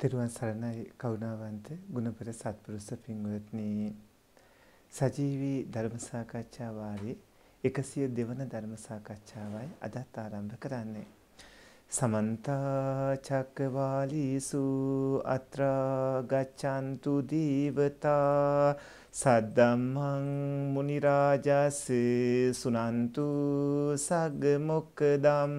තෙරුවන් සරණයි කරුණාවන්ත ගුණපර සත්පුරුෂ පින්වත්නි සජීවී ධර්ම සාකච්ඡා වාරයේ 102 වන ධර්ම සාකච්ඡාවයි අදත් ආරම්භ කරන්නේ සමන්ත චක්කවාලීසු අත්‍රා ගච්ඡන්තු දීවතා සද්දම්මං මුනි රාජස් සුනන්තු සග්ග මොක්කදම්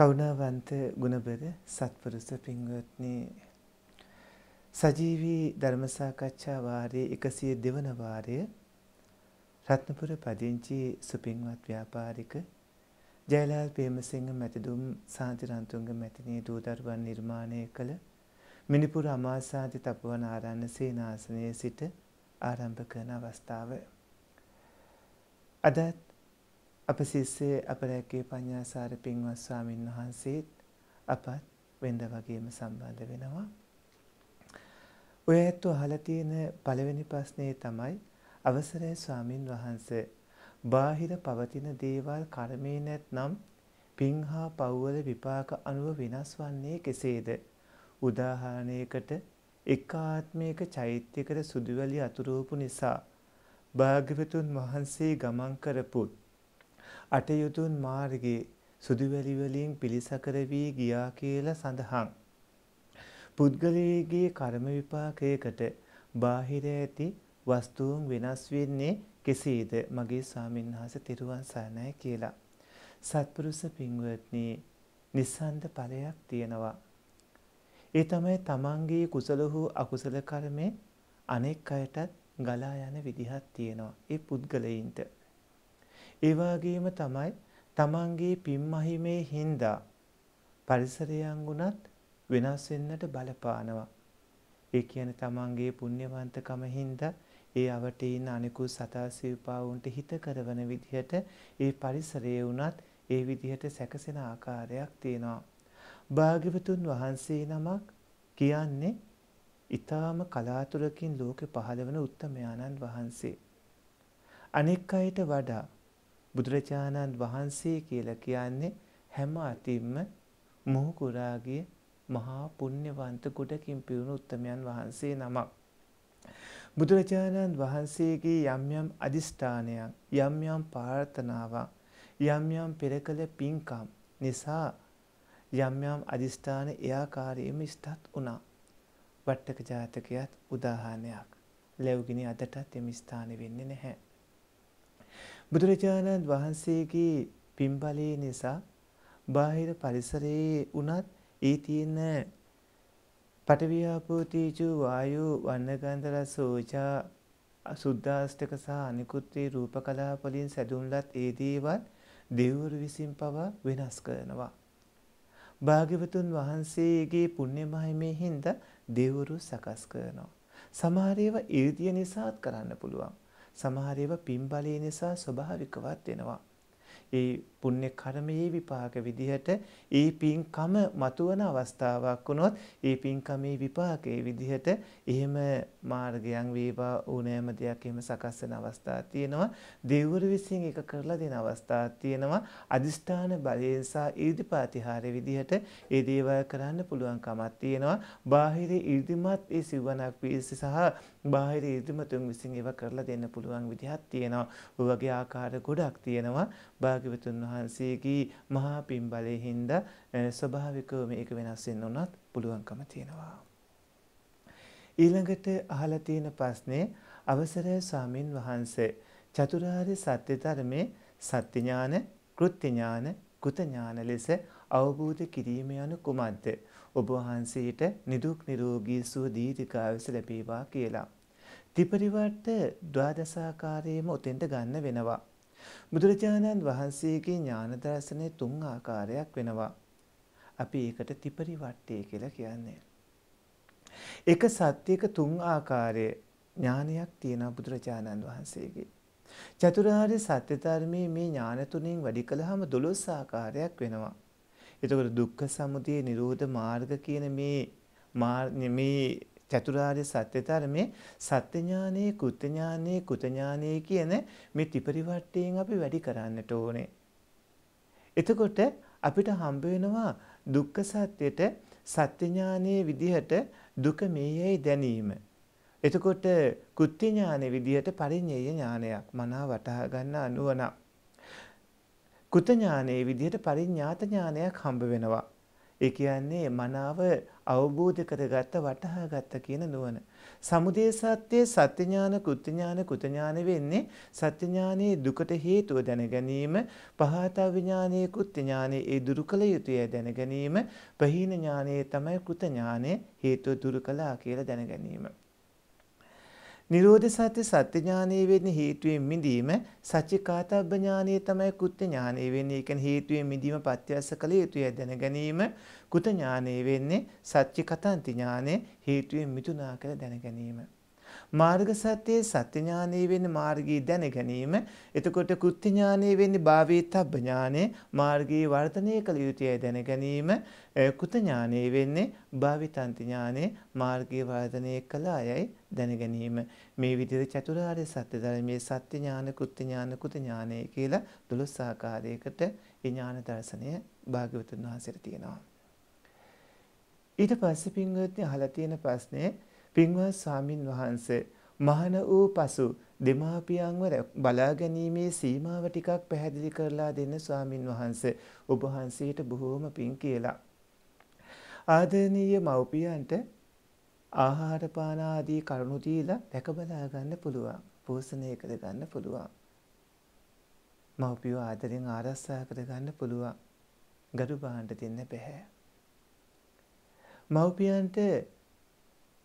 කරුණාවන්ත ගුණබර සත්පුරුෂ පින්වත්නි සජීවී ධර්ම සාකච්ඡා වාරයේ 102 වන වාරය රත්නපුර පදිංචි සුපින්වත් ව්‍යාපාරික ජයලාල් ප්‍රේමසිංහ මැතිදුම් සාන්තිරන්තුංග මැතිණිය දූදරුවන් නිර්මාණය කළ මිනිපුර අමාසාති තපවන ආරණ්‍ය සේනාසනයේ සිට ආරම්භ කරන අවස්ථාව අදත් අප සිස්සේ අපරැක්කේ පඤ්ඤාසාර පින්වත් ස්වාමින් වහන්සේත් අපත් වෙන්ද වගේම සම්බන්ධ වෙනවා. ඔය ඇත්ත අහලා තියෙන පළවෙනි ප්‍රශ්නේ තමයි අවසරයි ස්වාමින් වහන්සේ බාහිර පවතින දේවල් කර්මේ නැත්නම් පින් හා පව්වල විපාක අනුව වෙනස් වන්නේ කෙසේද? උදාහරණයකට එක් ආත්මයක චෛත්‍යකර සුදුවැලි අතුරුපු නිසා භාග්‍යවතුන් වහන්සේ ගමන් කරපුත් අටයුතුන් මාර්ගයේ සුදුවැලි වලින් පිළිසකර වී ගියා කියලා සඳහන්. පුද්ගලයේගේ කර්ම විපාකයකට බාහිර ඇති වස්තුන් වෙනස් වෙන්නේ කෙසේද මගේ ස්වාමින්වහන්ස තෙරුවන් සරණයි කියලා. සත්පුරුෂ පින්වත්නි නිස්සන්ද ඵලයක් තියෙනවා. ඒ තමයි තමන්ගේ කුසල හෝ අකුසල කර්මේ අනෙක් අයටත් ගලා යන විදිහක් තියෙනවා. ඒ පුද්ගලයින්ට ඒ වගේම තමයි තමන්ගේ පින් මහිමේ හින්දා පරිසරයන් උනත් වෙනස් වෙන්නට බලපානවා. ඒ කියන්නේ තමන්ගේ පුණ්‍යවන්තකම හින්දා ඒ අවටේ ඉන්න අනිකුත් සතා සිව්පාවුන්ට හිත කරවන විදිහට ඒ පරිසරයේ උනත් ඒ විදිහට සැකසෙන ආකාරයක් තියෙනවා. භාග්‍යවතුන් වහන්සේ නමක් කියන්නේ ඊ타ම කලාතුරකින් ලෝකෙ පහළ වෙන උත්තමයාණන් වහන්සේ. අනෙක් අයට වඩා බුදුරජාණන් වහන්සේ කියලා කියන්නේ හැම අතින්ම මොහුකුරාගේ මහා පුණ්‍යවන්ත ගොඩකින් පිරුණු උත්තමයන් වහන්සේ නමක්. බුදුරජාණන් වහන්සේගේ යම් යම් අදිෂ්ඨානයක්, යම් යම් ප්‍රාර්ථනාවක්, යම් යම් පෙරකල පින්කම් නිසා යම් යම් අදිෂ්ඨාන එයාකාරීම ස්ථත් වුණා. වට්ටක ජාතකයත් උදාහරණයක්. ලැබුගිනි අදටත් එම ස්ථානෙ වෙන්නේ නැහැ. බුදුරජාණන් වහන්සේගේ පින්බලයේ නිසා බාහිර පරිසරයේ වුණත් ඒ තියෙන පටවියාපෝ තීජු වායු වන්නගන්ධ රස ඕජා සුද්දාස්ඨක සහ අනිකුත් ඒ රූප කලාප වලින් සැදුම්ලත් ඒ දේවල් දෙවිවරු විසින් පවා වෙනස් කරනවා. භාග්‍යවතුන් වහන්සේගේ පුණ්‍ය මහිමේ හින්දා දෙවිවරු සකස් කරනවා. සමහර ඒවා 이르දිය නිසාත් කරන්න පුළුවන්. සමහර ඒවා පින්බලයේ නිසා ස්වභාවිකවත් වෙනවා. ඒ පුණ්‍ය කර්මයේ විපාක විදිහට ඒ පින්කම මතුවන අවස්ථාවක් වුණොත් ඒ පින්කමේ විපාකයේ විදිහට එහෙම මාර්ගයන් වේවා ඕනෑම දෙයක් එහෙම සකස් වෙන අවස්ථා තියෙනවා දෙවුරු විසින් එක කරලා දෙන අවස්ථා තියෙනවා අදිෂ්ඨාන බලයෙන් සහ ඊර්ධිපාතිහාරය විදිහට ඒ දේවල් කරන්න පුළුවන්කමක් තියෙනවා බාහිර ඊර්ධිමත් ඒ සිවණක් පිරිස සහ බාහිර ඊර්ධිමතුන් විසින් ඒවා කරලා දෙන්න පුළුවන් විදිහක් තියෙනවා ඔය වගේ ආකාර ගොඩක් තියෙනවා භාග්‍යවතුන් වහන්සේගේ මහා පින් බලයෙන් හින්දා ස්වභාවිකව මේක වෙනස් වෙන්න උනත් පුළුවන්කම තියෙනවා. ඊළඟට අහලා තියෙන ප්‍රශ්නේ අවසරය ස්වාමින් වහන්සේ චතුරාර්ය සත්‍ය ධර්මයේ සත්‍ය ඥාන, කෘත්‍ය ඥාන, කුත ඥාන ලෙස අවබෝධ කිරීම යන කුමක්ද? ඔබ වහන්සේට නිදුක් නිරෝගී සුව දීර්ඝායුෂ ලැබේවා කියලා. ත්‍රිපරිවර්ත ද්වාදසාකාරයේම උතෙන්ට ගන්න වෙනවා. බුදුරජාණන් වහන්සේගේ ඥාන දර්ශනේ තුන් ආකාරයක් වෙනවා. අපි ඒකට ත්‍රිපරිවට්ටය කියලා කියන්නේ. එක සත්‍යයක තුන් ආකාරයේ ඥානයක් තියෙනවා බුදුරජාණන් වහන්සේගේ. චතුරාර්ය සත්‍ය ධර්මයේ මේ ඥාන තුනෙන් වැඩි කළාම 12 ආකාරයක් වෙනවා. එතකොට දුක්ඛ සමුදය නිරෝධ මාර්ග කියන මේ මේ චතුරාර්ය සත්‍ය ධර්මයේ සත්‍ය ඥානෙ, කුත්ති ඥානෙ, කුත ඥානෙ කියන මේ ත්‍රිපරිවර්තයෙන් අපි වැඩි කරන්නට ඕනේ. එතකොට අපිට හම්බ වෙනවා දුක්ඛ සත්‍යෙට සත්‍ය ඥානයේ විදිහට දුක මේයයි දැනීම. එතකොට කුත්ති ඥානයේ විදිහට පරිඤ්ඤය ඥානයක් මනාව වටහා ගන්න අනුවණ. කුත ඥානයේ විදිහට පරිඤ්ඤාත ඥානයක් හම්බ වෙනවා. ඒ කියන්නේ මනාව අවබෝධ කරගත්ත වටහාගත්ත කියන නුවණ. සමුදය සත්‍යයේ සත්‍ය ඥාන කුත්‍ය ඥාන කුත ඥාන වෙන්නේ සත්‍ය ඥානයේ දුකට හේතුව දැන ගැනීම, පහතා විඥානයේ කුත්‍ය ඥානයේ ඒ දුරු කළ යුතුය දැන ගැනීම, ප්‍රහීන ඥානයේ තමයි කුත ඥානයේ හේතුව දුරු කළා කියලා දැන ගැනීම. නිරෝධ සත්‍ය සත්‍ය ඥානයේ වෙන්නේ හේතුයෙන් මිදීම සච්චිකාතබ්බ ඥානයේ තමයි කුත්ති ඥානයේ වෙන්නේ. ඒ කියන්නේ හේතුයෙන් මිදීම පත්‍යස්ස කළ යුතුය දැන ගැනීම කුත ඥානයේ වෙන්නේ සච්චිකතන්ති ඥානයේ හේතුයෙන් මිදුණා කියලා දැන ගැනීම. මාර්ග සත්‍යයේ සත්‍ය ඥානයේ වෙන්නේ මාර්ගී දැන ගැනීම. එතකොට කුත්ති ඥානයේ වෙන්නේ භාවීතබ්බ ඥානය මාර්ගී වර්ධනය කළ යුතුයයි දැන ගැනීම. කුත ඥානයේ වෙන්නේ භාවිතාන්ති ඥානයේ මාර්ගී වර්ධනය කළ අයයි දැන ගැනීම. මේ විදිහට චතුරාර්ය සත්‍ය ධර්මයේ සත්‍ය ඥාන, කුත්ති ඥාන, කුත ඥානය කියලා 12 ආකාරයකට ඒ ඥාන දර්ශනය භාග්‍යවතුන් වහන්සේට තියෙනවා. ඊට පස්සේ පින්වත්නි අහලා තියෙන ප්‍රශ්නේ පින්වත් ස්වාමින් වහන්සේ මහන වූ පසු දෙමාපියන්ව බලා ගැනීමේ සීමාව ටිකක් පැහැදිලි කරලා දෙන්න ස්වාමින් වහන්සේ ඔබ වහන්සේට බොහෝම පින් කියලා. ආදරණීය මව්පියන්ට ආහාර පාන ආදී කරුණු දීලා දැක බලා ගන්න පුළුවන්. පෝෂණය කර ගන්න පුළුවන්. මව්පියෝ ආදරෙන් ආරක්ෂා කර ගන්න පුළුවන්. ගරු බාහන්න දෙන්න බෑ. මව්පියන්ට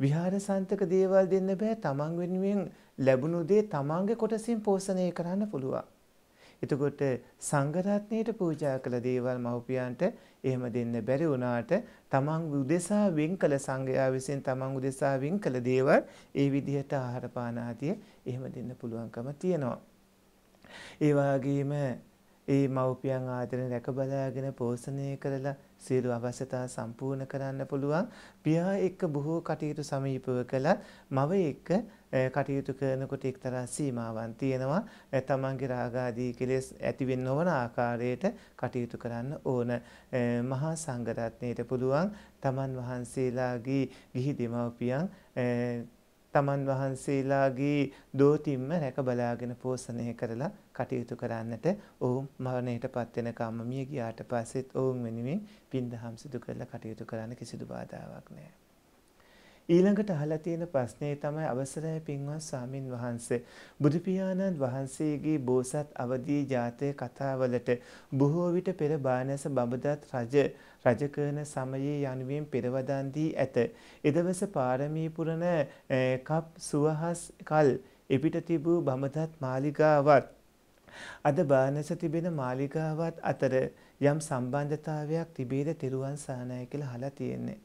විහාරසන්තක දේවල් දෙන්න බෑ තමන් වෙනුවෙන් ලැබුණු දේ තමන්ගේ කොටසින් පෝෂණය කරන්න පුළුවන්. එතකොට සංඝරත්නයට පූජා කළ දේවල් මව්පියන්ට එහෙම දෙන්න බැරි වුණාට තමන් උදෙසා වෙන් කළ සංඝයා විසින් තමන් උදෙසා වෙන් කළ දේවල් ඒ විදිහට ආහාර පාන ආදී එහෙම දෙන්න පුළුවන්කම තියෙනවා. ඒ වගේම ඒ මව්පියන් ආදරෙන් රැක බලාගෙන පෝෂණය කරලා සියලු අවශ්‍යතා සම්පූර්ණ කරන්න පුළුවන් පියා එක්ක බොහෝ කටයුතු සමීපව කළත් මව එක්ක කටයුතු කරනකොට එක්තරා සීමාවන් තියෙනවා තමන්ගේ රාගාදී කෙලෙස් ඇතිවෙන්න නොවන ආකාරයට කටයුතු කරන්න ඕන මහා සංඝරත්නයට පුළුවන් තමන් වහන්සේලාගේ ගිහි දෙමව්පියන් තමන් වහන්සේලාගේ දෝතිම්ම රැක බලාගෙන පෝෂණය කරලා කටයුතු කරන්නට ඔවුන් මරණයටපත් වෙනකම්ම මිය ගියාට පස්සෙත් ඔවුන් වෙනුවෙන් පින්දහම් සිදු කරලා කටයුතු කරන්න කිසිදු බාධාවක් නැහැ. ඊළඟට අහලා තියෙන ප්‍රශ්නේ තමයි අවසරයි පින්වත් ස්වාමින් වහන්සේ බුදු පියාණන් වහන්සේගේ බෝසත් අවදී ජාතක කතාවලට බොහෝ විට පෙර බානස බඹදත් රජ රජ කරන සමයේ යනුවෙන් පෙරවදන් දී ඇත. එදවස පාරමී පුරන කප් සුවහස් කල් එපිට තිබූ බඹදත් මාලිගාවත් අද බානස තිබෙන මාලිගාවත් අතර යම් සම්බන්ධතාවයක් තිබේද තෙරුවන් සානය කියලා අහලා තියෙන්නේ.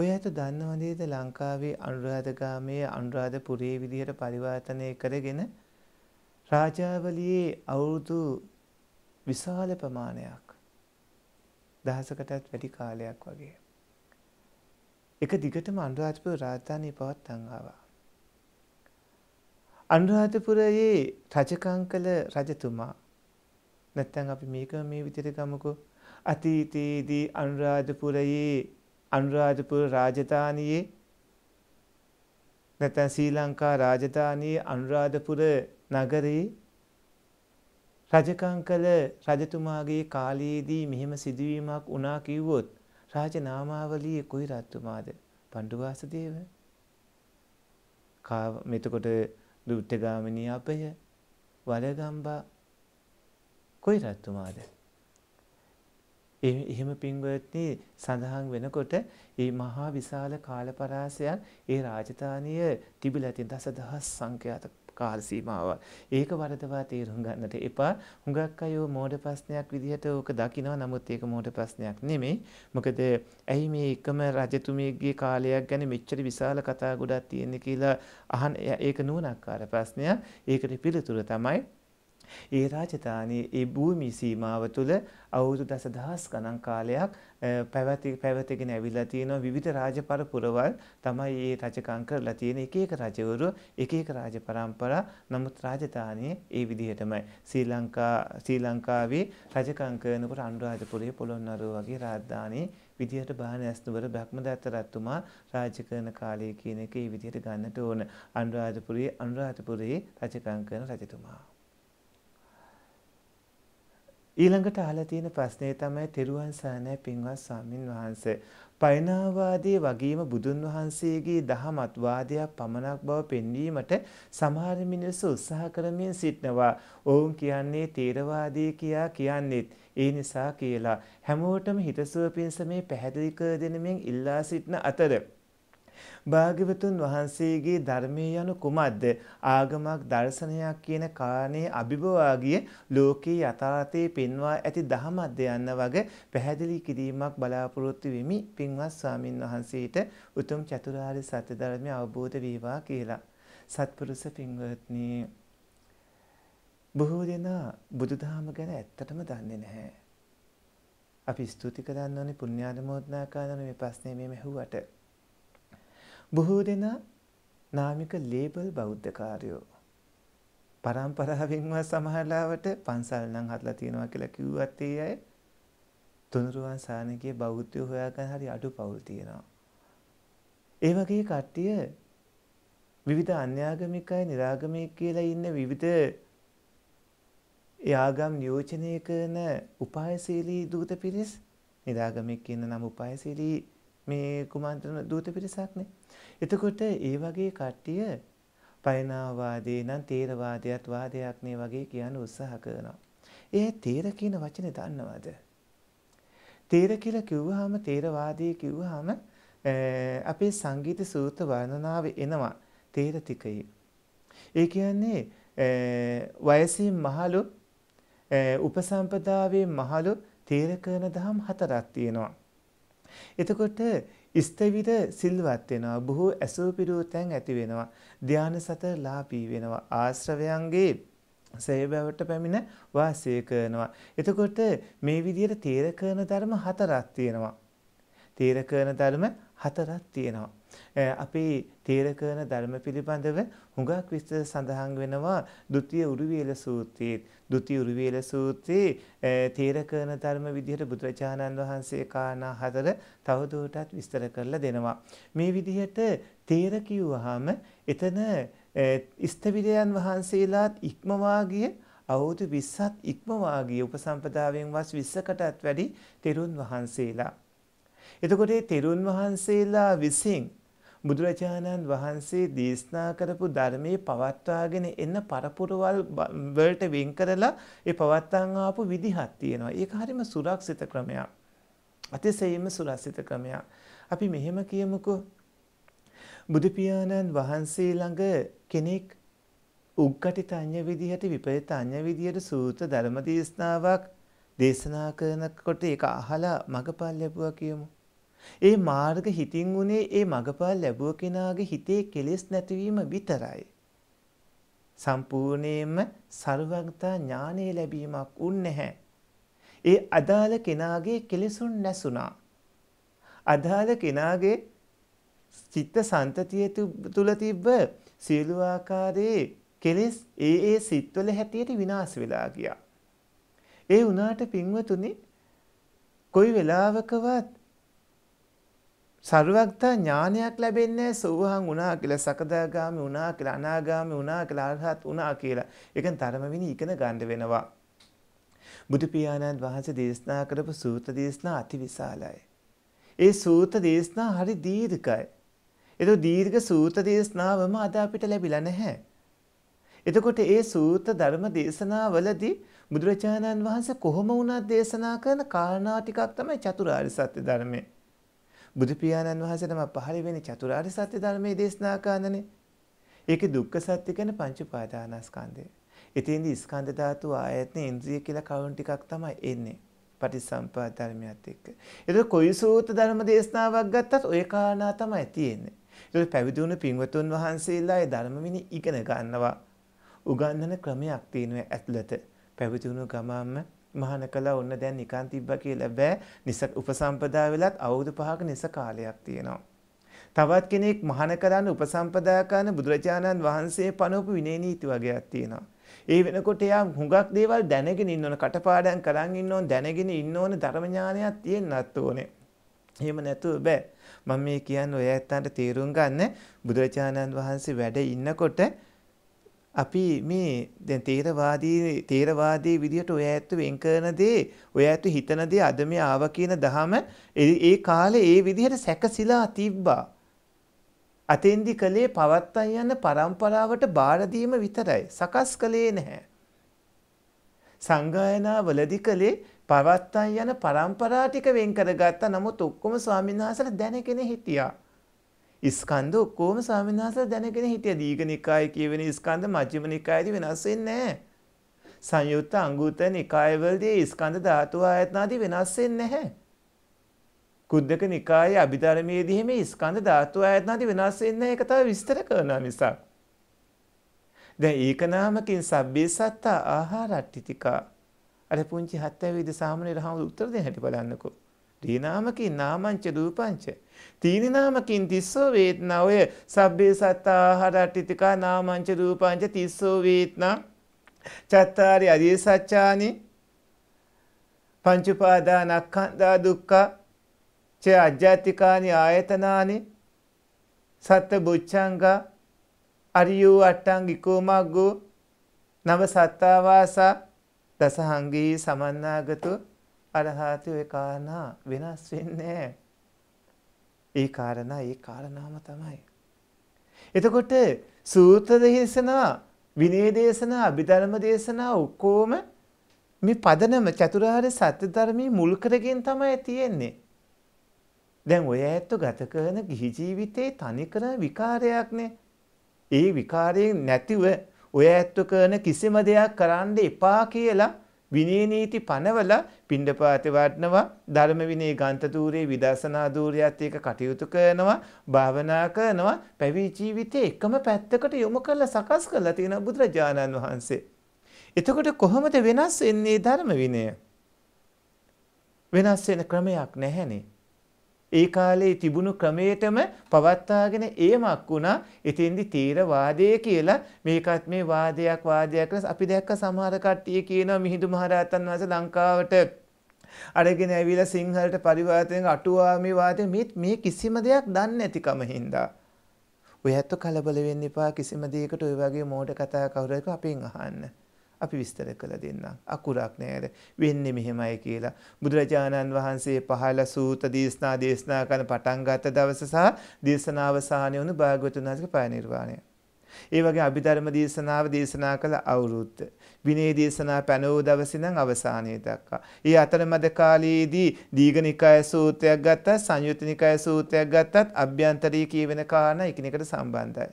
ඔය ඇත දන්නව නේද ලංකාවේ අනුරාධගාමයේ අනුරාධපුරයේ විදිහට පරිවර්තනය කරගෙන රාජාවලියේ අවුරුදු විශාල ප්‍රමාණයක් දහසකටත් වැඩි කාලයක් වගේ. එක දිගටම අනුරාධපුර රාජධානිය පවත්වන් ආවා. අනුරාධපුරයේ රජකම් කළ රජතුමා නැත්තම් අපි මේක මේ විදිහට ගමුකෝ අතීතයේදී අනුරාධපුරයේ අනුරාධපුර රාජධානියේ නැත්නම් ශ්‍රී ලංකා රාජධානියේ අනුරාධපුර නගරේ රජකම් කළ රජතුමාගේ කාලයේදී මෙහෙම සිදුවීමක් වුණා කිව්වොත් රාජනාමාවලියේ කොයි රජතුමාද? පණ්ඩුවාසදේව. කා මෙතකොට දුට්ටගාමිනී අපය වලගම්බා කොයි රත්තුමාද එහෙම පින්වත්නි සඳහන් වෙනකොට ඒ මහා විශාල කාලපරාසයන් ඒ රාජධානිය තිබිලා තියෙන දසදහස් සංඛ්‍යාත කාල සීමාව. ඒක වරදවා තේරුම් ගන්නට එපා. හුඟක් අයෝ මෝඩ ප්‍රශ්නයක් විදිහට ඕක දකිනවා. නමුත් ඒක මෝඩ ප්‍රශ්නයක් නෙමෙයි. මොකද ඇයි මේ එකම රජතුමියගේ කාලයක් ගැන මෙච්චර විශාල කතා ගොඩක් තියෙන්නේ කියලා අහන ඒක නුවණක්කාර ප්‍රශ්නයක්. ඒකට පිළිතුර තමයි ඒ රාජධානී ඒ භූමි සීමාව තුළ අවුරුදු දසදහස් ගණන් කාලයක් පැවති පැවතගෙන ඇවිල්ලා තියෙනවා විවිධ රාජ පරපුරවල් තමයි මේ රජකම් කරලා තියෙන එක එක රජවරු එක එක රාජ පරම්පරා නමුත් රාජධානිය ඒ විදිහටමයි ශ්‍රී ලංකා ශ්‍රී ලංකාවේ රජකම් කරනකොට අනුරාධපුරයේ පොළොන්නරුව වගේ රාජධානී විදිහට බානැස්නවර බ්‍රහ්මදත්ත රත්තුමා රාජ්‍ය කරන කාලය කියන එක ඒ විදිහට ගන්නට ඕන අනුරාධපුරයේ අනුරාධපුරයේ රජකම් කරන රජතුමා ඊළඟට අහලා තියෙන ප්‍රශ්නේ තමයි තෙරුවන් සරණයි පින්වත් ස්වාමින් වහන්සේ. පයනාවාදී වගේම බුදුන් වහන්සේගේ දහමත් වාදයක් පමණක් බව පෙන්වීමට සමහර මිනිස්සු උත්සාහ කරමින් සිටනවා. ඔවුන් කියන්නේ තේරවාදී කියා කියන්නේත් ඒ නිසා කියලා. හැමෝටම හිතසුව පිණිස මේ පැහැදිලි කර දෙනමින් ඉල්ලා සිටන අතර භාග්‍යවතුන් වහන්සේගේ ධර්මය යනු කුමක්ද? ආගමක් දර්ශනයක් කියන කාරණේ අභිභවාගිය ලෝකේ යථාර්ථයේ පෙන්වා ඇති දහමක්ද යන්න වගේ පැහැදිලි කිරීමක් බලාපොරොත්තු වෙමි පින්වත් ස්වාමින් වහන්සේට උතුම් චතුරාර්ය සත්‍ය ධර්මය අවබෝධ වේවා කියලා. සත්පුරුෂ පින්වත්නි බොහෝ දෙනා බුදුදහම ගැන ඇත්තටම දන්නේ නැහැ. අපි ස්තුති කරන්න ඕනේ පුණ්‍යානුමෝදනා කරන මේ ප්‍රශ්නේ මේ මෙහුවට. බොහෝ දෙනා නාමික ලේබල් බෞද්ධකාරයෝ පරම්පරාවෙන්ම සමහරලාවට පන්සල් නම් හදලා තියෙනවා කියලා කිව්වත් ඒ අය තුනුරුවන් සානකයේ බෞද්ධය හොයාගන්න හරි අඩු පවුල් තියෙනවා. ඒ වගේ කට්ටිය විවිධ අන්‍යාගමිකයි නිරාගමික කියලා ඉන්න විවිධ යාගම් නියෝජනය කරන උපායශීලී දූත පිරිස් නිරාගමික කියන නම් උපායශීලී මේ කුමන්ත්‍රණ දූත පිරිසක්නේ. එතකොට ඒ වගේ කට්ටිය පයනාවාදී නම් තේරවාදයත් වාදයක් නේ වගේ කියන උත්සාහ කරනවා. ඒ තේර කියන වචනේ දන්නවද? තේර කියලා කිව්වහම තේරවාදී කිව්වහම අපේ සංගීත සූත්‍ර වර්ණනාවේ එනවා තේර තිකයේ. ඒ කියන්නේ වයසින් මහලු උපසම්පදාවේ මහලු තේර කරන දහම් හතරක් තියෙනවා. එතකොට ස්ථවිර සිල්වත් වෙනවා බොහෝ ඇසූ පිරූ තැන් ඇති වෙනවා ධාන සතර ලාභී වෙනවා ආශ්‍රවයන්ගේ සේබවට පැමිණ වාසය කරනවා එතකොට මේ විදිහට තේර කරන ධර්ම හතරක් තියෙනවා තේර කරන ධර්ම හතරක් තියෙනවා අපි තීර කරන ධර්ම පිළිබඳව හුඟක් විස්තර සඳහන් වෙනවා ဒုတိ ය උරුවේල සූත්‍රයේ ဒုတိ ය උරුවේල සූත්‍රයේ තීර කරන ධර්ම විදිහට බුදුරජාණන් වහන්සේ කාරණා හතර තවදුරටත් විස්තර කරලා දෙනවා මේ විදිහට තීර කිව්වහම එතන ඉස්තවිදයන් වහන්සේලාත් ඉක්මවා ගිය අවුරුදු 20ක් ඉක්මවා ගිය උපසම්පදාවෙන් වස් 20කටත් වැඩි තෙරුන් වහන්සේලා එතකොට මේ තෙරුන් වහන්සේලා විසින් බුදුරජාණන් වහන්සේ දේශනා කරපු ධර්මයේ පවත්වාගෙන එන්න පරපුරවල් වලට වෙන් කරලා ඒ පවත්වාන් ආපු විදිහක් තියෙනවා. ඒක හරිම සුරක්ෂිත ක්‍රමයක්. අතිශයින්ම සුරක්ෂිත ක්‍රමයක්. අපි මෙහෙම කියමුකෝ බුදු පියාණන් වහන්සේ ළඟ කෙනෙක් උග්ගටි තඤ්ඤ විදිහට විපරිත තඤ්ඤ විදිහට සූත්‍ර ධර්ම දේශනාවක් දේශනා කරනකොට ඒක අහලා මගපල් ලැබුවා කියමු. ඒ මාර්ග හිතින් උනේ ඒ මගපල් ලැබුව කෙනාගේ හිතේ කෙලෙස් නැතිවීම විතරයි. සම්පූර්ණයෙන්ම ਸਰවඥතා ඥානෙ ලැබීමක් උන් නැහැ. ඒ අදාළ කෙනාගේ කෙලෙසුන් නැසුණා. අදාළ කෙනාගේ චිත්ත සන්තතිය තුල තිබ්බ සියලු ආකාරයේ කෙලෙස් ඒ ඒ සිත්වල හැටියට විනාශ වෙලා ගියා. ඒ වුණාට පින්වතුනි කොයි වෙලාවකවත් සරුවක්තා ඥානයක් ලැබෙන්නේ සෝහන් වුණා කියලා සකදාගාමි වුණා කියලා අනාගාමි වුණා කියලා අරහත් වුණා කියලා. ඒකෙන් තරමවිනි ඉගෙන ගන්න වෙනවා. බුදු පියාණන් වහන්සේ දේශනා කරපු සූත්‍ර දේශනා අතිවිශාලයි. ඒ සූත්‍ර දේශනා හරි දීර්ඝයි. ඒක දීර්ඝ සූත්‍ර දේශනාවම අද අපිට ලැබිලා නැහැ. එතකොට ඒ සූත්‍ර ධර්ම දේශනාවලදී බුදුරජාණන් වහන්සේ කොහොම වුණත් දේශනා කරන කාරණා ටිකක් තමයි චතුරාර්ය සත්‍ය ධර්මයේ. බුදු පියාණන් වහන්සේටම පහළ වෙන චතුරාර්ය සත්‍ය ධර්මයේ දේශනා කරනනේ. ඒකේ දුක්ඛ සත්‍ය කියන පංච පාදානස්කන්ධය. එතෙන්දී ස්කන්ධ ධාතු ආයතන ඉන්ද්‍රිය කියලා කවුන් ටිකක් තමයි එන්නේ. පටිසම්පාද ධර්මයත් එක්ක. ඒක කොයි සූත්‍ර ධර්ම දේශනාවක් ගත්තත් ওই කාරණා තමයි තියෙන්නේ. ඒක පැවිදි වුණු පින්වතුන් වහන්සේලා ඒ ධර්ම ඉගෙන ගන්නවා. උගන්වන ක්‍රමයක් තියෙනවා ඇතුළත. පැවිදි වුණු ගමන්ම මහාන කළා ඔන්න දැන් නිකන් තිබ්බා කියලා බෑ. නිස උපසම්පදා වෙලත් අවුරුදු 5ක නිස කාලයක් තියෙනවා. තවත් කෙනෙක් මහාන කරන්න උපසම්පදා කරන බුදුරජාණන් වහන්සේ පනවපු විනය නීති වගේක් තියෙනවා. ඒ වෙනකොට එයා හුඟක් දේවල් දැනගෙන ඉන්න ඕන කටපාඩම් කරන් ඉන්න ඕන දැනගෙන ඉන්න ඕන ධර්ම ඥානයක් තියෙන්නත් ඕනේ. එහෙම නැතුව බෑ. මම මේ කියන්නේ ඔය ඇත්තන්ට තේරුම් ගන්න බුදුරජාණන් වහන්සේ වැඩ ඉන්නකොට අපි මේ දැන් තේරවාදී තේරවාදී විදිහට ඔය ඇත්තු වෙන් කරන දේ ඔය ඇත්තු හිතන දේ අද මේ ආව කියන දහම ඒ කාලේ ඒ විදිහට සැකසিলা තිබ්බා. අතෙන්දි කලේ පවත්තන් යන પરම්පරාවට බාර විතරයි. සකස් කලේ නැහැ. සංගායනා වලදී කලේ පවත්තන් යන પરම්පරා ටික වෙන් කරගත්තා. නමුත් ඔක්කොම ස්වාමීන් වහන්සේලා දැනගෙන හිටියා. ස්කන්ධ ඔක්කොම ස්වාමීන් වහන්සේලා දැනගෙන හිටියා. දීඝනිකාය කියවෙන ස්කන්ධ මජ්ක්‍ධිමනිකායේදී වෙනස් වෙන්නේ නැහැ. සංයුත්ත අංගුත්තර නිකායවලදී ස්කන්ධ ධාතු ආයතනාදී වෙනස් වෙන්නේ නැහැ. කුද්දක නිකායේ අභිධර්මයේදී හිමේ ස්කන්ධ ධාතු ආයතනාදී වෙනස් වෙන්නේ නැහැ. ඒක තව විස්තර කරනවා මිසක්. දැන් ඒක නාමකින් සබ්බේ සත්තා ආහාරට්ටිතිකා අර පුංචි හත් ඇවිද සාමනීර හාමුදුරුවෝ උත්තර දෙන්න හැටි බලන්නකෝ. දී නාමකින් නාමංච දූපංච තීනනාමකින් තිස්සෝ වේදනා ඔය සබ්බේ සත්තා ආහාර අට්ඨිතිකා නාමංච රූපංච තිස්සෝ වේදනා චත්තාරි අරිය සත්‍යානි පංච උපාදානස්කන්ධා දුක්ඛ ච අජ්ජාතිකානි ආයතනානි සත්ත බුච්ඡංග අරියෝ අට්ටංගිකෝ මග්ගෝ නව සත්තාවාසා දසහංගී සමන්නාගතු අරහාති ඔය කාරණා වෙනස් වෙන්නේ නැහැ ඒ කාරණා ඒ කාරණාම තමයි. එතකොට සූත්‍ර දේශනා, විනය දේශනා, අභිධර්ම දේශනා ඔක්කොම මේ පදනම චතුරාර්ය සත්‍ය ධර්මයේ මුල් කරගෙන තමයි තියෙන්නේ. දැන් ඔය ඇත්තෝ ගත කරන ගිහි ජීවිතේ තනිකර විකාරයක්නේ. ඒ විකාරයෙන් නැතිව ඔය ඇත්තෝ කරන කිසිම දෙයක් කරන්න එපා කියලා විනය නීති පනවලා පිණ්ඩපාතේ වඩනවා ධර්ම විනය ගාන්ත ධූරේ විදර්ශනා ධූරියත් එක්ක කටයුතු කරනවා භාවනා කරනවා පැවිදි ජීවිතේ එකම පැත්තකට යොමු කරලා සකස් කරලා තියෙන බුදුරජාණන් වහන්සේ. එතකොට කොහොමද වෙනස් වෙන්නේ ධර්ම විනය? වෙනස් වෙන ක්‍රමයක් නැහැනේ. ඒ කාලේ තිබුණු ක්‍රමයටම පවත්වාගෙන ඒමක් වුණා. එතෙන්දි තේරවාදය කියලා මේකත් මේ වාදයක් වාදයක් ලෙස අපි දැක්ක සමහර කට්ටිය කියනවා මිහිඳු මහරහතන් වහන්සේ ලංකාවට අරගෙන ඇවිල්ලා සිංහලට පරිවර්තනය අටුවාමි වාදය මේ කිසිම දෙයක් දන්නේ නැතිකම හින්දා. ඔය ඇත්ත කලබල වෙන්න එපා කිසිම දෙයකට ඔය වගේ මෝඩ කතා කවුරු හරි අපෙන් අහන්න. අපි විස්තර කළ දෙන්න. අකුරක් නෑර වෙන්නේ මෙහෙමයි කියලා. බුදුරජාණන් වහන්සේ පහළ සූත දේශනා දේශනා කරන පටන් ගත්ත දවස සහ දේශනාවසානය වුණු භාග්‍යවතුන් වහන්සේගේ පරිනිර්වාණය. ඒ වගේ අභිධර්ම දේශනාව දේශනා කළ අවුරුද්ද. විනේ දේශනා පැනවූ දවසේ නම් අවසානයේ දක්වා. ඒ අතරමැද කාලයේදී දීඝනිකාය සූත්‍රයක් ගත්තත්, සංයුත්නිකාය සූත්‍රයක් ගත්තත් අභ්‍යන්තරී කියවෙන කාරණා එකිනෙකට සම්බන්ධයි.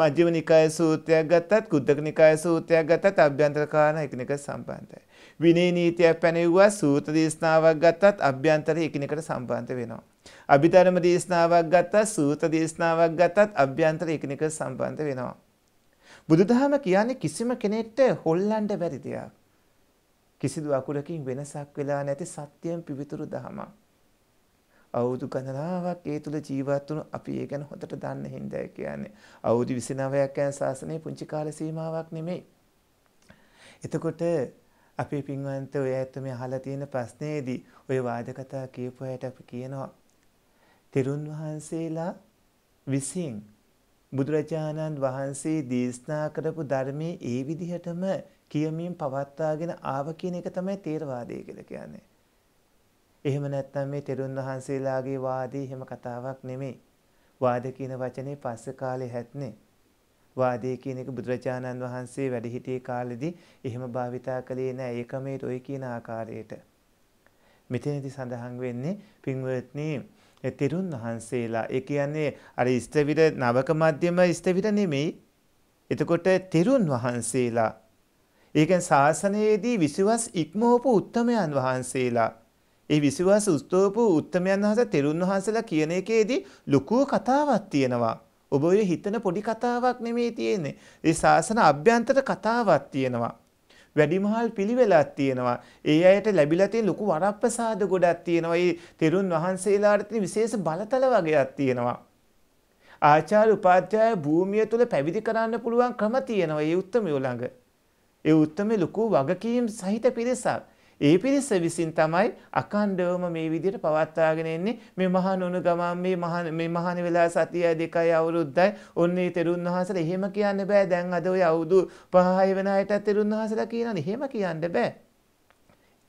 මජ්ජිම නිකාය සූත්‍රයක් ගත්තත් කුද්දක නිකාය සූත්‍රයක් ගත්තත් අභ්‍යන්තර කාරණා එකිනෙකට සම්බන්ධයි. විනය නීතියක් පැනෙව්වා සූත්‍ර දේශනාවක් ගත්තත් අභ්‍යන්තරය එකිනෙකට සම්බන්ධ වෙනවා. අභිධර්ම දේශනාවක් ගත්තත් සූත්‍ර දේශනාවක් ගත්තත් අභ්‍යන්තරය එකිනෙකට සම්බන්ධ වෙනවා. බුදුදහම කියන්නේ කිසිම කෙනෙක්ට හොල්ලන්න බැරි දෙයක්. කිසිදු අකුරකින් වෙනසක් වෙලා නැති සත්‍යයෙන් පිවිතුරු දහමක්. අවුරුදු ගණනාවක් ඒ තුල ජීවත් වුණු අපි ඒ ගැන හොඳට දන්න හින්දා කියන්නේ අවුරුදු 29ක් යන ශාසනයේ පුංචි කාල සීමාවක් නෙමෙයි. එතකොට අපේ පින්වන්ත ඔය ඇත්ත මේ අහලා තියෙන ප්‍රශ්නේදී ඔය වාද කතා කියපු අයට අපි කියනවා තෙරුන් වහන්සේලා විසින් බුදුරජාණන් වහන්සේ දේශනා කරපු ධර්මයේ ඒ විදිහටම කියමින් පවත්වාගෙන ආව කියන එක තමයි තේරවාදය කියලා කියන්නේ. එහෙම නැත්නම් මේ තෙරුන් වහන්සේලාගේ වාදී එහෙම කතාවක් නෙමෙයි. වාද කියන වචනේ පස්ස කාලේ හැත්නේ. වාදේ කියන එක බුදුරජාණන් වහන්සේ වැඩ සිටියේ කාලෙදී එහෙම භාවිතා කළේ නැහැ. ඒක මේ ඔය කියන ආකාරයට. මෙතනදී සඳහන් වෙන්නේ පින්වත්නි තෙරුන් වහන්සේලා. ඒ කියන්නේ අර ඉස්තවිර නවක මැදම ඉස්තවිර නෙමෙයි. එතකොට තෙරුන් වහන්සේලා. ඒ කියන්නේ ශාසනයේදී විසවස් ඉක්මවපු උත්තමයන් වහන්සේලා. ඒ විසිවාස උස්තෝපු උත්තමයන් වහන්සේ තෙරුන් වහන්සේලා කියන එකේදී ලොකු කතාවක් තියෙනවා. ඔබ ඔය හිතන පොඩි කතාවක් නෙමෙයි තියෙන්නේ. ඒ ශාසන අභ්‍යන්තර කතාවක් තියෙනවා. වැඩිමහල් පිළිවෙලක් තියෙනවා. ඒ අයට ලැබිලා තියෙන ලොකු වරප්‍රසාද ගොඩක් තියෙනවා. ඒ තෙරුන් වහන්සේලාට තියෙන විශේෂ බලතල වගේක් තියෙනවා. ආචාර්ය උපාධ්‍යාය භූමිය තුල පැවිදි කරන්න පුළුවන් ක්‍රම තියෙනවා. ඒ උත්තරමය ළඟ. ඒ උත්තරමේ ලොකු වගකීම් සහිත පිරිසක්. ඒ පිරිස විසින් තමයි අකණ්ඩවම මේ විදිහට පවත්වාගෙන එන්නේ මේ මහා නුනුගමම් මේ මහා මේ මහාන වෙලා සතිය දෙකයි අවුරුද්දයි ඔන්නේ තෙරුන් වහන්සේලා එහෙම කියන්න බෑ දැන් අද ඔය අවුරුදු 5 වෙන අයට තෙරුන් වහන්සේලා කියනනේ එහෙම කියන්න බෑ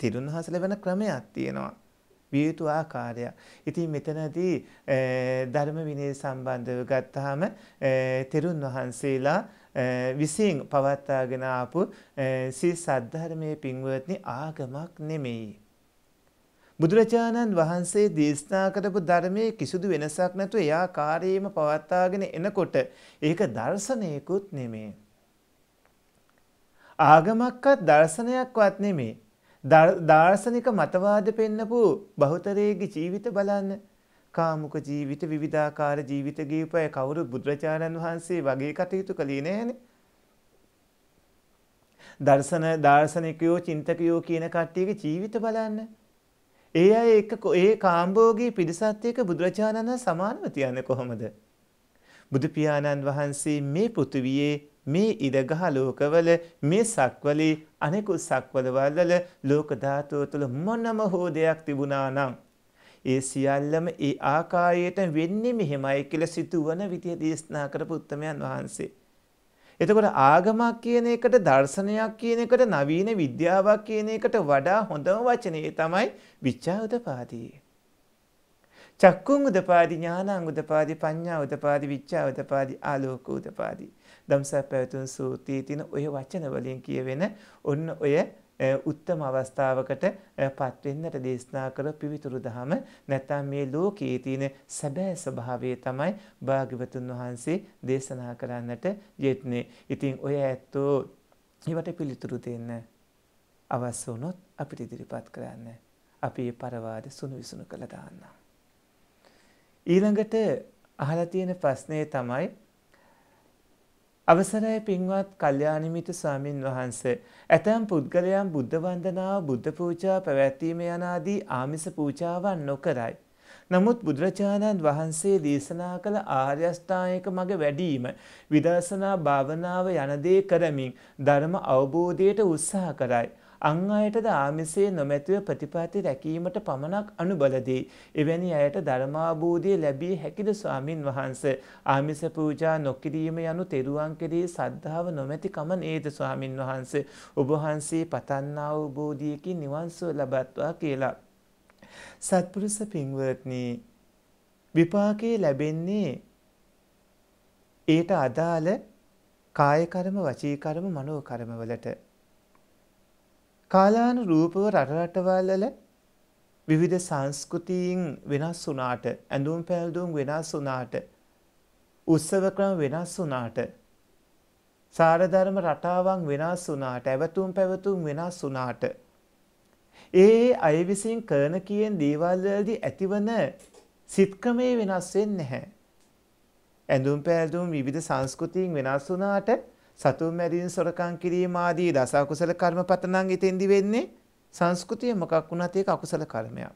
තෙරුන් වහන්සේලා වෙන ක්‍රමයක් තියෙනවා විය යුතු ආකාරය. ඉතින් මෙතනදී ධර්ම විනය සම්බන්ධව ගත්තාම තෙරුන් වහන්සේලා විසින් පවත්වාගෙන ආපු සිල් සද්ධර්මයේ පින්වත්නි ආගමක් නෙමෙයි. බුදුරජාණන් වහන්සේ දේශනා කරපු ධර්මයේ කිසිදු වෙනසක් නැතුව එයා කාර්යයේම පවත්වාගෙන එනකොට ඒක දර්ශනයකුත් නෙමෙයි. ආගමක්වත් දර්ශනයක්වත් නෙමේ. දාර්ශනික මතවාද පෙන්නපු බහුතරයේගේ ජීවිත බලන්න. කාමුක ජීවිත විවිධාකාර ජීවිත ගීපය කවුරු බුදුරජාණන් වහන්සේ වගේ කටයුතු කළේ නෑනේ. දර්ශන දාර්ශනිකයෝ චින්තකයෝ කියන කට්ටියගේ ජීවිත බලන්න. ඒ අය එක්ක ඒ කාම්භෝගී පිරිසත් එක්ක බුදුරජාණන් සමානව තියන්නේ කොහොමද? බුදු පියාණන් වහන්සේ මේ පෘථිවියේ මේ ඉරගහ ලෝකවල මේ සක්වලේ අනෙකුත් සක්වලවල ලෝක ධාතුව තුළ මොනම හෝ දෙයක් තිබුණා නම් ඒ සියල්ලම ඒ ආකාරයට වෙන්නේ මෙහෙමයි කියලා සිතුවන විදිය දේශනා කරපු උත්තමයන් වහන්සේ. එතකොට ආගමක් කියන එකට දර්ශනයක් කියන එකට නවීන විද්‍යාවක් කියන එකට වඩා හොඳම වචනේ තමයි විචා උදපාදී. චක්කුං උදපාදි ඥානං උදපාදි පඤ්ඤා උදපාදි විච්ඡා උදපාදි ආලෝක උදපාදි. දම්සප් පැවතුන් සූත්‍රයේ තියෙන ওই වචන වලින් කියවෙන ඔන්න ඔය උත්තම අවස්ථාවකට පත්වෙන්නට දේශනා කර පිවිතුරු දහම නැත්නම් මේ ලෝකයේ තියෙන සැබෑ ස්වභාවය තමයි භාග්‍යවතුන් වහන්සේ දේශනා කරන්නට යෙත්නේ. ඉතින් ඔය ඇත්තෝ ඒවට පිළිතුරු දෙන්න අවශ්‍ය වුණොත් අපිට ඉදිරිපත් කරන්න. අපි මේ පරවාද සුණු විසුණු කළ දාන්න. ඊළඟට අහලා තියෙන ප්‍රශ්නේ තමයි අවසරයි පින්වත් කල්යාණිමිත ස්වාමින් වහන්ස ඇතැම් පුද්ගලයන් බුද්ධ වන්දනාව බුද්ධ පූජා පැවැත්වීම යනාදී ආමිස පූජාවන් නොකරයි. නමුත් බුදුරජාණන් වහන්සේ දේශනා කළ ආර්යෂ්ඨායක මඟ වැඩීම විදර්ශනා භාවනාව යන දේ කරමින් ධර්ම අවබෝධයට උත්සාහ කරයි. අං අයටද ආමිසේ නොමැතිව ප්‍රතිපත්ති රැකීමට පමණක් අනුබලදී. එවැනි අයට ධර්මාබෝධය ලැබී හැකිද ස්වාමින් වහන්ස. ආමිස පූජා නොකිරීම යනු තෙරුවන් කෙරේ සද්ධාව නොමැතිකම නේද ස්වාමින් වහන්ස. ඔබහන්සේ පතන්නා වූ බෝධියකින් නිවන්සුව ලබත්වා කියලා. සත්පුරුෂ පින්වත්නී විපාකයේ ලැබෙන්නේ ඒට අදාළ කාය කර්ම වචී කර්ම මනෝ කර්ම වලට කාලානුරූපව රට රටවල විවිධ සංස්කෘතීන් වෙනස් වුණාට ඇඳුම් පැළඳුම් වෙනස් වුණාට උත්සව ක්‍රම වෙනස් වුණාට සාරධර්ම රටාවන් වෙනස් වුණාට ඇවතුම් පැවතුම් වෙනස් වුණාට ඒ අය විසින් කරන කියන දේවල් වලදී ඇතිවන සිත්ක්‍රමේ වෙනස් වෙන්නේ නැහැ. ඇඳුම් පැළඳුම් විවිධ සංස්කෘතීන් වෙනස් වුණාට සතුන් මැරීම සොරකම් කිරීම ආදී දස අකුසල කර්මපත නම් ඉතින්දි වෙන්නේ සංස්කෘතිය මොකක් වුණත් ඒක අකුසල කර්මයක්.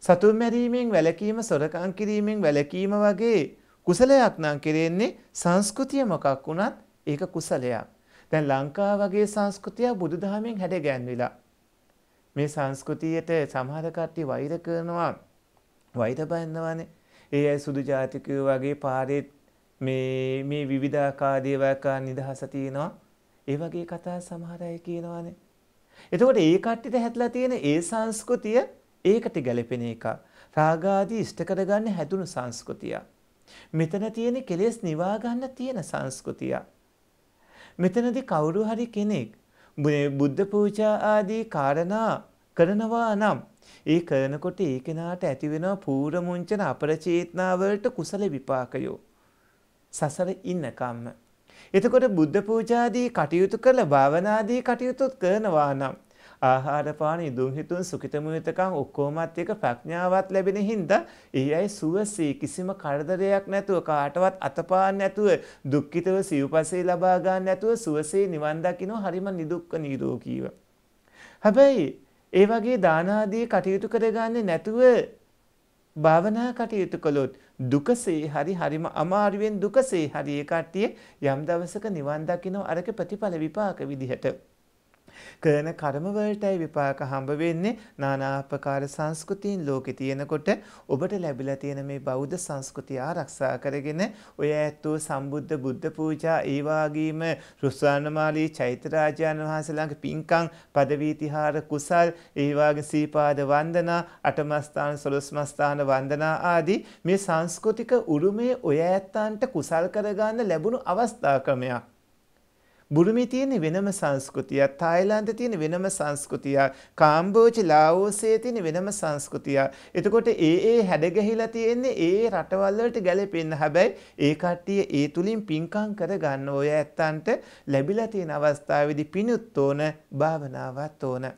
සතුන් මැරීමෙන් වැළකීම සොරකම් කිරීමෙන් වැළකීම වගේ කුසලයක් නම් කෙරෙන්නේ සංස්කෘතිය මොකක් වුණත් ඒක කුසලයක්. දැන් ලංකාව වගේ සංස්කෘතිය බුදුදහමෙන් හැඩගැන්විලා. මේ සංස්කෘතියට සමහර කට්ටිය වෛර කරනවා වෛර බඳවන්නේ. ඒ අය සුදු ජාතිකයෝ වගේ පාරේ මේ මේ විවිධාකාදේවකා නිදහස තියෙනවා. ඒ වගේ කතා සමහර අය කියනවානේ. එතකොට ඒ කට්ටිට හැදලා තියෙන ඒ සංස්කෘතිය ඒකට ගැලපෙන එක. රාගාදී ඉෂ්ට කරගන්න හැදුණු සංස්කෘතිය. මෙතන තියෙන කෙලෙස් නිවා ගන්න තියෙන සංස්කෘතිය. මෙතනදී කවුරු හරි කෙනෙක් බුද්ධ පූජා ආදී කාරණා කරනවා නම් ඒ කරනකොට ඒ කෙනාට ඇතිවෙන පූර්ව මුංචන අපරචේතනා වලට කුසල විපාකයෝ සසර ඉන්නකම්ම. එතකොට බුද්ධ පූජාදී කටයුතු කළ භාවනාදී කටයුතු කරනවා නම් ආහාර පාන ඉදුම් හිතුම් සුඛිතමුවිතකම් ඔක්කොමත් එක ප්‍රඥාවත් ලැබෙන හින්දා ඒ අය සුවසේ කිසිම කරදරයක් නැතුව කාටවත් අතපාන්න නැතුව දුක්ඛිතව සිව්පසේ ලබා ගන්න නැතුව සුවසේ නිවන් දකින්න හරිම නිදුක්ක නිරෝගීව. හැබැයි ඒ වගේ දාන ආදී කටයුතු කරගන්නේ නැතුව භාවනා කටයුතු කළොත් දුකසේ හරි හරිම අමාරුවෙන් දුකසේ හරි ඒ කට්ටිය යම් දවසක නිවන් දකින්න අරක ප්‍රතිඵල විපාක විදිහට කරන කර්ම වලටයි විපාක හම්බ වෙන්නේ নানা ආකාර සංස්කෘතීන් ලෝකේ තියෙනකොට ඔබට ලැබිලා තියෙන මේ බෞද්ධ සංස්කෘතිය ආරක්ෂා කරගෙන ඔය ඇත්තෝ සම්බුද්ධ බුද්ධ පූජා ඒ වගේම රුස්සානමාලී චෛත්‍යරාජයන් වහන්සේලාගේ පින්කම් පදවීතිහාර කුසල් ඒ වගේ සීපාද වන්දනා අටමස්ථාන සොළොස්මස්ථාන වන්දනා ආදී මේ සංස්කෘතික උරුමය ඔය ඇත්තන්ට කුසල් කරගන්න ලැබුණු අවස්ථා ක්‍රමයක්. බුරුමේ තියෙන වෙනම සංස්කෘතියක්, තායිලන්තේ තියෙන වෙනම සංස්කෘතියක්, කාම්බෝජ්, ලාඕසයේ තියෙන වෙනම සංස්කෘතියක්. එතකොට ඒ ඒ හැඩගැහිලා තියෙන්නේ ඒ රටවල් වලට ගැලපෙන්න. හැබැයි ඒ කට්ටිය ඒ තුලින් පිංකම් කරගන්න ඔය ඇත්තන්ට ලැබිලා තියෙන අවස්ථාවේදී පිණුත් ඕන, භාවනාවත් ඕන.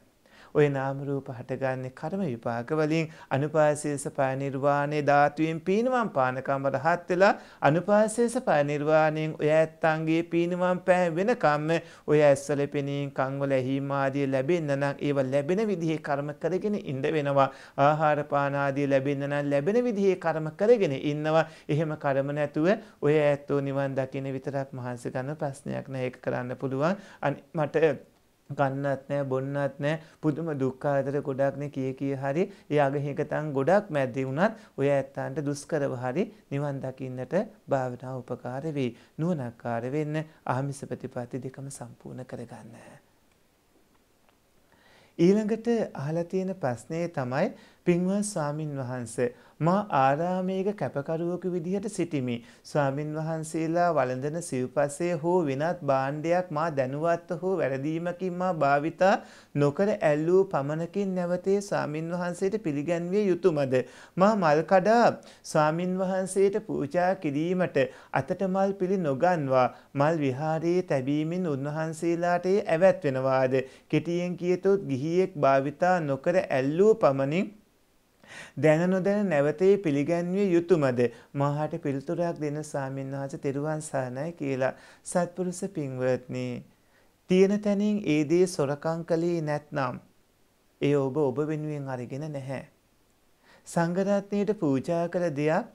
ওය නාම රූප හටගන්නේ කර්ම විපාක වලින් අනුපාසේස පය නිර්වාණය ධාතුවෙන් පීනවම් පානකම් රහත් වෙලා අනුපාසේස පය නිර්වාණයෙන් ඔය ඇත්තන්ගේ පීනවම් පෑ වෙනකම්ම ඔය ඇස්වල පෙනීම් කන්වල ඇහිීම ආදී ලැබෙන්න නම් ඒව ලැබෙන විදිහේ කර්ම කරගෙන ඉන්න වෙනවා ආහාර පාන ආදී ලැබෙන්න නම් ලැබෙන විදිහේ කර්ම කරගෙන ඉන්නවා එහෙම කර්ම නැතුව ඔය ඇත්තෝ නිවන් දකින්න විතරක් මහන්සි ගන්න ප්‍රශ්නයක් නැහැ ඒක කරන්න පුළුවන් අනිත් මට කන්නත් නෑ බොන්නත් නෑ පුදුම දුක් ආතර ගොඩක්නේ කී කී හරි ඒ අගහිකතන් ගොඩක් මැද්දේ වුණත් ඔය ඇත්තන්ට දුෂ්කරව හරි නිවන් දකින්නට භාවනා උපකාර වෙයි නුවණක්කාර වෙන්න ආමිස ප්‍රතිපatti දෙකම සම්පූර්ණ කරගන්න ඊළඟට අහලා තියෙන ප්‍රශ්නේ තමයි පින්වත් ස්වාමින් වහන්සේ මා ආරාමයක කැපකරුවකු විදිහට සිටිමි. ස්වාමින් වහන්සේලා වළඳන සිව්පසේ හෝ වෙනත් භාණ්ඩයක් මා දැනුවත්ව හෝ වැරදීමකින් මා භාවිතා නොකර ඇල්ලූ පමණකින් නැවතේ ස්වාමින් වහන්සේට පිළිගැන්විය යුතුයමද? මා මල් කඩා ස්වාමින් වහන්සේට පූජා කිරීමට අතට මල් පිළි නොගන්වා මල් විහාරයේ තැබීමෙන් උන්වහන්සේලාට ඇවැත් වෙනවාද? කෙටියෙන් කියතොත් ගිහියෙක් භාවිතා නොකර ඇල්ලූ පමණින් දැන නොදැන නැවතේ පිළිගැන්විය යුතුයමද මාහට පිළිතුරක් දෙන සාමින් වහන්සේ තෙරුවන් සරණයි කියලා සත්පුරුෂ පින්වත්නි තියෙන තැනින් ඒ දේ සොරකම් කළේ නැත්නම් ඒ ඔබ ඔබ වෙනුවෙන් අරගෙන නැහැ සංඝරත්නයට පූජා කළ දෙයක්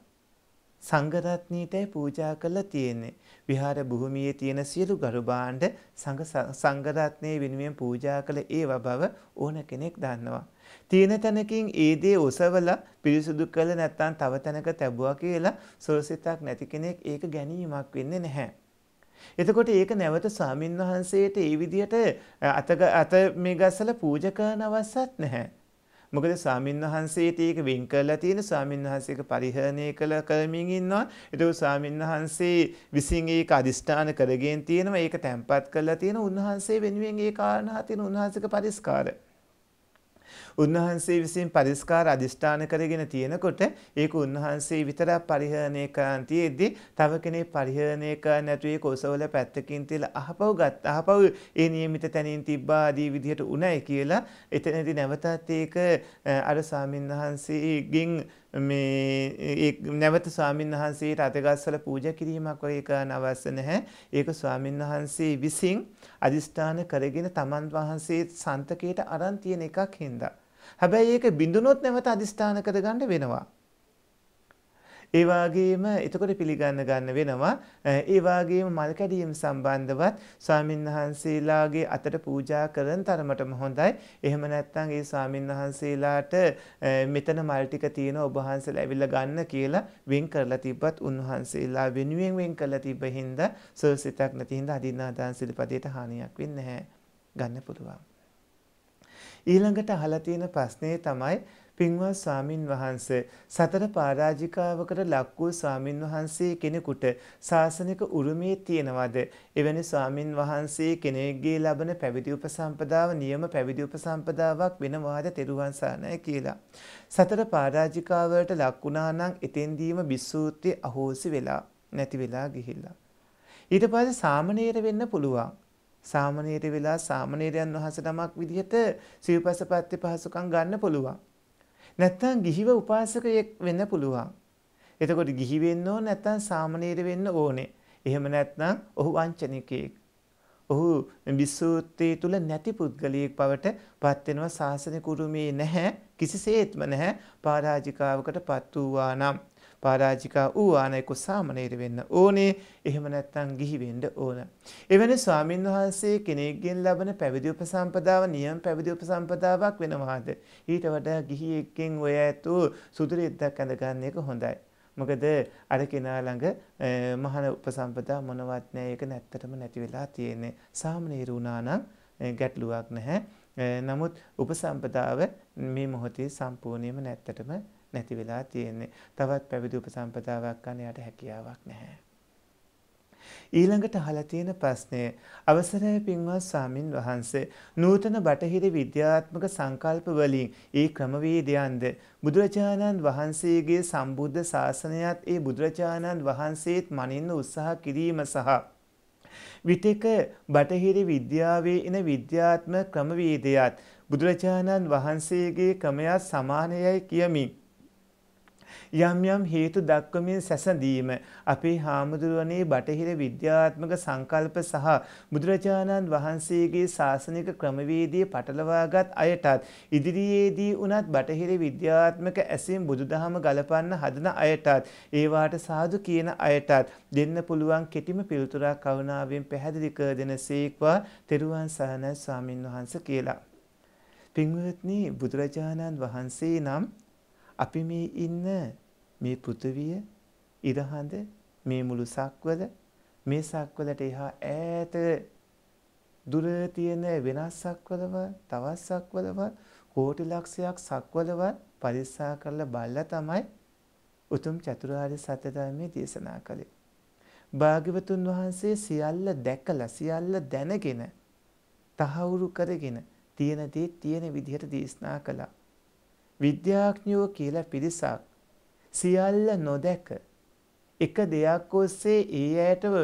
සංඝරත්නයටයි පූජා කළා තියෙන්නේ. විහාර භූමියේ තියෙන සියලු ගරු භාණ්ඩ සංඝරත්නයේ වෙනුවෙන් පූජා කළ ඒව බව ඕන කෙනෙක් දන්නවා. තියෙන තැනකින් ඒ දේ ඔසවලා පිරිසුදු කළ නැත්නම් තව තැනක තැබුවා කියලා සොරසිතක් නැති කෙනෙක් ඒක ගැනීමක් වෙන්නේ නැහැ. එතකොට ඒක නැවත ස්වාමින් වහන්සේට ඒ විදිහට අත අත මේ ගස්සලා පූජා කරන අවස්ථාවක් නැහැ. මොකද ස්වාමින් වහන්සේට ඒක වෙන් කරලා තියෙන ස්වාමින් වහන්සේක පරිහරණය කළ කරමින් ඉන්නවා. ඒතකොට ස්වාමින් වහන්සේ විසින් ඒක අදිස්ථාන කරගෙන තියෙනවා. ඒක තැම්පත් කරලා තියෙන උන්වහන්සේ වෙනුවෙන් ඒ කාරණා තියෙන උන්වහන්සේක පරිස්කාරය උන්වහන්සේ විසින් පරිස්කාර අදිෂ්ඨාන කරගෙන තියෙනකොට ඒක උන්වහන්සේ විතරක් පරිහරණය කරන් තියෙද්දී තව කෙනෙක් පරිහරණය කරන්න නැතුව ඒක ඔසවල පැත්තකින් තියලා අහපව ගත් අහපව ඒ නියමිත තැනින් තිබ්බා ආදී විදිහට උණයි කියලා එතනදී නැවතත් ඒක අර සාමින්වහන්සේගෙන් මේ නැවත ස්වාමීන් වහන්සේට අතගස්සල පූජා කිරීමක් වගේ කරන්න අවශ්‍ය නැහැ. ඒක ස්වාමීන් වහන්සේ විසින් අදිස්ථාන කරගෙන තමන් වහන්සේ සන්තකයට අරන් තියෙන එකක් හින්දා. හැබැයි ඒක බිඳුනොත් නැවත අදිස්ථාන කරගන්න වෙනවා. ඒ වගේම එතකොට පිළිගන්න ගන්න වෙනවා. ඒ වගේම මල් කැඩීම සම්බන්ධවත් ස්වාමින්වහන්සේලාගේ අතට පූජා කරන තරමටම හොඳයි. එහෙම නැත්නම් ඒ ස්වාමින්වහන්සේලාට මෙතන මල් ටික තියෙන ඔබ වහන්සේලා ඇවිල්ලා ගන්න කියලා වෙන් කරලා තිබ්බත් උන්වහන්සේලා වෙනුවෙන් වෙන් කරලා තිබ්බ හින්දා සර්සිතක් නැති හින්දා අදින්නාදාන සිල්පදයට හානියක් වෙන්නේ නැහැ. ගන්න පුළුවන්. ඊළඟට අහලා තියෙන ප්‍රශ්නේ තමයි පින්වත් ස්වාමින් වහන්සේ සතර පරාජිකාවකට ලක් වූ ස්වාමින් වහන්සේ කෙනෙකුට සාසනික උරුමයේ තියනවද එවැනි ස්වාමින් වහන්සේ කෙනෙක්ගේ ලබන පැවිදි උපසම්පදාව නියම පැවිදි උපසම්පදාවක් වෙනවාද තෙරුවන් සරණයි කියලා සතර පරාජිකාවලට ලක් වුණා නම් එතෙන්දීම බිස්සූත්‍ය අහෝසි වෙලා නැති වෙලා ගිහිල්ලා ඊට පස්සේ සාමණේර වෙන්න පුළුවන් සාමණේර වෙලා සාමණේරයන් වහන්සේ නමක් විදිහට සිව්පස පැත්තේ පහසුකම් ගන්න පුළුවන්. නැත්තම් ගිහිව උපාසකයෙක් වෙන්න පුළුවන්. එතකොට ගිහි වෙන්න ඕන නැත්තම් සාමණේර වෙන්න ඕනේ. එහෙම නැත්නම් ඔහු වංචනිකයෙක්. ඔහු විසූත්‍රයේ තුල නැති පුද්ගලයෙක් බවට පත් වෙනවා සාසනික උරුමේ නැහැ කිසිසේත්ම නැහැ පරාජිකාවකට පත් වූවා නම් පරාජිකා වූ ආනයකු සාමනේර වෙන්න ඕනේ එහෙම නැත්නම් ගිහි වෙන්න ඕන. එවැනි ස්වාමින් වහන්සේ කෙනෙක්ගෙන් ලබන පැවිදි උපසම්පදාව නියම පැවිදි උපසම්පදාවක් වෙනවාද? ඊට වඩා ගිහි එක්කෙන් ඔය ඇතු සුදුරෙද්දක් අඳගන්න එක හොඳයි. මොකද අර කෙනා ළඟ මහාන උපසම්පදා මොනවත් නැහැ. ඒක නැත්තටම නැති වෙලා තියෙන්නේ. සාමනීර වුණා නම් ගැටලුවක් නැහැ. නමුත් උපසම්පදාව මේ මොහොතේ සම්පූර්ණයෙන්ම නැත්තටම නැති වෙලා තියෙන්නේ. තවත් පැවිදි උපසම්පදාවක් ගන්න යට හැකියාවක් නැහැ. ඊළඟට අහලා තියෙන ප්‍රශ්නය අවසරයි පින්වත් සාමින් වහන්සේ නූතන බටහිර විද්‍යාත්මක සංකල්ප වලින් ඒ ක්‍රමවේදයන්ද බුදුරජාණන් වහන්සේගේ සම්බුද්ධ ශාසනයත් ඒ බුදුරජාණන් වහන්සේත් මනින්න උත්සාහ කිරීම සහ විටක බටහිර විද්‍යාවේ එන විද්‍යාත්මක ක්‍රමවේදයත් බුදුරජාණන් වහන්සේගේ ක්‍රමයත් සමානයයි කියමින් යම් යම් හේතු දක්වමින් සැසඳීම අපේ හාමුදුරුවනේ බටහිර විද්‍යාත්මක සංකල්ප සහ බුදුරජාණන් වහන්සේගේ ශාසනික ක්‍රමවේදයේ පටලවාගත් අයටත් ඉදිරියේදී උනත් බටහිර විද්‍යාත්මක ඇසින් බුදුදහම ගලපන්න හදන අයටත් ඒවාට සාදු කියන අයටත් දෙන්න පුළුවන් කෙටිම පිළිතුරක් කරුණාවෙන් පැහැදිලි කර දෙන සීක්වා තෙරුවන් සරණයි ස්වාමින් වහන්සේ කියලා. පින්වත්නි බුදුරජාණන් වහන්සේ නම් අපි මේ ඉන්න මේ පෘථිවිය, ඉරහඳ, මේ මුළු සක්වල, මේ සක්වලට එහා ඈත දුර තියෙන වෙනස් සක්වලවත්, තවත් සක්වලවත්, කෝටි ලක්ෂයක් සක්වලවත් පරිස්සා කරලා බලලා තමයි උතුම් චතුරාර්ය සත්‍ය ධර්මයේ දේශනා කළේ. භාග්‍යවතුන් වහන්සේ සියල්ල දැකලා සියල්ල දැනගෙන තහවුරු කරගෙන තියෙන දේ තියෙන විදිහට දේශනා කළා. විද්‍යාඥයෝ කියලා පිරිසක් සියල්ල නොදැක එක දෙයක් ඔස්සේ ඒ ඇයටව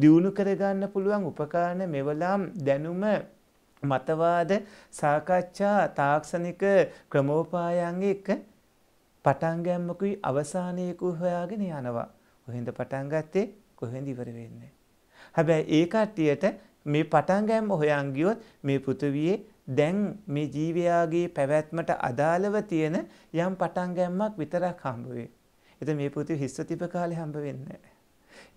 දියුණු කරගන්න පුළුවන් උපකරණ මෙවලම් දැනුම මතවාද සාකච්ඡා තාක්ෂණික ක්‍රමෝපායන්ගේ එක පටන් ගැම්මකුයි අවසානයකුයි හොයාගෙන යනවා. කොහෙන්ද පටන් ගත්තේ කොහෙන්ද ඉවර වෙන්නේ. හැබැයි ඒ කට්ටියට මේ පටන් ගැම්ම හොයන් ගියොත් මේ පෘථිවියේ දැන් මේ ජීවයාගේ පැවැත්මට අදාළව තියෙන යම් පටන් ගැම්මක් විතරක් හම්බ වෙයි. එතකොට මේ පොතේ හිස්ස තිබ කාලේ හම්බ වෙන්නේ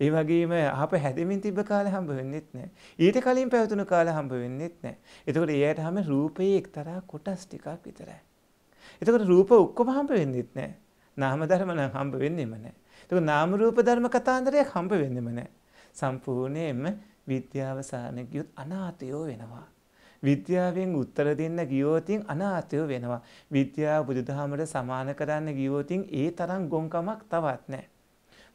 ඒ වගේම අප හැදෙමින් තිබ්බ කාලේ හම්බ වෙන්නෙත් නැහැ. ඊට කලින් පැවතුණු කාලේ හම්බ වෙන්නෙත් නැහැ. එතකොට ඒ ඇයට හැම රූපයේ එක්තරා කොටස් ටිකක් විතරයි. එතකොට රූප ඔක්කොම හම්බ වෙන්නෙත් නැහැ. නාම ධර්ම නම් හම්බ වෙන්නෙම නැහැ. එතකොට නාම රූප ධර්ම කතාන්දරයක් හම්බ වෙන්නෙම නැහැ. සම්පූර්ණයෙන්ම විද්‍යාව සානගියොත් අනාතයෝ වෙනවා. විද්‍යාවෙන් උත්තර දෙන්න ගියෝතින් අනාතය වෙනවා. විද්‍යාව බුදුදහමට සමාන කරන්න ගියෝතින් ඒ තරම් ගොංකමක් තවත් නෑ.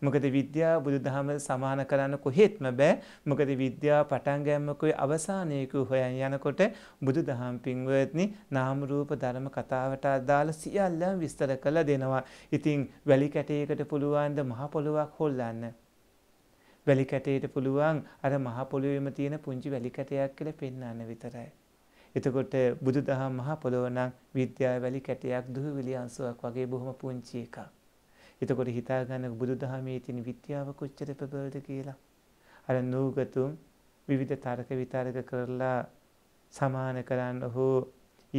මොකද විද්‍යාව බුදුදහම සමාන කරන්න කොහෙත්ම බෑ. මොකද විද්‍යාව පටන් ගැම්මකුයි අවසානයකු හොයන් යනකොට බුදුදහම් පින්වත්නි නාම රූප ධර්ම කතාවට අදාළ සියල්ලම විස්තර කළ දෙනවා. ඉතින් වැලි කැටයකට පුළුවන් ද මහ පොළොවක් හොල්ලන්න. වැලි කැටයට පුළුවන් අර මහ පොළොවේම තියෙන පුංචි වැලි කැටයක් කියලා පෙන්වන්න විතරයි. එතකොට බුදුදහම මහ පොළොව නම් විද්‍යාව වැලි කැටයක් දුහවිලි අංශුවක් වගේ බොහොම පුංචි එකක්. එතකොට හිතාගන්න බුදුදහමේ තියෙන විද්‍යාව කොච්චර ප්‍රබලද කියලා. අර නූගතුන් විවිධ තර්ක විතර්ක කරලා සමාන කරන්න හෝ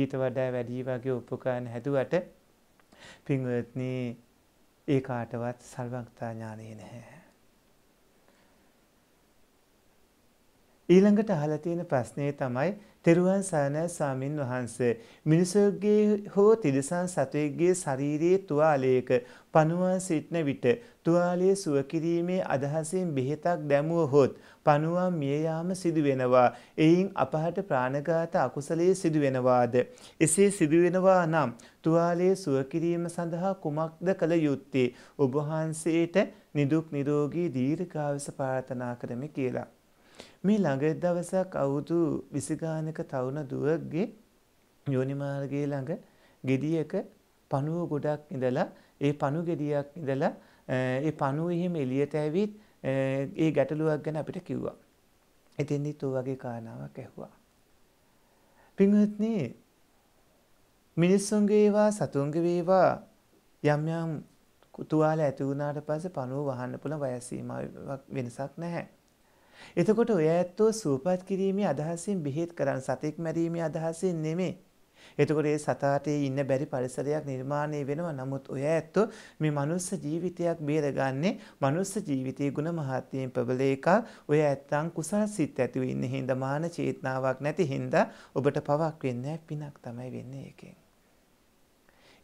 ඊට වඩා වැඩි වගේ උපකරණ හැදුවට පින්වත්නි ඒ කාටවත් සර්වඥතා ඥානෙ නැහැ. ඊළඟට අහලා තියෙන ප්‍රශ්නේ තමයි තෙරුවන් සරණයි ස්වාමින් වහන්සේ මිනිසෙකුගේ හෝ තිරිසන් සතෙකුගේ ශාරීරියේ තුවාලයක පණුවා සිටන විට තුවාලයේ සුව කිරීමේ අදහසින් බෙහෙතක් දැමුවහොත් පණුවා මිය යාම සිදු වෙනවා. එයින් අපහට ප්‍රාණඝාත අකුසලයේ සිදු වෙනවාද? එසේ සිදු වෙනවා නම් තුවාලයේ සුව කිරීම සඳහා කුමක්ද කළ යුත්තේ? ඔබ වහන්සේට නිදුක් නිරෝගී දීර්ඝායුෂ ප්‍රාර්ථනා කරමි කියලා. මේ ළඟ දවසක් අවුරුදු 20 ගානක තරුණ දුවෙක්ගේ යෝනි මාර්ගයේ ළඟ ගෙඩියක පණුව ගොඩක් ඉඳලා ඒ පණු ගෙඩියක් ඉඳලා ඒ පණුව එහෙම එළියට ඇවිත් ඒ ගැටලුවක් ගැන අපිට කිව්වා. එතෙන්දිත් ඔය වගේ කාරණාවක් ඇහුවා. පින්වත්නි මිනිස්සුන්ගේ ඒවා සතුන්ගේ ඒවා යම් යම් කුතුහල ඇති වුණාට පස්සේ පණුව වහන්න පුළුවන් වයස් සීමාවක් වෙනසක් නැහැ. එතකොට ඔය ඇත්තෝ සූපත් කිරීමේ අදහසින් බිහිත් කරන්න සතෙක් මැරීමේ අදහසින් නෙමේ. එතකොට ඒ සතාට ඉන්න බැරි පරිසරයක් නිර්මාණය වෙනවා. නමුත් ඔය ඇත්තෝ මේ මනුස්ස ජීවිතයක් බේරගන්නේ මනුස්ස ජීවිතයේ ಗುಣ මහත්යෙන් ප්‍රබල එකක්. ඔය ඇත්තන් කුසල් සිත් ඇතිව ඉන්න හින්දා මාන චේතනාවක් නැති හින්දා ඔබට පවක් වෙන්නේ පිනක් තමයි වෙන්නේ ඒකෙන්.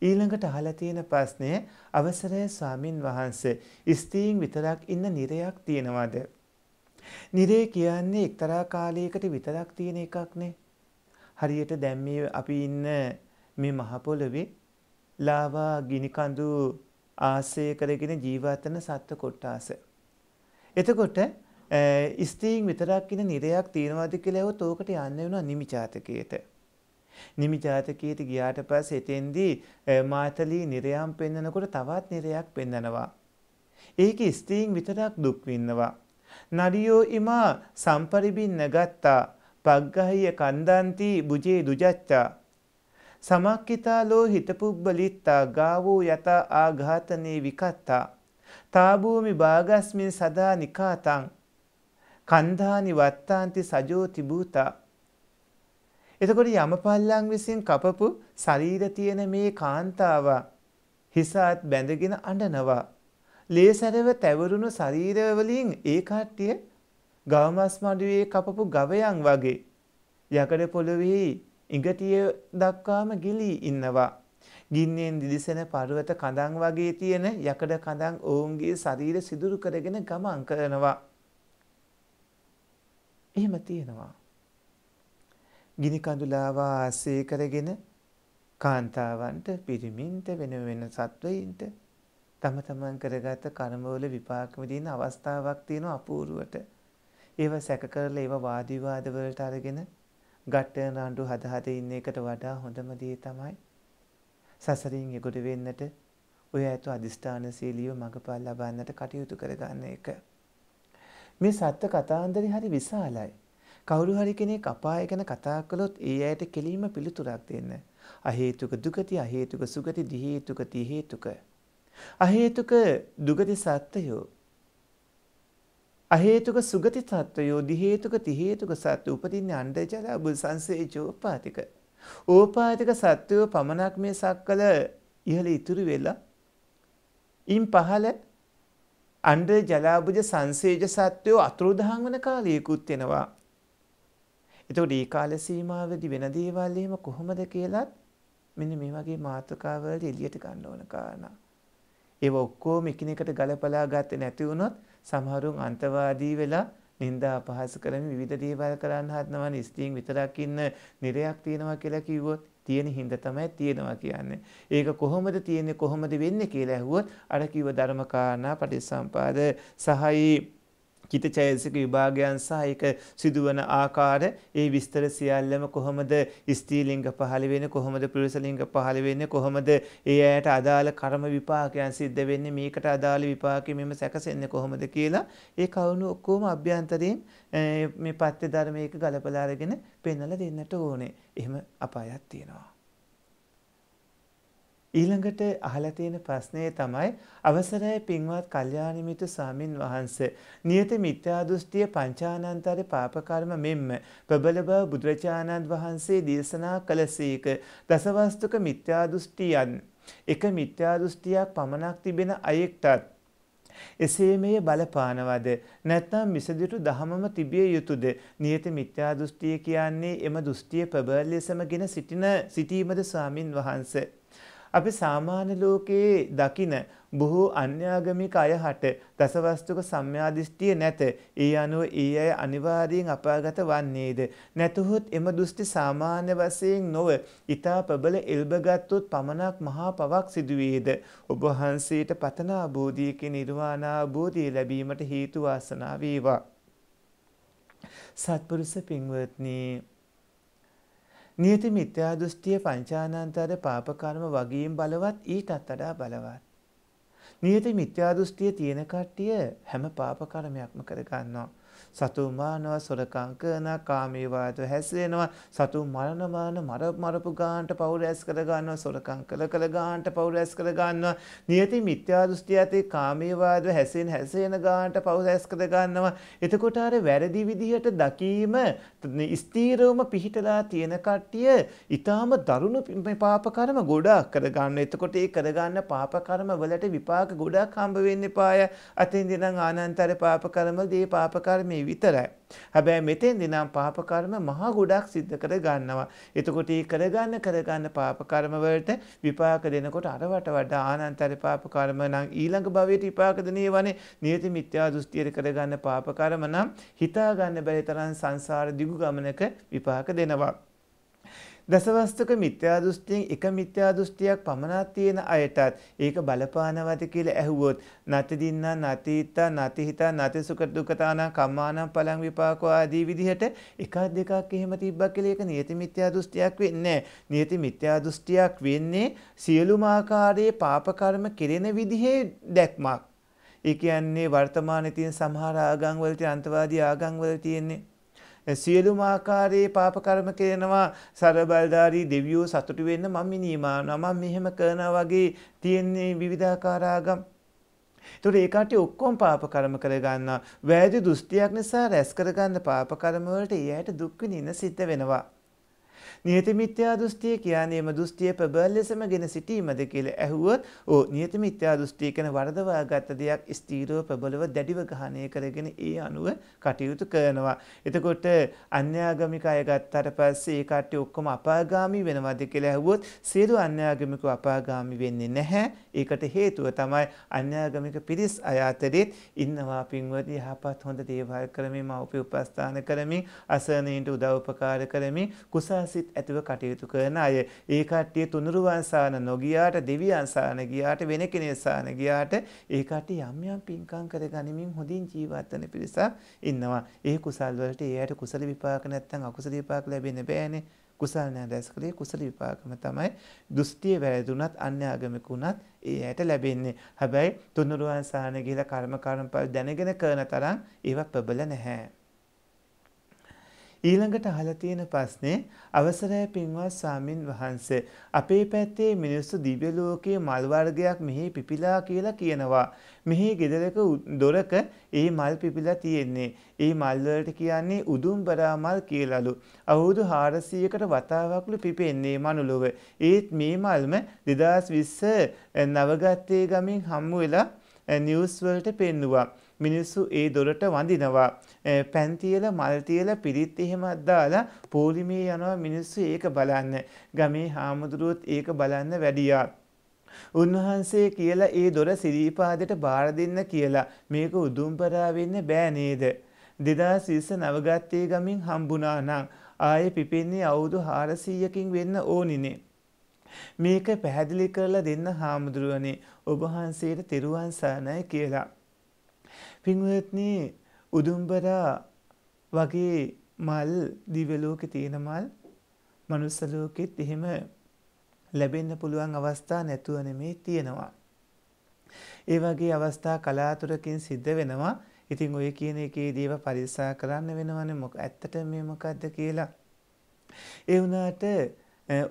ඊළඟට අහලා තියෙන ප්‍රශ්නය අවසරය ස්වාමින් වහන්සේ ස්ත්‍රීන් විතරක් ඉන්න නිරයක් තියනවාද? නිරේ කියන්නේ එක්තරා කාලයකට විතරක් තියෙන එකක් නේ. හරියට දැන් මේ අපි ඉන්න මේ මහ පොළවේ ලාවා ගිනි කඳු ආශ්‍රය කරගෙන ජීවත් වෙන සත්ත්ව කොටාස. එතකොට ස්ත්‍රීන් විතරක් ඉන්න නිරයක් තියනවාද කියලා ඇහුවොත් ඕකට යන්න වෙනවා නිමිජාතකයට. නිමිජාතකයට ගියාට පස්සේ එතෙන්දී මාතලී නිරයම් පෙන්නකොට තවත් නිරයක් පෙන්නනවා. ඒකේ ස්ත්‍රීන් විතරක් දුක් විඳිනවා. නරියෝ ඉමා සම්පරිබින්න ගත්තා පග්ගහිය කන්දන්ති බුජේ දුජච්චා සමක්කිතා ලෝ හිතපුබ්බලිත්තා ගාවෝ යතා ආඝාතනේ විකත්තා තාබූමි භාගස්මින් සදා නිකාතං කන්ධානි වත්තාන්ති සජෝ තිබූතා එතකොට යමපල්ලන් විසින් කපපු ශරීර තියෙන මේ කාන්තාව හිසත් බැඳගෙන අඬනවා ලේසරව තැවරුණු ශරීරවලින් ඒ කට්ටිය ගවමස් මඩුවේ කපපු ගවයන් වගේ යකඩ පොළොවේ ඉඟටිය දක්වාම ගිලී ඉන්නවා. ගින්නෙන් දිලිසෙන පර්වත කඳන් වගේ තියෙන යකඩ කඳන් ඔවුන්ගේ ශරීර සිදුරු කරගෙන ගමන් කරනවා. එහෙම තියෙනවා. ගිනි කඳුලාව ආසේ කරගෙන කාන්තාවන්ට පිරිමින්ට වෙන වෙන සත්වයින්ට තම තමන් කරගත කර්මවල විපාක විඳින අවස්ථාවක් තියෙන අපූර්වට. ඒව සැක කරලා ඒව වාද විවාද වලට අරගෙන ගැටෙන රණ්ඩු හද හද ඉන්න එකට වඩා හොඳම දේ තමයි සසරින් එගොඩ වෙන්නට ඔය ඇතු අදිෂ්ඨාන සීලිය මඟපල් ලබන්නට කටයුතු කරගන්න එක. මේ සත්‍ය කතාන්දරي හරි විශාලයි. කවුරු හරි කෙනෙක් අපාය ගැන කතා කළොත් ඒ අයට කෙලින්ම පිළිතුරක් දෙන්න. අහේතුක දුකති අහේතුක සුගති දිහේතුක තිහේතුක අහේතුක දුගති සත්‍යයෝ අහේතුක සුගති තත්ත්වයෝ දිහේතුක තිහේතුක සත්ත්ව උපදින්නේ අණ්ඩජල සංසේචෝපාතික. ඕපාතික සත්වයෝ පමණක් මේ සක්කල ඉහළ ඉතුරු වෙලා ඉන් පහළ අණ්ඩ ජලාබුජ සංසේජ සත්වයෝ අතුරුදහන් වන කාලයකුත් වෙනවා. එතකොට ඒ කාල සීමාවේදී වෙන දේවල් එහෙම කොහොමද කියලත් මෙන්න මේ වගේ මාතෘකාවලට එළියට ගන්න ඕන කාරණා. ඒව ඔක්කොම එකිනෙකට ගලපලා ගත්තේ නැති වුණොත් සමහරුන් අන්තවාදී වෙලා නින්දා අපහාස කරමින් විවිධ දේවල් කරන්න හදනවා ස්ත්‍රීන් විතරක් ඉන්න නිරයක් තියෙනවා කියලා කිව්වොත් තියෙන හිඳ තමයි තියෙනවා කියන්නේ. ඒක කොහොමද තියෙන්නේ කොහොමද වෙන්නේ කියලා ඇහුවොත් අර කිව්ව ධර්මකාරණා පටිසම්පාද සහයි කිතචෛතසික විභාගයන් සහ ඒක සිදුවන ආකාර ඒ විස්තර සියල්ලම කොහොමද ස්ත්‍රීලිංග පහළ වෙන්නේ කොහොමද පුරුෂලිංග පහළ වෙන්නේ කොහොමද ඒ ඇයට අදාළ කර්ම විපාකයන් සිද්ධ වෙන්නේ මේකට අදාළ විපාකෙ මෙම සැකසෙන්නේ කොහොමද කියලා ඒ කවුණු ඔක්කොම අභ්‍යන්තරයෙන් මේ පත්‍ය ධර්මයක ගලපලා අරගෙන පෙන්වලා දෙන්නට ඕනේ. එහෙම අපායක් තියෙනවා. ඊළඟට අහලා තියෙන ප්‍රශ්නේ තමයි අවසරයි පින්වත් කල්යාණිමිතු සාමින් වහන්සේ නියත මිත්‍යා දෘෂ්ටිය පංචානන්තර පාප කර්ම මෙන්ම ප්‍රබල බව බුදුරජාණන් වහන්සේ දේශනා කළසේක දසවස්තුක මිත්‍යා දෘෂ්ටියන් එක මිත්‍යා දෘෂ්ටියක් පමණක් තිබෙන අයෙක්ටත් එසේ මෙය බලපානවද නැත්නම් මිසදිටු දහමම තිබිය යුතුද නියත මිත්‍යා දෘෂ්ටිය කියන්නේ එම දෘෂ්ටිය ප්‍රබල ලෙසමගෙන සිටින සිටීමද ස්වාමින් වහන්සේ අපි සාමාන්‍ය ලෝකයේ දකින බොහෝ අන්‍යාගමික අය හට දසවස්තුක සම්‍යාදිෂ්ටිය නැත. ඒ අනුව ඒ අය අනිවාර්යෙන් අපාගත වන්නේද. නැතහොත් එම දෘෂ්ටි සාමාන්‍ය වශයෙන් නොව ඊතා ප්‍රබල එල්බගත්තුත් පමණක් මහා පවක් සිදුවේද. ඔබ වහන්සේට පතන ආબોධියකින් නිර්වාණ ආબોධිය ලැබීමට හේතු වාසනා වේවා. සත්පුරුෂ පින්වත්නි නියති මිත්‍යා දෘෂ්ටිය පංචානන්තර පාප කර්ම වගේම බලවත් ඊටත් වඩා බලවත්. නියති මිත්‍යා දෘෂ්ටිය තියෙන කට්ටිය හැම පාප කර්මයක්ම කර ගන්නවා. සතු මානවා සොරකම් කරනවා කාමී වාද හැසිරෙනවා සතු මරණ මරණ මර මරපු ගානට පවුල ඇස් කර ගන්නවා සොරකම් කළ කළ ගානට පවුල ඇස් කර ගන්නවා නියති මිත්‍යා දෘෂ්ටි ඇති කාමී වාද හැසින් හැසිරෙන ගානට පවුල ඇස් කර ගන්නවා එතකොට අර වැරදි විදිහට දකීම ස්ථීරවම පිහිටලා තියෙන කට්ටිය ඊටාම දරුණු මේ පාප කර්ම ගොඩාක් කරගන්න. එතකොට ඒ කරගන්න පාප කර්ම වලට විපාක ගොඩාක් හම්බ වෙන්න එපාය. අතින් දිනන් ආනන්තර පාප කර්ම දී පාප කර්මේ විතරයි. හැබැයි මෙතෙන්දි නම් පාප කර්ම මහා ගොඩක් සිද්ධ කර ගන්නවා. එතකොට ඒ කරගන්න කරගන්න පාප කර්ම වලට විපාක දෙනකොට අරවට වඩා ආනන්තර පාප කර්ම නම් ඊළඟ භවයට විපාක දෙනේ වනේ. නියති මිත්‍යා දෘෂ්ටියට කරගන්න පාප කර්ම නම් හිතා ගන්න බැරි තරම් සංසාර දිගු ගමනක විපාක දෙනවා. දසවස්තුක මිත්‍යා දෘෂ්ටියෙන් එක මිත්‍යා දෘෂ්ටියක් පමණක් තියෙන අයටත් ඒක බලපානවද කියලා ඇහුවොත් නති දින්නා නතිිතා නතිහිතා නති සුඛ දුක්ඛතාන කම්මානම් පලං විපාකෝ ආදී විදිහට එකක් දෙකක් එහෙම තිබ්බා කියලා ඒක නියති මිත්‍යා දෘෂ්ටියක් වෙන්නේ නියති මිත්‍යා දෘෂ්ටියක් වෙන්නේ සියලුම ආකාරයේ පාප කර්ම කෙරෙන විදිහේ දැක්මක්. ඒ කියන්නේ වර්තමානයේ තියෙන සමහර ආගම් වල තියෙන අන්තවාදී ආගම් වල තියෙන්නේ සියලුම ආකාරයේ පාප කර්ම කරනවා සරබල්දාරී දෙවියෝ සතුටු වෙන්න මම මිනීමානවා මම මෙහෙම කරනවා වගේ තියෙන්නේ විවිධාකාරාගම් එතකොට ඒ කට්ටිය ඔක්කොම පාප කර්ම කරගන්නවා. වැරදි දෘෂ්ටියක් නිසා රැස් කරගන්න පාප කර්ම වලට එයාට දුක් විඳින සිද්ධ වෙනවා. නියතිමිත්‍යා දෘෂ්ටිය කියන්නේ මේ දෘෂ්ටිය ප්‍රබල ලෙසම ගෙන සිටීමද කියලා ඇහුවොත් ඕ නියතිමිත්‍යා දෘෂ්ටිය කියන වරදවාගත් දෙයක් ස්ථීරව ප්‍රබලව දැඩිව ග්‍රහණය කරගෙන ඒ අනුව කටයුතු කරනවා. එතකොට අන්‍යාගමික අය ගත්තාට පස්සේ ඒ කට්ටිය ඔක්කොම අපාගාමි වෙනවද කියලා ඇහුවොත් සියලු අන්‍යාගමිකව අපාගාමි වෙන්නේ නැහැ. ඒකට හේතුව තමයි අන්‍යාගමික පිරිස් අය අතරෙත් ඉන්නවා පින්වදී යහපත් හොඳ දේවල් කරමින් මව්පිය උපස්ථාන කරමින් අසරණයින්ට උදව් උපකාර කරමින් කුසල්සිත සිත් ඇතුව කටයුතු කරන අය. ඒ කට්ටිය තුනුරුවන් සාන නොගියාට දෙවියන් සාන ගියාට වෙන කෙනෙක් සාන ගියාට ඒ කට්ටිය යම් යම් පින්කම් කර ගනිමින් හොඳින් ජීවත් වෙන පිරිසක් ඉන්නවා. ඒ කුසල් වලට ඒ අයට කුසල විපාක නැත්නම් අකුසල විපාක ලැබෙන්න බෑනේ. කුසල් නැදස්කලේ කුසල විපාකම තමයි දෘෂ්ටිය වැරදුනත් අන්‍යාගමිකුණත් ඒ ඇයට ලැබෙන්නේ. හැබැයි තුනුරුවන් සාන ගිහලා කර්ම කර්මඵල දැනගෙන කරන තරම් ඒවා ප්‍රබල නැහැ. ඊළඟට අහලා තියෙන ප්‍රශ්නේ අවසරයි පින්වත් ස්වාමින් වහන්සේ අපේ පැත්තේ මිනිස්සු දිව්‍ය ලෝකයේ මල් වර්ගයක් මෙහි පිපිලා කියලා කියනවා මෙහි ගෙදරක දොරක ඒ මල් පිපිලා තියෙන්නේ ඒ මල් වලට කියන්නේ උදුම්බරා මල් කියලාලු අවුරුදු 400කට වතාවක්ලු පිපෙන්නේ මනුලොව ඒත් මේ මල්ම 2020 නවගත්තේ ගමෙන් හම්බ වෙලා නිවුස් වලට පෙන්නුවා මිනිස්සු ඒ දොරට වඳිනවා. පැන්තියල මල්තියල පිරිත් එහෙමත් දාලා පෝලිමේ යනවා මිනිස්සු ඒක බලන්න. ගමේ හාමුදුරුවොත් ඒක බලන්න වැඩියා. උන්වහන්සේ කියලා ඒ දොර සිරීපාදට බාර දෙන්න කියලා මේක උදුම්පරා වෙන්න බෑ නේද? දෙදා සිස්ස නවගත්තේ ගමින් හම්බුණා නම් ආයේ පිපෙන්නේ අවුරුදු 400කින් වෙන්න ඕනිනේ. මේක පැහැදිලි කරලා දෙන්න හාමුදුරුවනේ ඔබ වහන්සේට තෙරුවන් සරණයි කියලා. පින්වත්නි උදුම්බරා වගේ මල් දිව්‍ය ලෝකේ තියෙන මල් මනුස්ස ලෝකෙත් එහෙම ලැබෙන්න පුළුවන් අවස්ථා නැතුව නෙමේ තියෙනවා. ඒ වගේ අවස්ථා කලාතුරකින් සිද්ධ වෙනවා. ඉතින් ඔය කියන එකේ දේව පරිස්සා කරන්න වෙනවනේ මොක ඇත්තට මේ මොකද්ද කියලා. ඒ වුණාට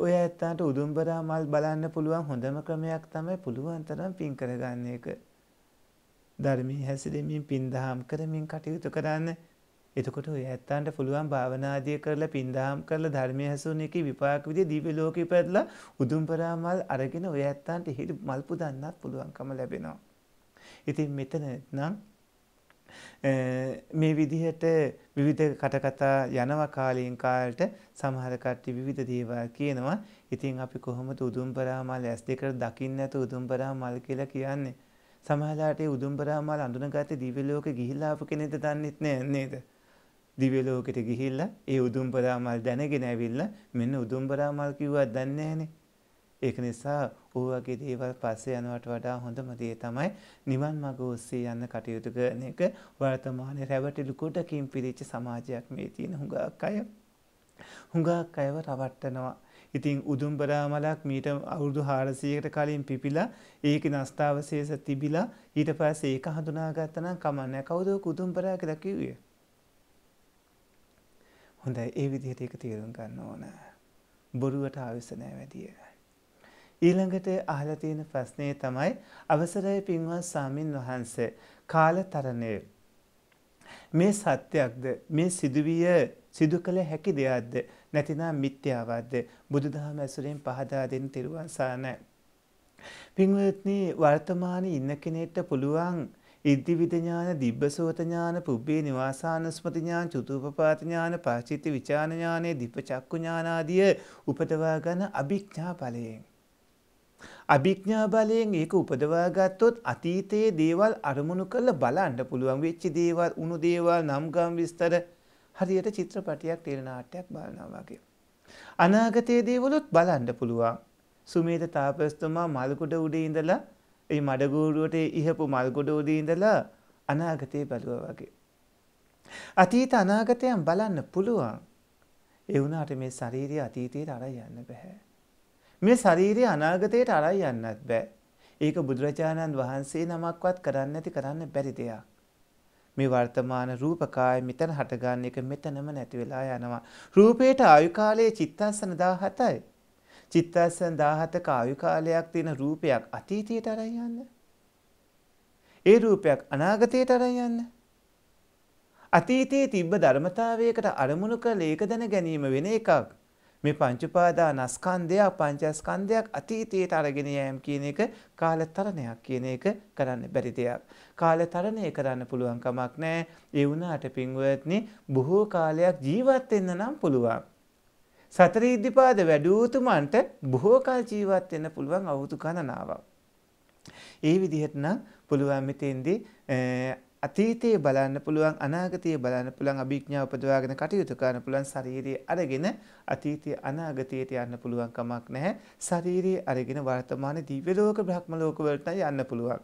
ඔය ඇත්තන්ට උදුම්බරා මල් බලන්න පුළුවන් හොඳම ක්‍රමයක් තමයි පුළුවන් තරම් පින් කරගන්න එක. ධර්මී හැසිරෙමින් පින්දහම් කරමින් කටයුතු කරන්න එතකොට ඔය ඇත්තන්ට පුළුවන් භාවනාදිය කරලා පින්දහම් කරලා ධර්මය හැසුන එක විපාක විදිය දිව්‍ය ලෝකෙ පැදලා උදුම්පරාමල් අරගෙන ඔය ඇත්තන්ට හිරි මල් පුදන්නත් පුළුවන්කම ලැබෙනවා. ඉතින් මෙතන නම් මේ විදිහට විවිධ කටකතා යනවා කාලයෙන් කාලට සමහර කට්ටිය විවිධ දේවල් කියනවා. ඉතින් අපි කොහොමද උදුම්පරාමල් ඇස් දෙකට දකින්න නැතු උදුම්පරාමල් කියලා කියන්නේ? සමහරලාට ඒ උදුම්බරා මාල අඳුනගත්තේ දිව්‍ය ලෝකෙ ගිහිල්ලා ආපු කෙනෙක්ද දන්නෙත් නෑ නේද? දිව්‍ය ලෝකෙට ගිහිල්ලා ඒ උදුම්බරා මාල් දැනගෙන ඇවිල්ලා මෙන්න උදුම්බරා මාල් කිව්වත් දන්නේ නෑනේ. ඒක නිසා ඕ වගේ දේවල් පස්සේ යනවට වඩා හොඳම දේ තමයි නිවන් මඟ ඔස්සේ යන්න කටයුතු කරන එක වර්තමානයේ රැවටිලි කොටකින් පිරිච්ච සමාජයක් මේ තියෙන හුඟක් අය හුඟක් අයව රවට්ටනවා ඉතින් උදුම්බරා මලක් මීට අවුරුදු හාරසයකට කලින් පිපිලා ඒක නස්ථාවශේෂ තිබිලා ඊට පස්ස ඒක හඳුනාගත්තනම් කමන්න කවුද උදුම්බරා කියලා කිව්වේ. හොඳයි ඒ විදිහට ඒක තේරුම් ගන්න ඕන. බොරුවට ආවිස නැහැ වැඩිය. ඊළඟට අහලා තියෙන ප්‍රශ්නේ තමයි අවසරයි පින්වත් සාමින් වහන්සේ කාලතරණය මේ සත්‍යයක්ද මේ සිදුවිය සිදු කළ හැකි දෙයක්ද නැතිනම් මිත්‍යාවද්ද බුදුදහම ඇසුරෙන් පහදා දෙන තිරුවන් සරණයි. පින්වත්නි වර්තමානයේ ඉන්න කෙනෙක්ට පුළුවන් ඉද්ධිවිද ඥාන, දිබ්බසෝත ඥාන, පුබ්බේ නිවාසානුස්මති ඥාන, චතුූපපාත ඥාන, පාචිත්‍ය විචාන ඥානේ, දීපචක්කු ඥාන ආදී උපදවා ගන්න අභිඥා ඵලයෙන්. අභිඥා බලයෙන් ඒක උපදවා ගත්තොත් අතීතයේ දේවල් අරමුණු කරලා බලන්න පුළුවන් වෙච්ච දේවල්, උණු දේවල්, නම් ගම් විස්තර හරියට චිත්‍රපටියක් ටෙල්නාට්‍යයක් බලනවාගේ. අනාගතයේ දේවලුත් බලන්ඩ පුළුවන්. සුමේද තාපස්තුමා මල්කුඩ උඩේ ඉඳලා ඒ මඩගූරුවට ඉහපු මල්ගොඩ උඩේ ඉඳලා අනාගතය බැලුව වගේ. අතීත අනාගතයන් බලන්න පුළුවන් ඒ වුණාට මේ ශරීරය අතීතයට අරයි යන්න බැහැ. මේ ශරීරය අනාගතයට අරයි යන්නත් බෑ. ඒක බුදුරජාණන් වහන්සේ නමක්වත් කරන්න ඇති කරන්න බැරි දෙයක්. මේ වර්තමාන රූපකාය මෙතන හටගන්න එක මෙතනම නැති වෙලා යනවා. රූපේට ආයු කාලය චිත්තස්සන 17යි. චිත්තස්සන 17ක ආයු කාලයක් තියෙන රූපයක් අතීතයට අරන් යන්න. ඒ රූපයක් අනාගතයට අරන් යන්න. අතීතයේ තිබ්බ ධර්මතාවයකට අරමුණු කළ ඒක දැන ගැනීම වෙන එකක්. මේ පංච උපාදානස්කන්ධයක් පංචස්කන්ධයක් අතීතයට අරගෙන යෑම කියන එක කාලතරණයක් කියන එක කරන්න බැරි දෙයක්. කාලතරණය කරන්න පුළුවන් කමක් නැහැ. ඒ වුණාට පින්වත්නි බොහෝ කාලයක් ජීවත් වෙන්න නම් පුළුවන්. සතර ඉද්ධිපාද වැඩූතුමන්ට බොහෝ කල් ජීවත් වෙන්න පුළුවන් අවුතු ගණනාවක්. ඒ විදිහට නම් පුළුවන් මෙතෙන්දී අතීතයේ බලන්න පුළුවන් අනාගතයේ බලන්න පුළුවන් අභිඥාව උපදවාගෙන කටයුතු කරන්න පුළුවන් ශාරීරිය අරගෙන අතීතයේ අනාගතයට යන්න පුළුවන් කමක් නැහැ ශාරීරිය අරගෙන වර්තමාන දිව්‍ය ලෝක බ්‍රහ්ම ලෝක වලට යන්න පුළුවන්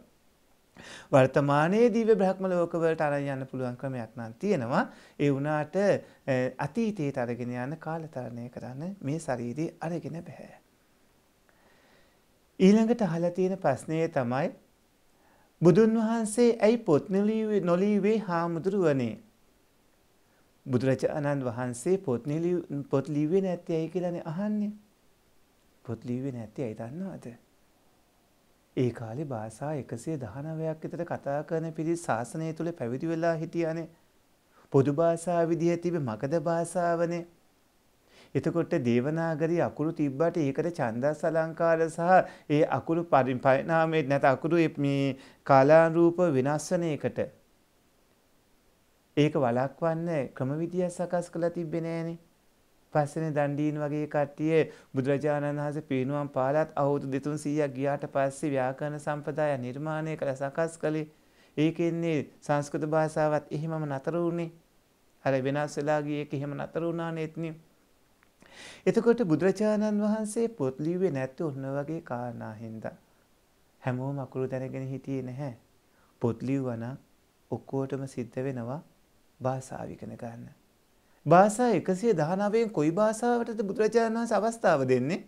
වර්තමානයේ දිව්‍ය බ්‍රහ්ම ලෝක වලට අරන් යන්න පුළුවන් ක්‍රමයක් නම් තියෙනවා ඒ වුණාට අතීතයට අරගෙන යන කාලතරණය කරන්න මේ ශාරීරිය අරගෙන බෑ ඊළඟට අහලා තියෙන ප්‍රශ්නය තමයි බුදුන් වහන්සේ ඇයි පොත් නොලීවේ හාමුදුරුවනේ බුදුරජාණන් වහන්සේ පොත් පොත් ලිව්වේ නැත්තේ ඇයි කියලානේ අහන්නේ. පොත් ලිව්වේ නැත්තේ ඇයි දන්නවද? ඒ කාලේ භාෂා 119ක් විතර කතා කරන පිරිස ශාසනය තුල පැවිදි වෙලා හිටියානේ. පොදු භාෂාව විදිහට තිබෙ මගධ භාෂාවනේ. එතකොට දේවනාගරී අකුරු තිබ්බට ඒකට ඡන්දස් අලංකාර සහ ඒ අකුරු පරිණාමයේ නැත අකුරු මේ කාලානුරූප වෙනස් වෙන එකට ඒක වළක්වන්න ක්‍රමවිදියක් සකස් කළා තිබ්බේ නෑනේ. පස්සේනේ දණ්ඩීන් වගේ කට්ටිය බුදුරජාණන් වහන්සේ පිරිනුවම් පාලත් අවුරුදු 200ක් ගියාට පස්සේ ව්‍යාකරණ සම්පදාය නිර්මාණය කළ සකස් කළේ. ඒකෙන්නේ සංස්කෘත භාෂාවත් එහෙමම නතර වුණේ. අර වෙනස් වෙලා ගියේ ඒක එහෙම නතර වුණානේ එතනින්. එතකොට බුදුරජාණන් වහන්සේ පොත් ලිව්වේ නැත්තේ ඔන්න වගේ කාරණා හින්දා. හැමෝම අකුරු දැනගෙන හිටියේ නැහැ. පොත් ලිව්වනම් ඔක්කොටම සිද්ධ වෙනවා භාෂාව ඉගෙන ගන්න. භාෂා 119න් කොයි භාෂාවටද බුදුරජාණන් වහන්සේ අවස්ථාව දෙන්නේ?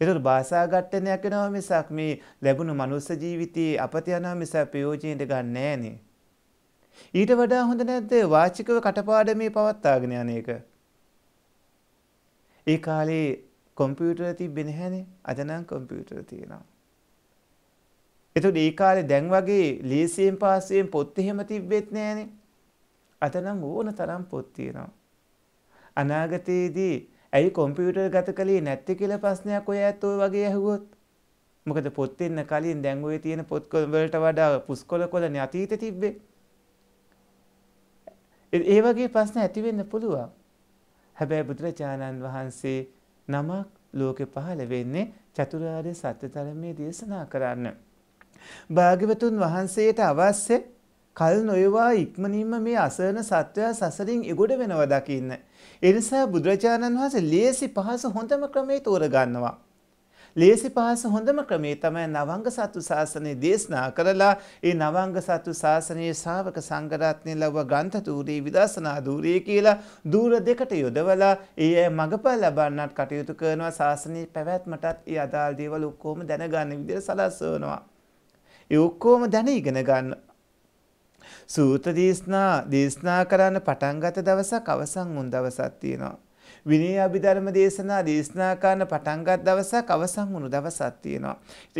ඒතර භාෂා ඝට්ටනයක් වෙනවා මිසක් මේ ලැබුණු මනුස්ස ජීවිතයේ අපත යනවා මිසක් ප්‍රයෝජනෙට ගන්න නෑනේ. ඊට වඩා හොඳ නැද්ද වාචිකව කටපාඩමේ පවත්වාගෙන යන එක? ඒ කාලේ කොම්පියුටර් තිබ්බේ නැහැනේ. අද නම් කොම්පියුටර් තියෙනවා. එතකොට ඒ කාලේ දැන් වගේ ලේසියෙන් පාසයෙන් පොත් එහෙම තිබ්බෙත් නැහැනේ. අද නම් ඕන තරම් පොත් තියෙනවා. අනාගතයේදී ඇයි කොම්පියුටර් ගත කළේ නැත්තේ කියලා ප්‍රශ්නයක් ඔය ඇත්ත ඔය වගේ ඇහුවොත්. මොකද පොත් එන්න කලින් දැන් ඔය තියෙන පොත් වලට වඩා පුස්කොළ කොළනේ අතීතේ තිබ්බේ. ඒ වගේ ප්‍රශ්න ඇති වෙන්න පුළුවන්. හැබැයි බුදුරජාණන් වහන්සේ නමක් ලෝකෙ පහළ වෙන්නේ චතුරාර්ය සත්‍ය ධර්මයේ දේශනා කරන්න. භාග්‍යවතුන් වහන්සේට අවශ්‍ය කල් නොයවා ඉක්මනින්ම මේ අසරණ සත්වයා සසරින් එගොඩ වෙනවා දකින්න. එනිසා බුදුරජාණන් වහන්සේ ලේසි පහස හොඳම ක්‍රමේ තෝරගන්නවා. ලේසි පහස හොඳම ක්‍රමේ තමයි නවංග සත්තු ශාසනය දේශනා කරලා ඒ නවංග සත්තු ශාසනයේ ශ්‍රාවක සංඝරත්නය ලව්ව ග්‍රන්ථ ධූරී විදර්ශනා ධූරී කියලා ධූර දෙකට යොදවලා ඒ අය මඟපල් ලබන්නත් කටයුතු කරනවා ශාසනයේ පැවැත්මටත් ඒ අදාළ දේවල් ඔක්කොම දැනගන්න විදිහට සලස්වනවා. ඒ ඔක්කොම දැන ඉගෙන ගන්න. සූත දේශනා දේශනා කරන්න පටන් ගත දවසක් අවසන් වුන් දවසක් තියෙනවා. විනය අභිධර්ම දේශනා දේශනා කරන පටන්ගත් දවසක් අවසන් වුණු දවසක් තියෙනවා.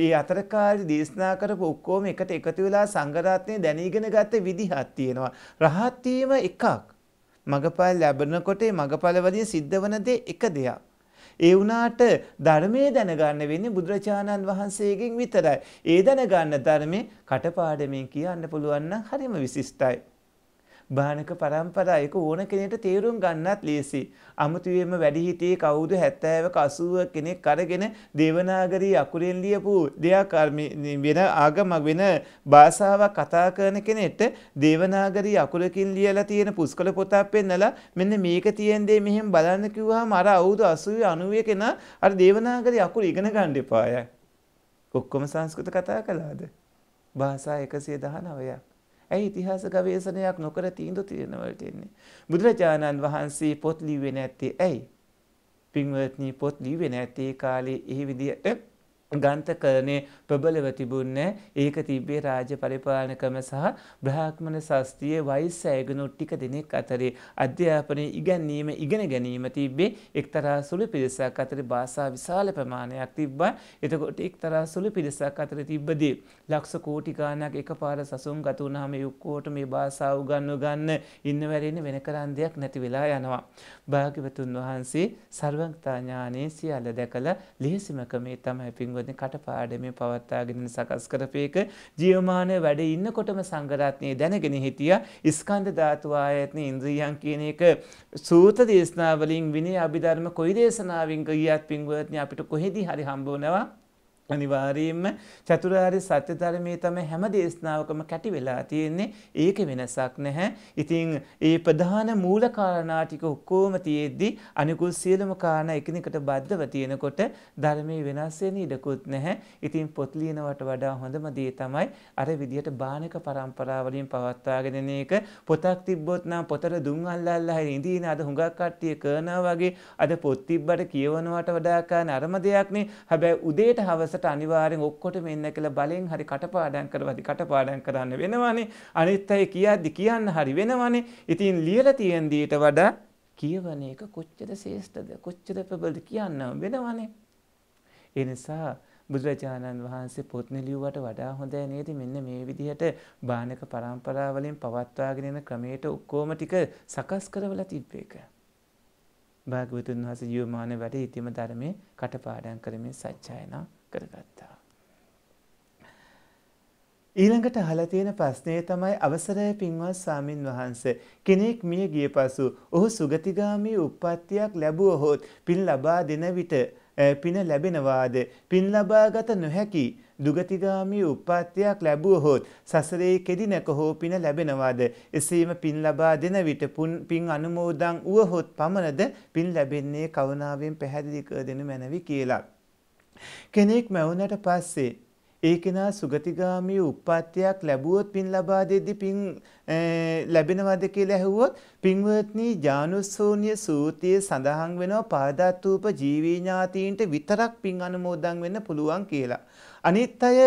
ඒ අතරකාරී දේශනා කරපු ඔක්කොම එකට එකතු වෙලා සංඝරත්නය දැනීගෙන ගත්ත විදිහක් තියෙනවා. රහත් එකක්. මගපල් ලැබනකොට මගපලවලින් සිද්ධ වන දේ එක දෙයක්. ඒ වුණාට ධර්මයේ දැනගන්න වෙන්නේ බුදුරජාණන් වහන්සේගෙන් විතරයි. ඒ දැනගන්න ධර්මයේ කටපාඩමින් කියන්න පුළුවන් නම් හරිම විශිෂ්ටයි. භානක පරම්පරා ඒක ඕන කෙනෙට තේරුම් ගන්නත් ලේසි. අමුතුවෙම වැඩිහිටියේ කවුද 70ක 80 කෙනෙක් අරගෙන දේවනාගරී අකුරෙන් ලියපු දෙයක් වෙන ආගමක් වෙන භාෂාවක් කතා කරන කෙනෙක්ට දේවනාගරී අකුරකින් ලියලා තියෙන පුස්කොළ පොතක් පෙන්නලා මෙන්න මේක තියෙන දේ මෙහෙම බලන්න කිව්වහම අර අවුරුදු 80 90 කෙනා අර දේවනාගරී අකුර ඉගෙන ගන්න එපාය. ඔක්කොම සංස්කෘත කතා කළාද? භාෂා 119ක්. ඇයි ඉතිහාස ගවේෂණයක් නොකර තීන්දුව తీරන වලට එන්නේ. බුදුරජාණන් වහන්සේ පොත් ලිව්වේ නැත්තේ ඇයි? පින්වත්නි පොත් ලිව්වේ නැත්තේ කාලේ ඒ විදියට ගන්තකරණය ප්‍රබලව තිබුන්නේ ඒක තිබ්බේ රාජ්‍ය පරිපාලනකම සහ බ්‍රාහ්මණ ශාස්ත්‍රීය වයිස් ඇයගනු ටික දෙනෙක් අතරේ අධ්‍යාපනය ඉගැන්වීම ඉගෙන ගැනීම තිබ්බේ එක්තරා සුළු පිරිසක් අතර භාෂා විශාල ප්‍රමාණයක් තිබ්බා එතකොට එක්තරා සුළු පිරිසක් අතර තිබ්බදී ලක්ෂ කෝටි ගාණක් එකපාර සසුන් ගත වුණාම යුක්කෝට මේ භාෂාව උගන්ව ගන්න ඉන්න වැරෙන්න වෙන කරන් දෙයක් නැති වෙලා යනවා භාග්‍යවතුන් වහන්සේ සර්වඥතා ඥානයේ සියල්ල දැකලා ලිහිසිමක මේ තමයි පින් සංගරත්නයවද කටපාඩමේ පවත්තාගෙන සකස් කරපයක ජියමාන වැඩ ඉන්නකොටම සංගරත්නය දැනගෙන හිටිය ඉස්කන්ධ ධාතුවා ඇත්න ඉන්ද්‍රියන් කියන එක සූත දේශනාවලින් විනි අභිධර්ම කොයි දේශනාවින් ගියත් පින්වත්න අපිට කොහෙදි හරි හම්බෝනවා අනිවාර්යයෙන්ම චතුරාර්ය සත්‍ය ධර්මයේ තමයි හැම දේශනාවකම කැටි වෙලා තියෙන්නේ. ඒක වෙනසක් නැහැ. ඉතින් ඒ ප්‍රධාන මූල කාරණා ටික ඔක්කොම තියෙද්දි අනිකුත් සියලුම කාරණා එකිනෙකට බද්ධව තියෙනකොට ධර්මයේ වෙනස් වෙන ඉඩකුත් නැහැ. ඉතින් පොත් ලියනවට වඩා හොඳම දේ තමයි අර විදියට බාණක પરම්පරාවලින් පවත්වාගෙන එන එක. පොතක් තිබ්බොත් නම් පොතට දුම් අල්ලල්ලා ඉඳීන අද හුඟක් කට්ටිය කරනවා වගේ අද පොත් තිබ්බට කියවනවට වඩා කාණ අරම දෙයක්නේ. හැබැයි උදේට හවස දවසට අනිවාර්යෙන් ඔක්කොටම එන්න කියලා බලෙන් හරි කටපාඩම් කරවදි කටපාඩම් කරන්න වෙනවනේ අනිත් අය කියද්දි කියන්න හරි වෙනවනේ ඉතින් ලියලා තියෙන දීට වඩා කියවන එක කොච්චර ශේෂ්ඨද කොච්චර ප්‍රබලද කියන්න වෙනවනේ ඒ නිසා බුදුරජාණන් වහන්සේ පොත්න ලියුවට වඩා හොඳයි නේද මෙන්න මේ විදිහට බාණක පරම්පරාවලින් පවත්වාගෙන යන ක්‍රමයට ඔක්කොම ටික සකස් කරවලා තිබ්බේක. භාග්‍යවතුන් වහන්සේ ජීවමාන වැඩ ඊතිම ධර්මයේ කටපාඩම් කරමින් සත්‍යයනා කරගත්තා. ඊළඟට අහලා තියෙන ප්‍රශ්නේ තමයි අවසරය පින්වත් සාමින් වහන්සේ කෙනෙක් මිය ගිය පසු ඔහු සුගතිගාමී උප්පත්තියක් ලැබුවහොත් පින් ලබා දෙන විට පින ලැබෙනවාද පින් ලබාගත නොහැකි දුගතිගාමී උප්පත්තියක් ලැබුවහොත් සසරේ කෙදිනක හෝ පින ලැබෙනවාද එසේම පින් ලබා දෙන විට පින් අනුමෝදන් වුවහොත් පමණද පින් ලැබෙන්නේ කවුනාවෙන් පැහැදිලි කර දෙනු මැනවි කියලා කෙනෙක් මැවුනට පස්සේ ඒ කෙනා සුගතිගාමී උප්පත්තියක් ලැබුවොත් පින් ලබා දෙද්දි පින් ලැබෙනවද කියලා ඇහුවොත් පින්වත්නි ජානුස්සෝනිය සූතියේ සඳහන් වෙනවා පාදත්ූප ජීවී ඥාතීන්ට විතරක් පින් අනුමෝදන් වෙන්න පුළුවන් කියලා. අනිත් අය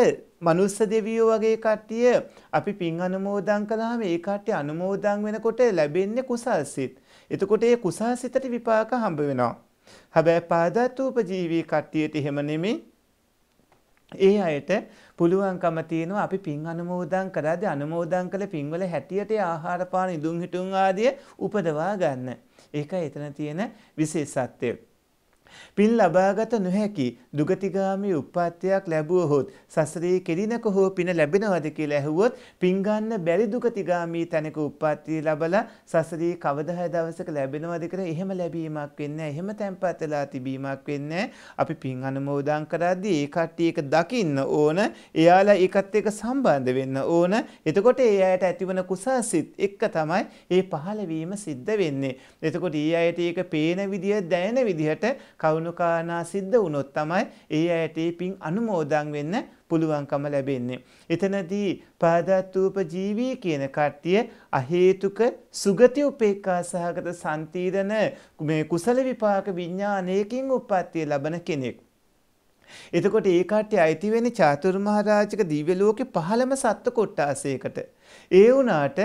මනුස්ස දෙවියෝ වගේ කට්ටිය අපි පින් අනුමෝදන් කළාම ඒ කට්ටිය අනුමෝදන් වෙනකොට ලැබෙන්නේ කුසල්සිත. එතකොට ඒ කුසල්සිතට විපාක හම්බ වෙනවා. හැබැයි පාදත්ූපජීවී කට්ටියට එහෙම නෙමෙයි. ඒ අයට පුළුවන්කම තියෙනවා අපි පින් අනුමෝදන් කරද්දී අනුමෝදන් කළ පින්වල හැටියට ආහාර පාන ඉදුම් හිටුම් ආදිය උපදවා ගන්න. ඒකයි එතන තියෙන විශේෂත්වය. පින් ලබාගත නොහැකි දුගතිගාමී උප්පත්තියක් ලැබුවහොත් සසරේ කෙලිනක හෝ පින ලැබෙනවද කියලා ඇහුවොත් පින් ගන්න බැරි දුගතිගාමී තැනක උප්පත්තිය ලැබලා සසරේ කවදා දවසක ලැබෙනවද කියලා එහෙම ලැබීමක් වෙන්නේ නැහැ. එහෙම තැම්පත් වෙලා තිබීමක් වෙන්නේ අපි පින් අනුමෝදන් කරද්දී ඒ කට්ටියක දකින්න ඕන. එයාලා ඒකත් එක්ක සම්බන්ධ වෙන්න ඕන. එතකොට ඒ අයට ඇතිවන කුසාසිත එක්ක තමයි ඒ පහළ සිද්ධ වෙන්නේ. එතකොට ඒ අයට ඒක පේන විදිය දැනෙන විදිහට කරුණුකානා සිද්ධ වුණොත් තමයි ඒ අයට පින් අනුමෝදන් වෙන්න පුළුවන්කම ලැබෙන්නේ. එතනදී පාදත්තූප ජීවී කියන කට්ටිය අහේතුක සුගති උපේක්ඛා සහගත සම්තිරණ මේ කුසල විපාක විඥානයකින් උප්පත්තිය ලබන කෙනෙක්. එතකොට ඒ කට්ටිය අයිති වෙන්නේ චාතුර්මහරජක දිව්‍ය ලෝකේ පහළම සත්ත්ව කොට්ටාසයකට. ඒ වුණාට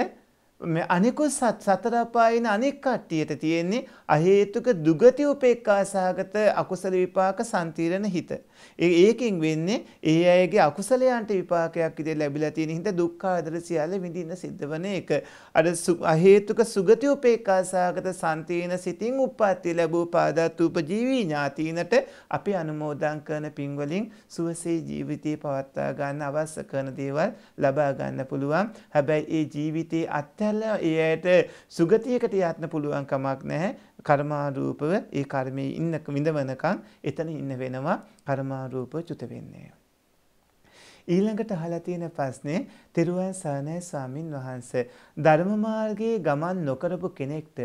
අනිකු සතරපායින අනෙක් කට්ටියට තියෙන්නේ අහේතුක දුගති උපේක්කාසාගත අකුසල විපාක සන්තීරණ හිත. ඒකින් වෙන්නේ ඒ අයගේ අකුසලයන්ට විපාකයක් ඉදේ ලැබිලා තියෙන හින්ද දුක්ඛාදර සියල්ල විඳින්න සිද්ධ වන එක. අර අහේතුක සුගති උපේක්කාසාගත සන්තීන සිතින් උප්පත්ති ලැබූ පාදත්ූප ජීවී ඥාතීනට අපි අනුමෝදන් කරන පින් වලින් සුවසේ ජීවිතය පවත්වා ගන්න අවශ්‍ය කරන දේවල් ලබා ගන්න පුළුවන්. හැබැයි ඒ ජීවිතයේ අත්‍ය අතහැරලා ඒ ඇයට සුගතියකට යන්න පුළුවන් කමක් නැහැ. කර්මාරූපව ඒ කර්මයේ ඉන්න විඳවනකම් එතන ඉන්න වෙනවා කර්මාරූපව චුත වෙන්නේ. ඊළඟට අහලා තියෙන ප්‍රශ්නේ තෙරුවන් සරණයි ස්වාමින් වහන්සේ ධර්ම මාර්ගයේ ගමන් නොකරපු කෙනෙක්ට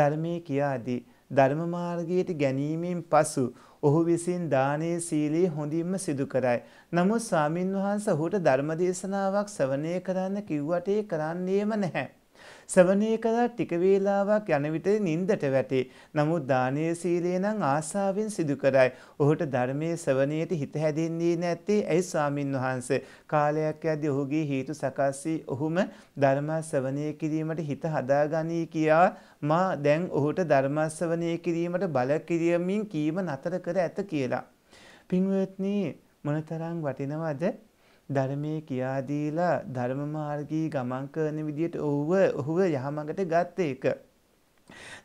ධර්මයේ කියාදී ධර්ම මාර්ගයට ගැනීමෙන් පසු ඔහු විසින් දානයේ සීලයේ හොඳින්ම සිදු කරයි. නමුත් ස්වාමින්වහන්සේ ඔහුට ධර්ම දේශනාවක් ශ්‍රවණය කරන්න කිව්වට ඒ කරන්නේම නැහැ. සවනය කළා ටික වේලාවක් යන විට නිින්දට වැටේ. නමුත් දානීය සීලය නම් ආසාවෙන් සිදු කරයි. ඔහුට ධර්මයේ සවනයට හිත හැදෙන්නේ නැත්තේ ඇයි ස්වාමින් වහන්සේ? කාලයක් යද්දී ඔහුගේ හේතු සකස් ඔහුම ධර්ම සවනය කිරීමට හිත හදාගනී කියා මා දැන් ඔහුට ධර්ම සවනය කිරීමට බල කිරීමෙන් කීම නතර කර ඇත කියලා. පින්වත්නි මොනතරම් වටිනවද ධර්මයේ කියා දීලා ධර්ම මාර්ගී ගමන් කරන විදියට ඔහුව ඔහුව යහමඟට ගත්ත එක.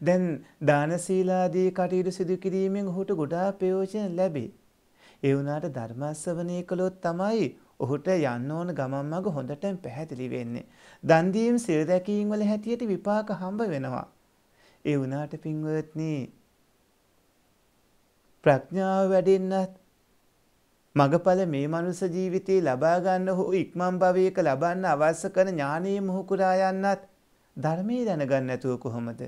දැන් දාන සීලාදී කටයුතු සිදු කිරීමෙන් ඔහුට ගොඩාක් ප්‍රයෝජන ලැබේ. ඒ වුණාට ධර්මාස්සවණය කළොත් තමයි ඔහුට යන්න ඕන ගමන් මඟ හොඳටම පැහැදිලි වෙන්නේ. දන් දීම් සිල් රැකීම් වල හැටියට විපාක හම්බ වෙනවා. ඒ වුණාට පින්වත්නි ප්‍රඥාව වැඩෙන්නත් මගඵල මේ මනුස්ස ජීවිතේ ලබා ගන්න හෝ ඉක්මන් භවයක ලබන්න අවශ්‍ය කරන ඥානීය මොහුකුරා යන්නත් ධර්මයේ දැනගන්න නැතුව කොහොමද?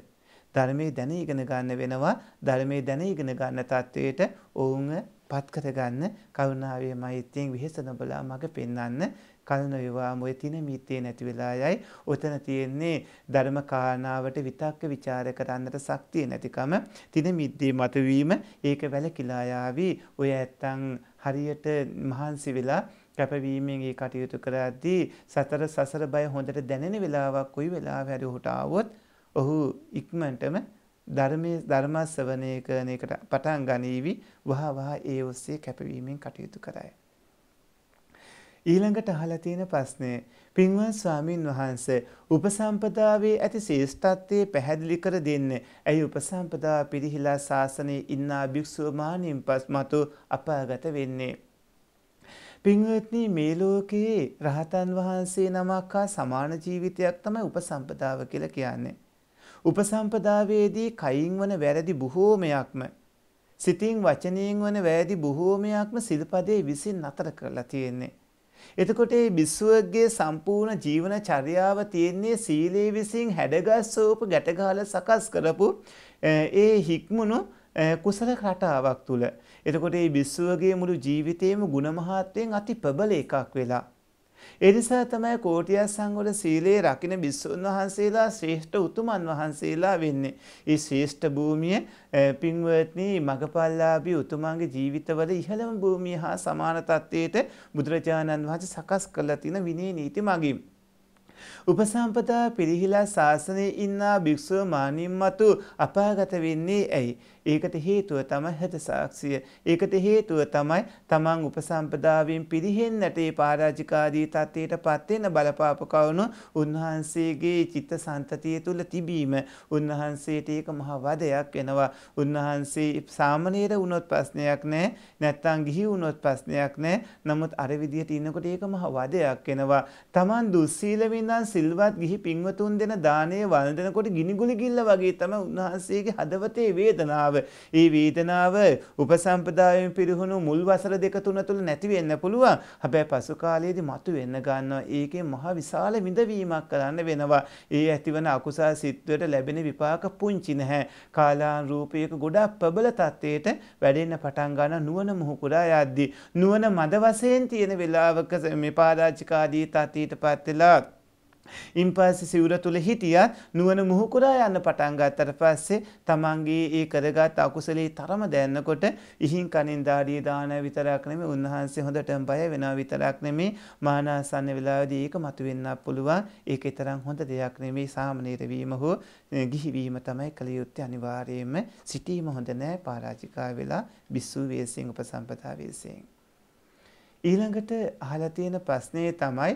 ධර්මයේ දැන ඉගෙන ගන්න වෙනවා. ධර්මයේ දැන ඉගෙන ගන්න තත්වයට ඔවුන්ව පත් කරගන්න කරුණාවේ මෛත්‍රියෙන් විහෙස නොබලා මඟ පෙන්වන්න කලන විවාමය තින මිත්තේ නැති වෙලා යයි. උතන තියෙන්නේ ධර්ම කාරණාවට විතක්ක ਵਿਚාර කරන්නට ශක්තිය නැතිකම තින මිද්දේ මතුවීම ඒක වැලකිලා යාවි. ඔය ඇත්තන් හරියට මහන්සි වෙලා කැපවීමෙන් ඒ කටයුතු කරද්දී සතර සසර බය හොඳට දැනෙන වෙලාවක් කොයි වෙලාවෙ හරි ඔහුට ආවොත් ඔහු ඉක්මනටම ධර්මයේ ධර්මස්වණය කරන එකට පටන් ගනීවි වහ වහ ඒ ඔස්සේ කැපවීමෙන් කටයුතු කරයි. ඊළඟට අහලා තියෙන ප්‍රශ්නේ පින්වත් ස්වාමින් වහන්සේ උපසම්පදාවේ ඇති ශේෂ්ඨත්වයේ පැහැදිලි කර දෙන්න. ඇයි උපසම්පදාව පිරිහිලා ශාසනයේ ඉන්නා භික්ෂුව මානින් පස්මතු අපාගත වෙන්නේ. පින්වත්නි මේ ලෝකයේ රහතන් වහන්සේ නමක් හා සමාන ජීවිතයක් තමයි උපසම්පදාව කියලා කියන්නේ. උපසම්පදාවේදී කයින් වන වැරදි බොහෝමයක්ම සිතින් වචනයෙන් වන වැරදි බොහෝමයක්ම සිල්පදයේ විසින් නතර කරලා තියෙන්නේ. එතකොට මේ බිස්සුවගේ සම්පූර්ණ ජීවන චර්යාව තියෙන්නේ සීලේ විසින් හැඩගස්සෝප ගැටගහලා සකස් කරපු ඒ හික්මුණු කුසල රටාවක් තුල. එතකොට මේ බිස්සුවගේ මුළු ජීවිතේම ಗುಣමහත්යෙන් අති ප්‍රබල එකක් වෙලා එනිසා තමයි කෝටියස් සංගොල සීලයේ රකින බිස්සුන් වහන්සේලා ශ්‍රේෂ්ඨ උතුමන් වහන්සේලා වෙන්නේ. ඒ ශ්‍රේෂ්ඨ භූමිය පින්වත්නි මගපල්ලාභී උතුමන්ගේ ජීවිතවල ඉහළම භූමිය හා සමාන තත්ත්වයට බුදුරජාණන් වහන්සේ සකස් කළා තියෙන විනය නීති මගින්. උපසම්පදා පිරිහිලා ශාසනයේ ඉන්නා භික්ෂුව මානින් මතු අපාගත වෙන්නේ ඇයි? ඒකට හේතුව තමයි හත සාක්ෂිය. ඒකට හේතුව තමයි තමන් උපසම්පදාවෙන් පිරිහෙන්නට ඒ පරාජිකාදී තත්ත්වයට පත් වෙන බලපාප කවුණු උන්වහන්සේගේ චිත්ත සන්තතිය තුල තිබීම උන්වහන්සේට ඒක මහ වදයක් වෙනවා. උන්වහන්සේ සාමණේර වුණොත් ප්‍රශ්නයක් නැහැ. නැත්තම් ගිහි වුණොත් ප්‍රශ්නයක් නැහැ. නමුත් අර විදිහට ඉන්නකොට ඒක මහ වදයක් වෙනවා. තමන් දුස්සීලවින්දන් සිල්වත් ගිහි පින්වතුන් දෙන දානය වන්දනකොට ගිනිගුලි ගිල්ල වගේ තමයි උන්වහන්සේගේ හදවතේ වේදනාව වේදනාව. ඒ වේදනාව උපසම්පදායෙන් පිරිහුණු මුල් වසර දෙක තුන තුළ නැති වෙන්න පුළුවන්. හැබැයි පසු කාලයේදී මතු වෙන්න ගන්නවා. ඒකේ මහ විශාල විඳවීමක් කරන්න වෙනවා. ඒ ඇතිවන අකුසල් සිත්වලට ලැබෙන විපාක පුංචි නැහැ. කාලාන් රූපයක ගොඩාක් ප්‍රබල තත්ත්වයට වැඩෙන්න පටන් ගන්න නුවණ මුහුකුරා යද්දී නුවණ මද වශයෙන් තියෙන වෙලාවක මේ පාරාජිකාදී තත්ත්වයටපත් වෙලා ඉන්පස්සේ සිවුර තුල හිටියත් නුවණ මුහුකුරා යන්න පටන් ගත්තට පස්සේ තමන්ගේ ඒ කරගත් අකුසලයේ තරම දැනනකොට ඉහින් කනින් දාඩිය දාන විතරක් නෙමෙයි උන්වහන්සේ හොඳටම බය වෙනවා විතරක් නෙමෙයි මානසන්න වෙලාවේදී ඒක මතුවෙන්නත් පුළුවන් ඒකේ තරම් හොඳ දෙයක් නෙමෙයි සාමනීර වීම හෝ ගිහිවීම තමයි කළ යුත්තේ අනිවාර්යයෙන්ම සිටීම හොඳ නෑ පරාජිකා වෙලා බිස්සු වේසෙන් උපසම්පදා වේසෙන් ඊළඟට අහලා තියෙන ප්‍රශ්නේ තමයි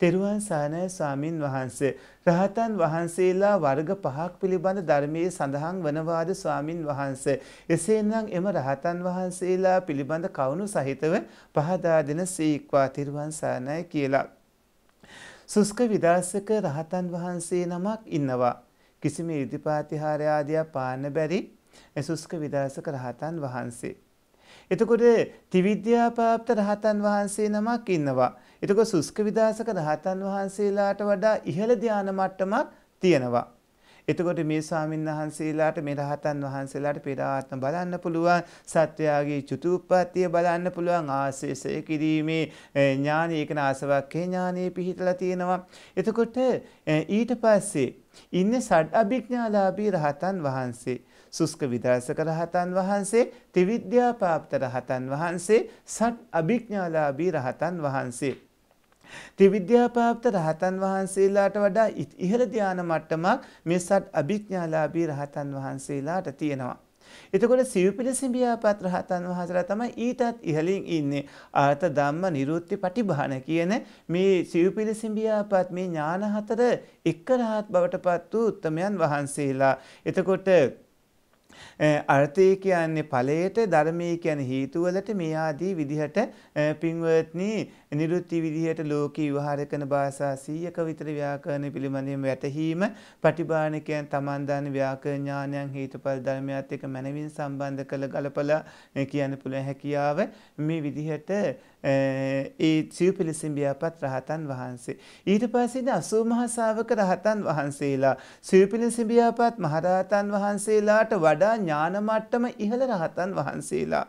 තෙරුවන් සානය ස්වාමින් වහන්සේ. රහතන් වහන්සේලා වර්ග පහක් පිළිබඳ ධර්මයේ සඳහන් වනවාද ස්වාමින් වහන්සේ. එසේනම් එම රහතන් වහන්සේලා පිළිබඳ කවුණු සහිතව පහදා දෙන සීක්වා තෙරුවන් සානය කියලා. සුස්ක විදර්ශක රහතන් වහන්සේ නමක් ඉන්නවා. කිසිම ඉදිපාතිහාරය ආදියක් පාන්න බැරි සුස්ක විදර්ශක රහතන් වහන්සේ. එතකොට ත්‍රිවිද්‍යාපාප්ත රහතන් වහන්සේ නමක් ඉන්නවා. එතකොට සුස්ක විදාසක රහතන් වහන්සේලාට වඩා ඉහළ ධාන මට්ටමක් තියෙනවා. එතකොට මේ ස්වාමීන් වහන්සේලාට මේ රහතන් වහන්සේලාට පෙර ආත්ම බලන්න පුළුවන් සත්‍යයාගේ චතුප්පත්තිය බලන්න පුළුවන් ආශේෂය කිරීමේ ඥානය කියන ආසවක්කේ ඥානයේ පිහිටලා තියෙනවා. එතකොට ඊට පස්සේ ඉන්නේ සඩ් අභිඥාලාභී රහතන් වහන්සේ සුස්ක විදර්ශක රහතන් වහන්සේ ත්‍රිවිද්‍යාපාප්ත රහතන් වහන්සේ සත් අභිඥාලාභී රහතන් වහන්සේ ත්‍රිවිද්‍යාපාප්ත රහතන් වහන්සේලාට වඩා ඉහළ ධාන මට්ටමක් මේ සත් අභිඥාලාභී රහතන් වහන්සේලාට තියෙනවා. එතකොට සිව්පිලි සිඹියාපත් රහතන් වහන්සේලා තමයි ඊටත් ඉහළින් ඉන්නේ. ආත ධම්ම නිරුත්ති පටිභාන කියන මේ සිව්පිලි සිඹියාපත් මේ ඥාන හතර එක්ක රහත් බවට පත් වූ උත්තමයන් වහන්සේලා. එතකොට අර්ථය කියන්නේ ඵලයට ධර්මයේ කියන්නේ හේතුවලට මේ ආදී විදිහට පින්වත්නි නිරුත්ති විදිහට ලෝකී විවහාර කරන භාෂා 100ක විතර ව්‍යාකරණ පිළිබඳව වැටහීම ප්‍රතිබාණකයන් තමන් දන්න ව්‍යාකරණ ඥානයන් හේතුඵල ධර්මයත් එක්ක මනවින් සම්බන්ධ කළ ගලපලා කියන්න පුළුවන් හැකියාව මේ විදිහට ඒ සිව්පිලිසිම්බියාපත් රහතන් වහන්සේ. ඊට පස්සේ අසූමහසාාවක රහතන් වහන්සේලා සිව්පිලිසිඹියාපත් මහරහතන් වහන්සේලාට වඩා ඥානමට්ටම ඉහළ රහතන් වහන්සේලා.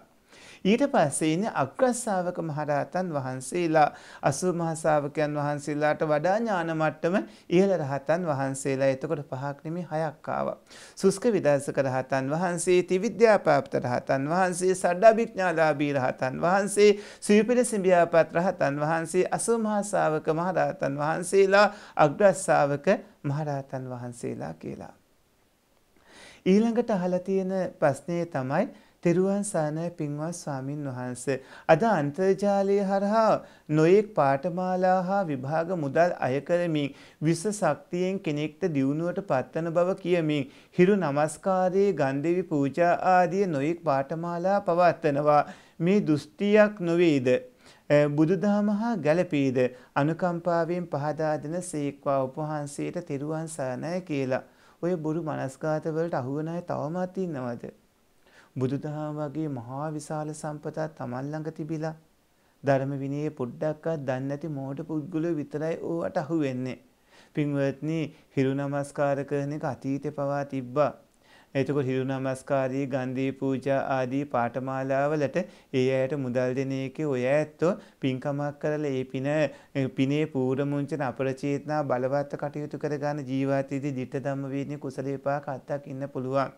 ඊට පස්සේ ඉන්නේ අග්‍රස්සාවක මහරහතන් වහන්සේලා අසූ මහසාවකයන් වහන්සේලාට වඩා ඥාන මට්ටම ඉහළ රහතන් වහන්සේලා එතකොට පහක් නෙමෙයි හයක් ආවා. සුස්ක විදර්ශක රහතන් වහන්සේ, ත්‍රිවිද්‍යාපාප්ත රහතන් වහන්සේ, සඩ්ඩාභිඥාලාභී රහතන් වහන්සේ, සීපිල සිඹියාපත් රහතන් වහන්සේ, අසූ මහසාවක මහරහතන් වහන්සේලා අග්‍රස්සාවක මහරහතන් වහන්සේලා කියලා. ඊළඟට අහලා තියෙන ප්‍රශ්නේ තමයි තෙරුවන් සානය පින්වත් ස්වාමින් වහන්ස. අද අන්තර්ජාලය හරහා නොයෙක් පාටමාලා හා විභාග මුදල් අයකරමින් විස ශක්තියෙන් කෙනෙක්ට දියුණුවට පත්වන බව කියමින් හිරු නමස්කාරයේ ගන්දෙවි පූජා ආදිය නොයෙක් පාටමාලා පවත්වනවා. මේ දුස්තියක් නොවේද. බුදුදහම හා ගැලපීද අනුකම්පාවෙන් පහදා දෙන සේක්වා උපහන්සේට තෙරුවන් සරණයි කියලා. ඔය බොරු මනස්ගාතවලට අහුවන අය තවමත් ඉන්නවද? බුදුදහම වගේ මහා විශාල සම්පතක් Taman ළඟ තිබිලා ධර්ම විනයේ පොඩ්ඩක්වත් දන්නේ නැති මෝඩ පුද්ගලයෝ විතරයි ඕවට අහු වෙන්නේ. පින්වත්නි, හිරු නමස්කාර කරන එක අතීතේ පවා තිබ්බා. එතකොට හිරු නමස්කාරී ගන්ධී පූජා ආදී පාඨමාලාවලට ඒ අයට මුදල් දෙන එකේ ඔය ඇත්තෝ පින්කමක් කරලා ඒ පින පිනේ පූර්වමුංචන අපරචේතනා බලවත් කටයුතු කරගන්න ජීවිතයේදී ධිට්ඨ ධම්ම වේදනේ කුසලේපාක අත්තක් ඉන්න පුළුවන්.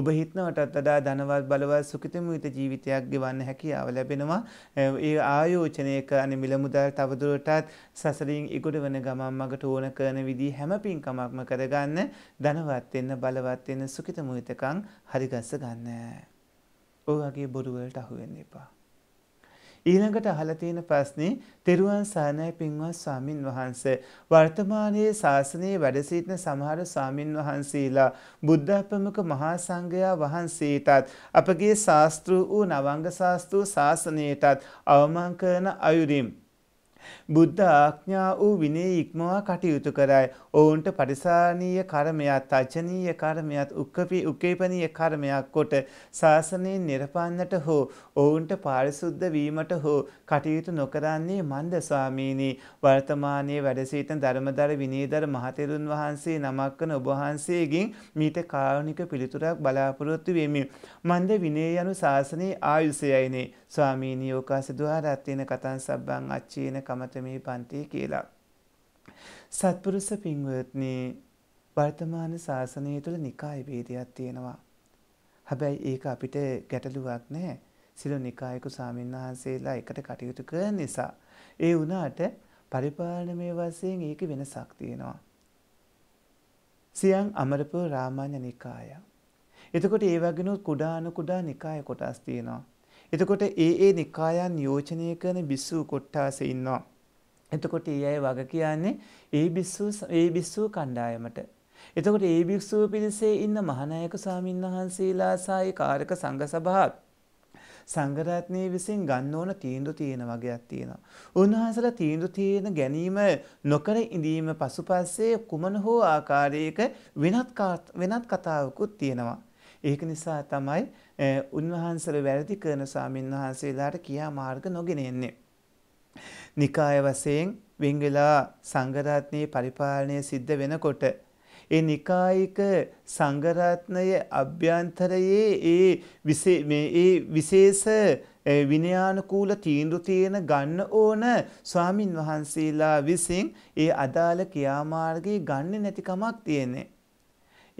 ඔබ හිතනවටත් වඩා ධනවත් බලවත් සුඛිතමිත ජීවිතයක් ගෙවන්න හැකියාව ලැබෙනවා. ඒ ආයෝජනයක අනේ මිල මුදල් තවදුරටත් සසරින් ඉගොඩ වෙන ගමන් මගට ඕන කරන විදිහ හැම පින්කමක්ම කරගන්න ධනවත් වෙන්න බලවත් වෙන්න සුඛිතමිතකම් හරිගස්ස ගන්න. ඔයගේ බොරු වලට අහු වෙන්න එපා. ඊළඟට අහලා තියෙන ප්‍රශ්නේ තෙරුවන් සරණයි පින්වත් ස්වාමින් වහන්සේ වර්තමානයේ ශාසනයේ වැඩ සිටින සමහර ස්වාමින් වහන්සේලා බුද්ධ ප්‍රමුඛ මහා සංඝයා වහන්සේටත් අපගේ ශාස්ත්‍රු වූ නවංග ශාස්ත්‍රු ශාසනයටත් අවමං කරන අයුරින් බුද්ධ ආඥා වූ විනය ඉක්මවා කටයුතු කරයි. ඔවුන්ට පරිසානීය කර්මයක්, අචනීය කර්මයක්, උක්කපි උකේපනීය කර්මයක් කොට ශාසනයෙන් නිර්පන්නට හෝ ඔවුන්ට පාරිශුද්ධ වීමට හෝ කටයුතු නොකරන්නේ මන්ද ස්වාමීනි. වර්තමානයේ වැඩ සිටින ධර්මදර විනීදර මහතෙරුන් වහන්සේ නමක් වන ඔබ වහන්සේගෙන් මීට කාරුණික පිළිතුරක් බලාපොරොත්තු වෙමි. මන්ද විනය යනු ශාසනයේ ආයුෂයයිනේ. ස්වාමීනි යෝකාසිදුවා රත්තින කතන් සබ්බං අච්චීන කමත සතමේ පන්තිය කියලා. සත්පුරුස පින්වත්නි වර්තමාන ශාසනය තුළ නිකාය බේදයක් තියෙනවා. හැබැයි ඒක අපිට ගැටලුවක් නැහැ. සිළු නිකායකු සාමීන් වහන්සේලා එකට කටයුතු කරන නිසා. ඒ වුණාට පරිපාලනමය වශයෙන් ඒක වෙනසක් තියෙනවා. සියං අමරපුර රාමාන්‍ය නිකාය. එතකොට ඒ වගේනොත් කුඩා අනු කුඩා නිකාය කොටස් තියෙනවා. එතකොට ඒ ඒ නිකායන් යෝජනය කරන බිස්සු කොට්ටාස ඉන්නවා. එතකොට ඒ අය වග කියන්නේ ඒ බිස්සුව ඒ බිස්සුව කණ්ඩායමට. එතකොට ඒ භික්ෂුව පිරිසේ ඉන්න මහනායක ස්වාමීන් වහන්සේලා සහ කාරක සංඝ සභාවත් සංගරත්නය විසින් ගන්න ඕන තීන්දු තියෙන වගේයක් තියෙනවා. උන්වහන්සල තීන්දු තියෙන ගැනීම නොකර ඉඳීම පසුපස්සේ කුමන හෝ ආකාරයක වෙනත් කතාවකුත් තියෙනවා. ඒක නිසා තමයි උන්වහන්සල වැරදි කරන ස්වාමීන් වහන්සේලාට කියා මාර්ග නොගෙනෙන්නේ. නිකාය වශයෙන් වෙන් වෙලා සංඝරත්නයේ පරිපාලනය සිද්ධ වෙනකොට ඒ නිකායික සංඝරත්නය අභ්‍යන්තරයේ ඒ මේ ඒ විශේෂ විනයානුකූල තීන්දු තියෙන ගන්න ඕන ස්වාමින් වහන්සේලා විසින් ඒ අදාළ ක්‍රියාමාර්ගයේ ගන්න නැතිකමක් තියෙන්නේ.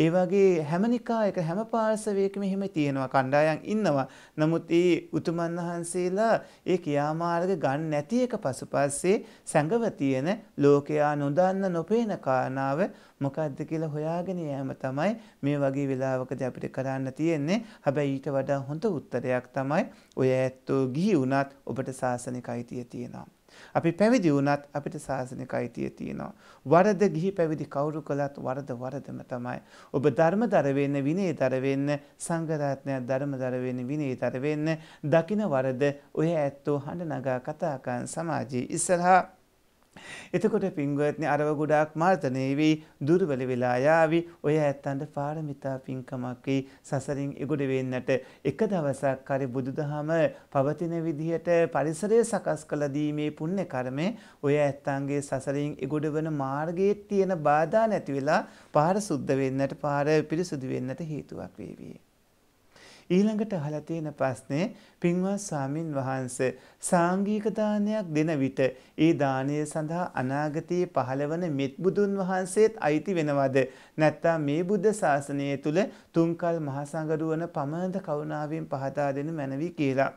ඒ වගේ හැම නිකායක හැම පාර්ශවයකම එහෙම තියෙනවා කණ්ඩායම් ඉන්නවා. නමුත් ඒ උතුමන් වහන්සේලා ඒ කියාමාර්ග ගන්න නැති එක පසුපස්සේ සැඟව තියෙන ලෝකයා නොදන්න නොපේන කාරණාව මොකද්ද කියලා හොයාගෙන යෑම තමයි මේ වගේ වෙලාවකදී අපිට කරන්න තියෙන්නේ. හැබැයි ඊට වඩා හොඳ උත්තරයක් තමයි ඔය ඇත්තෝ ගිහි වුණත් ඔබට සාසනික අයිතිය තියෙනවා. අපි පැවිදි වුණත් අපිට ශාසනික අයිතිය තියෙනවා. වරද ගිහි පැවිදි කවුරු කළත් වරද වරදම තමයි. ඔබ ධර්ම දර වෙන්න විනය දර වෙන්න සංඝ රත්නය ධර්ම දර වෙන්න විනය දර වෙන්න දකින වරද ඔය ඇත්තෝ හඬ නගා කතා කරන සමාජයේ ඉස්සරහා එතකොට පින්වත්නි අරව ගොඩාක් මර්ධනය වෙයි දුර්වල වෙලා යාවි ඔය ඇත්තන්ට පාරමිතා පින්කමක් වෙයි සසරින් එගොඩ වෙන්නට එක දවසක් හරි බුදුදහම පවතින විදිහට පරිසරය සකස් කළ දීමේ පුණ්‍ය කර්මය ඔය ඇත්තන්ගේ සසරින් එගොඩ වෙන මාර්ගයේ තියෙන බාධා නැති වෙලා පාර සුද්ධ වෙන්නට පාර පිරිසුදු වෙන්නට හේතුවක් වේවි. ඊළඟට අහලා තියෙන ප්‍රශ්නේ පින්වත් සාමින් වහන්සේ සාංගික දානයක් දෙන විට ඒ දානය සඳහා අනාගතයේ පහළවන මෙත් බුදුන් වහන්සේත් අයිති වෙනවද නැත්නම් මේ බුද්ධ ශාසනය තුල තුන්කල් මහ සංගරුවන පමණද කරුණාවෙන් පහදා දෙන මැනවි කියලා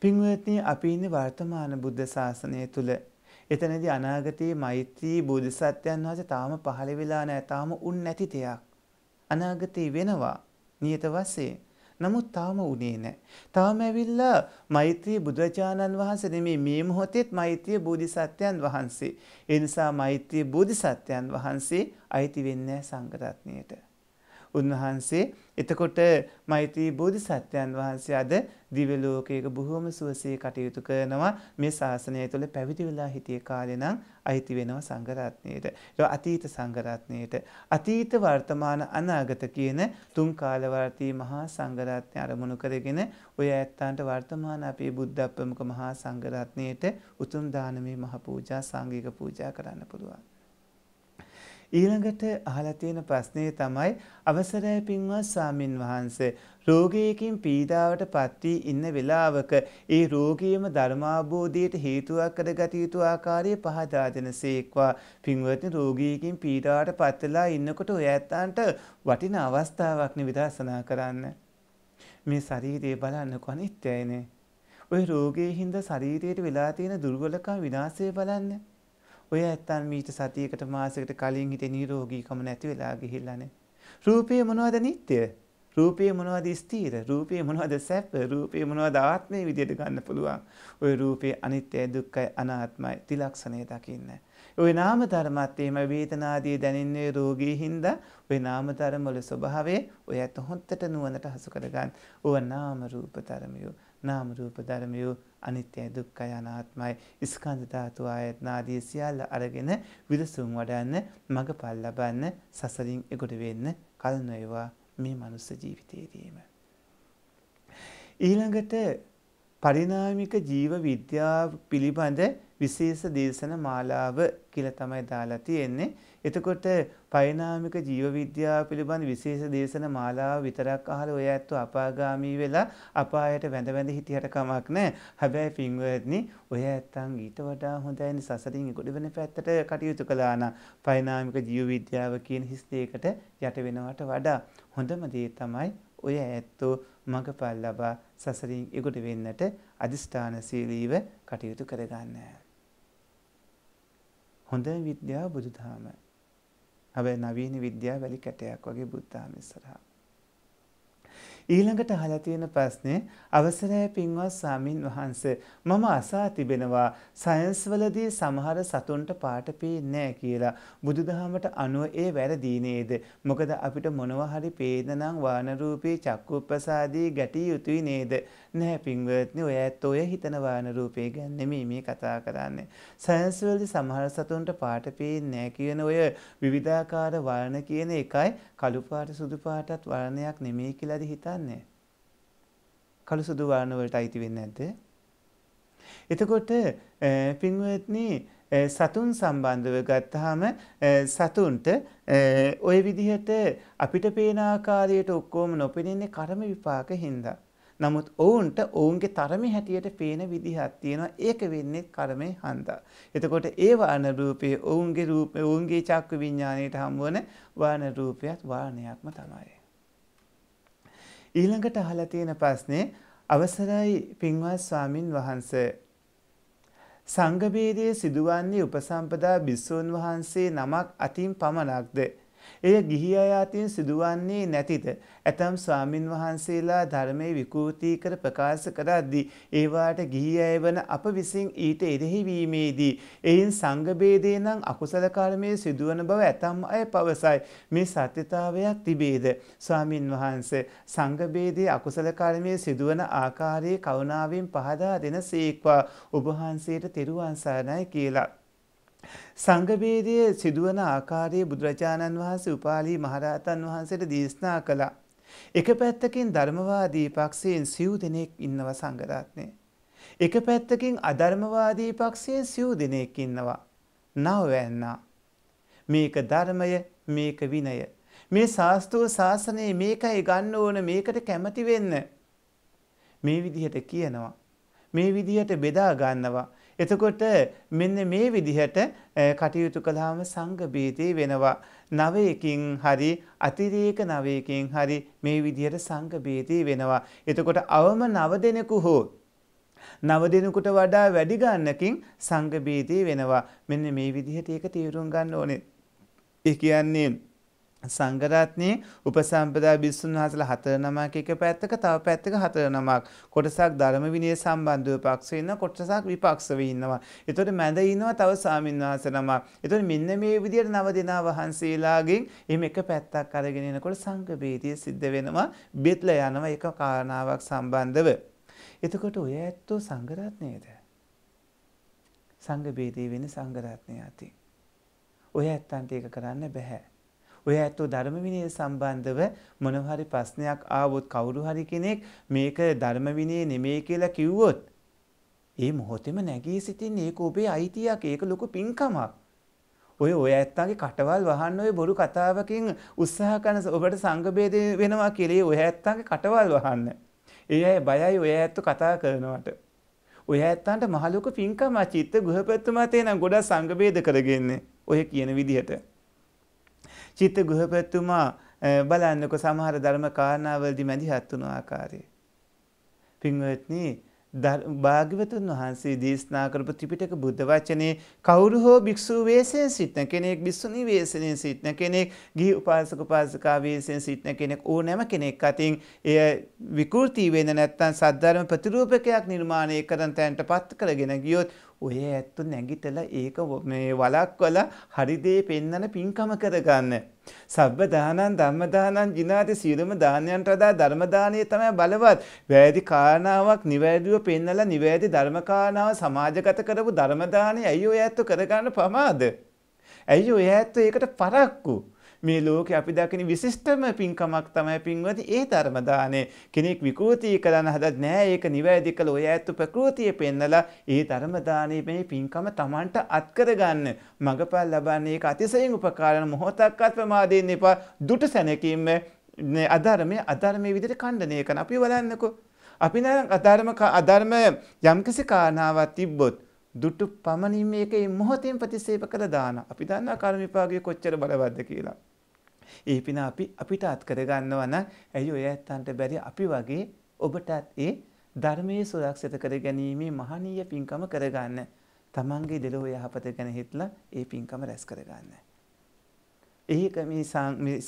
පින්වත්නි අපි ඉන්නේ වර්තමාන බුද්ධ ශාසනය තුල එතනදී අනාගතයේ මෛත්‍රී බෝධිසත්වයන් වහන්සේ තාම පහළ වෙලා නැහැ තාම උන් නැති තයක් අනාගතේ වෙනවා නියත වශයෙන් නමුත් තාම උනේ නැහැ. තාම ඇවිල්ලා මෛත්‍රී බුදුරජාණන් වහන්සේ නෙමෙයි මේ මොහොතේත් මෛත්‍රී බෝධිසත්වයන් වහන්සේ. ඒ නිසා මෛත්‍රී බෝධිසත්වයන් වහන්සේ අයිති වෙන්නේ නැහැ සංඝ රත්නියට. උන්වහන්සේ එතකොට මෛත්‍රී බෝධිසත්වයන් වහන්සේ අද දිව්‍ය ලෝකයක බොහෝම සුවසේ කටයුතු කරනවා මේ ශාසනය තුළ පැවිදි වෙලා හිටිය කාලේ නම් අයිති වෙනවා සංඝ රත්නයට. අතීත සංඝ රත්නයට. අතීත වර්තමාන අනාගත කියන තුන් කාලවර්තී මහා සංඝ රත්නය අරමුණු කරගෙන ඔය ඇත්තන්ට වර්තමාන අපේ බුද්ධ ප්‍රමුඛ මහා සංඝ රත්නයට උතුම් දානමය මහ පූජා සංඝික පූජා කරන්න පුළුවන්. ඊළඟට අහලා තියෙන ප්‍රශ්නේ තමයි අවසරය පින්වත් සාමින් වහන්සේ රෝගයකින් පීඩාවට පත් වී ඉන්න වෙලාවක ඒ රෝගියම ධර්මාභෝධයට හේතුවක් කරගත යුතු ආකාරය පහදා දෙනසේක්වා පින්වත්නි රෝගියකින් පීඩාවට පත් වෙලා ඉන්නකොට ඔය ඇත්තන්ට වටින අවස්ථාවක් නිවිදර්ශනා කරන්න මේ ශරීරය බලන්නකො අනිත්‍යයිනේ ඔය රෝගයේ හින්දා ශරීරයට වෙලා තියෙන දුර්වලකම් විනාශය බලන්නේ ඔය ඇත්තන් මීට සතියකට මාසකට කලින් හිට නිරෝගීකම නැති වෙලා ගිහිල්ලානේ. රූපය මොනවද නිත්‍ය? රූපය මොනවද ස්ථීර? රූපය මොනවද සැප? රූපය මොනවද ආත්මය විදියට ගන්න පුළුවන්? ওই රූපේ අනිත්‍යයි දුක්ඛයි අනාත්මයි තිලක්ෂණය දකින්න. ওই නාම ධර්මات එීම වේදනාදී දැනෙන්නේ රෝගී හින්දා ওই නාම ධර්ම වල ස්වභාවය ඔය ඇත හොත්තට නුවණට හසු කරගන්න. ඕවා නාම රූප ධර්මියෝ. නාම රූප ධර්මයෝ අනිත්‍යයි දුක්ඛයි අනාත්මයි ස්කන්ධ ධාතු ආයතනාදී සියල්ල අරගෙන විදසුම් වඩන්න මඟපල් ලබන්න සසරින් එගොඩ වෙන්න කල නොයවා මේ මනුස්ස ජීවිතයේදීම ඊළඟට පරිණාමික ජීව විද්‍යාව පිළිබඳ විශේෂ දේශන මාලාව කියලා තමයි දාලා තියෙන්නේ එතකොට පරිණාමික ජීව විද්‍යාව පිළිබඳ විශේෂ දේශන මාලාව විතරක් අහලා ඔය ඇත්තෝ අපාගාමී වෙලා අපායට වැඳ වැඳ හිටියට කමක් නැහැ. හැබැයි පින්වත්නි ඔය ඇත්තන් ඊට වඩා හොඳයිනි සසරින් ඉක්ඩ වෙන පැත්තට කටයුතු කළා නම් පරිණාමික ජීව විද්‍යාව කියන හිස් දෙයකට යට වෙනවට වඩා හොඳම දේ තමයි ඔය ඇත්තෝ මඟපල් ලබා සසරින් ඉක්ඩ වෙන්නට අදිස්ථානශීලීව කටයුතු කරගන්නේ. හොඳ විද්‍යාව බුදුදහම හැබැයි නවීන විද්‍යාව වැලි කැටයක් වගේ බුද්ධාමය ඉස්සරහා. ඊළඟට අහලා තියෙන ප්‍රශ්නේ අවසරයි පින්වත් සාමින් වහන්සේ මම අසා තිබෙනවා සයන්ස් වලදී සමහර සතුන්ට පාට පේන්නේ නැහැ කියලා බුදුදහමට අනුව ඒ වැරදි නේද මොකද අපිට මොනවා හරි පේන නම් වාන රූපී චක්කුප්පසාදී ගැටි යුතුයි නේද නැහැ පින්වත්නි ඔය ඇත්ත ඔය හිතන වාන රූපේ ගැන නෙමෙයි මේ කතා කරන්නේ සයන්ස් වලදී සමහර සතුන්ට පාට පේන්නේ නැහැ කියන ඔය විවිධාකාර වර්ණ කියන එකයි කළු පාට සුදු පාටත් වර්ණයක් නෙමෙයි කියලාද හිතන්නේ කළු සුදු වර්ණ වලට අයිති වෙන්නේ නැද්ද එතකොට පින්වත්නි සතුන් සම්බන්ධව ගත්තාම සතුන්ට ওই විදිහට අපිට පේන ආකාරයට ඔක්කොම නොපෙනෙන්නේ කර්ම විපාක හින්දා නමුත් ඔවුන්ට ඔවුන්ගේ තරමේ හැටියට පේන විදිහක් තියෙනවා. ඒක වෙන්නේ කර්මයේ හන්දා. එතකොට ඒ වාන රූපයේ ඔවුන්ගේ රූපේ ඔවුන්ගේ චක්කු විඥාණයට හම්බවන වාන රූපයත් වානයක්ම තමයි. ඊළඟට අහලා තියෙන ප්‍රශ්නේ අවසරයි පින්වත් ස්වාමින් වහන්සේ සංඝ බේදයේ සිදුවන්නේ උපසම්පදා බිස්සෝන් වහන්සේ නමක් අතින් පමණක්ද එය ගිහි අය අතින් සිදුවන්නේ නැතිද? ඇතම් ස්වාමින් වහන්සේලා ධර්මයේ විකෘති කර ප්‍රකාශ කරද්දී ඒවාට ගිහි අය වන අප විසින් ඊට එරෙහි වීමේදී එයින් සංඝ ભેදේ නම් අකුසල කර්මයේ සිදුවන බව ඇතම් අය පවසයි. මේ සත්‍යතාවයක් තිබේද? ස්වාමින් වහන්සේ සංඝ ભેදේ අකුසල කර්මයේ සිදුවන ආකාරයේ කරුණාවෙන් පහදා දෙන සීක්වා ඔබ වහන්සේට තෙරුවන් සරණයි කියලා සංඝවේදය සිදුවන ආකාරයේ බුදුරජාණන් වහන්සේ උපාලි මහරහතන් වහන්සේට දේශනා කළා. එක පැත්තකින් ධර්මවාදී පක්ෂයෙන් සිව් දෙනෙක් ඉන්නවා සංඝරත්නයේ. එක පැත්තකින් අධර්මවාදී පක්ෂයෙන් සිව් දෙනෙක් ඉන්නවා. නවවැන්නා. මේක ධර්මය, මේක විනය. මේ ශාස්ත්‍රීය ශාසනයේ මේකයි ගන්න ඕන මේකට කැමති වෙන්න. මේ විදිහට කියනවා. මේ විදිහට බෙදා ගන්නවා. එතකොට මෙන්න මේ විදිහට කටයුතු කළාම සංඝ බීතේ වෙනවා. නවයකින් හරි අතිරේක නවයකින් හරි මේ විදිහට සංඝ බීතේ වෙනවා. එතකොට අවම නව දෙනෙකු හෝ නව දිනකට වඩා වැඩි ගන්නකින් සංඝ බීතේ වෙනවා. මෙන්න මේ විදිහට ඒක තීරුම් ගන්න ඕනේ. ඒ කියන්නේ සංගරත්නයේ උපසම්පදා බිස්සුන් වහසල හතර නමක් එක පැත්තක තව පැත්තක හතර නමක් කොටසක් ධර්ම විනය සම්බන්ධව පක්ෂ ඉන්න කොටසක් විපක්ෂව ඉන්නවා. එතකොට මැද ඉන්නවා තව සාමින්වහන්ස නමක්. එතකොට මෙන්න මේ විදිහට නව දෙනා වහන්සේලාගෙන් එහෙම එක පැත්තක් අරගෙන එනකොට සංඝ බේදය සිද්ධ වෙනවා. බෙත්ලා යනවා එක කාරණාවක් සම්බන්ධව. එතකොට ඔය ඇත්තෝ සංඝරත්නයේද? සංඝ බේදය වෙන්නේ සංඝරත්නය අතින්. ඔය ඇත්තන්ට ඒක කරන්න බෑ. ඔය ඇත්තෝ ධර්ම විනය සම්බන්ධව මොනවා හරි ප්‍රශ්නයක් ආවොත් කවුරු හරි කෙනෙක් මේක ධර්ම විනය නෙමෙයි කියලා කිව්වොත් ඒ මොහොතේම නැගී සිටින්නේ ඒක ඔබේ අයිතියක් ඒක ලොකු පින්කමක්. ඔය ඔය ඇත්තන්ගේ කටවල් වහන්න ඔය බොරු කතාවකින් උත්සාහ කරන ඔබට සංඝ වෙනවා කියලා ඔය ඇත්තන්ගේ කටවල් වහන්න. ඒ අය බයයි ඔය ඇත්ත කතා කරනවට. ඔය ඇත්තන්ට මහලොකු පින්කම චිත්ත ගෘහපැතුමා තේනම් ගොඩක් සංඝ කරගෙන්නේ. ඔය කියන විදිහට. චිත ගෘහපැතුමා බලන්නක සමහර ධර්ම කාරණාවලදි මැදිහත් වුණු ආකාරය. පින්වත්නී භාග්‍යවතුන් වහන්සේ දේශනා කරපු ත්‍රිපිටක බුද්ධ වචනේ කවුරු හෝ භික්ෂුව වේසයෙන් සිටින කෙනෙක් භික්ෂුණී වේසයෙන් සිටින කෙනෙක් ගිහි උපාසක උපාසිකා වේසයෙන් සිටින කෙනෙක් ඕනෑම කෙනෙක් අතින් එය විකෘති වෙන නැත්නම් සද්ධර්ම ප්‍රතිරූපකයක් නිර්මාණය කරන තැනටපත් කරගෙන ගියොත් ඔය ඇත්ත නැගිටලා ඒක මේ වලක්වලා හරි දේ පෙන්වන පින්කම කරගන්න. සබ්බ දානං ධම්ම දානං ජිනාති සියලුම දානයන්ට වඩා ධර්ම දානය තමයි බලවත්. වැරදි කාරණාවක් නිවැරදිව පෙන්වලා නිවැරදි ධර්ම කාරණාව සමාජගත කරපු ධර්ම දානය ඇයි ඔය ඇත්ත කරගන්න පමාද? ඇයි ඔය ඇත්ත ඒකට පරක්කු? මේ ලෝකෙ අපි දකින විශිෂ්ටම පින්කමක් තමයි පින්වති ඒ ධර්ම දාණය. කෙනෙක් විකෘති කරන්න හදත් නෑ ඒක නිවැරදි කළ ඔය ඇත්ත ප්‍රകൃතිය පෙන්නලා ඒ ධර්ම දාණය මේ පින්කම Tamanට අත් කරගන්න. මගපල් ලබන්නේ ඒක අතිශයින් උපකාරන මොහොතක්වත් ප්‍රමාදයෙන් එපා. දුට සැනකින්ම අධර්මයේ අධර්මයේ විදිහට ඛණ්ඩණය කරන අපි බලන්නකෝ. අපි නම් අධර්ම අධර්ම යම්කිසි කාරණාවක් තිබ්බොත් දුටු පමණින් මේකේ මොහොතින් ප්‍රතිසේප කළ දාන. අපි දන්නා කර්ම විපාකයේ කොච්චර බලවත්ද කියලා. ඒ පින අපි අපිට අත් කරගන්නවා නම් ඇයි ඔය ඇත්තන්ට බැරි අපි වගේ ඔබටත් ඒ ධර්මයේ සුරක්ෂිත කර ගැනීමේ මහනීය පින්කම කරගන්න. තමන්ගේ දෙලෝ යහපත ගැන හිතලා ඒ පින්කම රැස් කරගන්න. ඒක මේ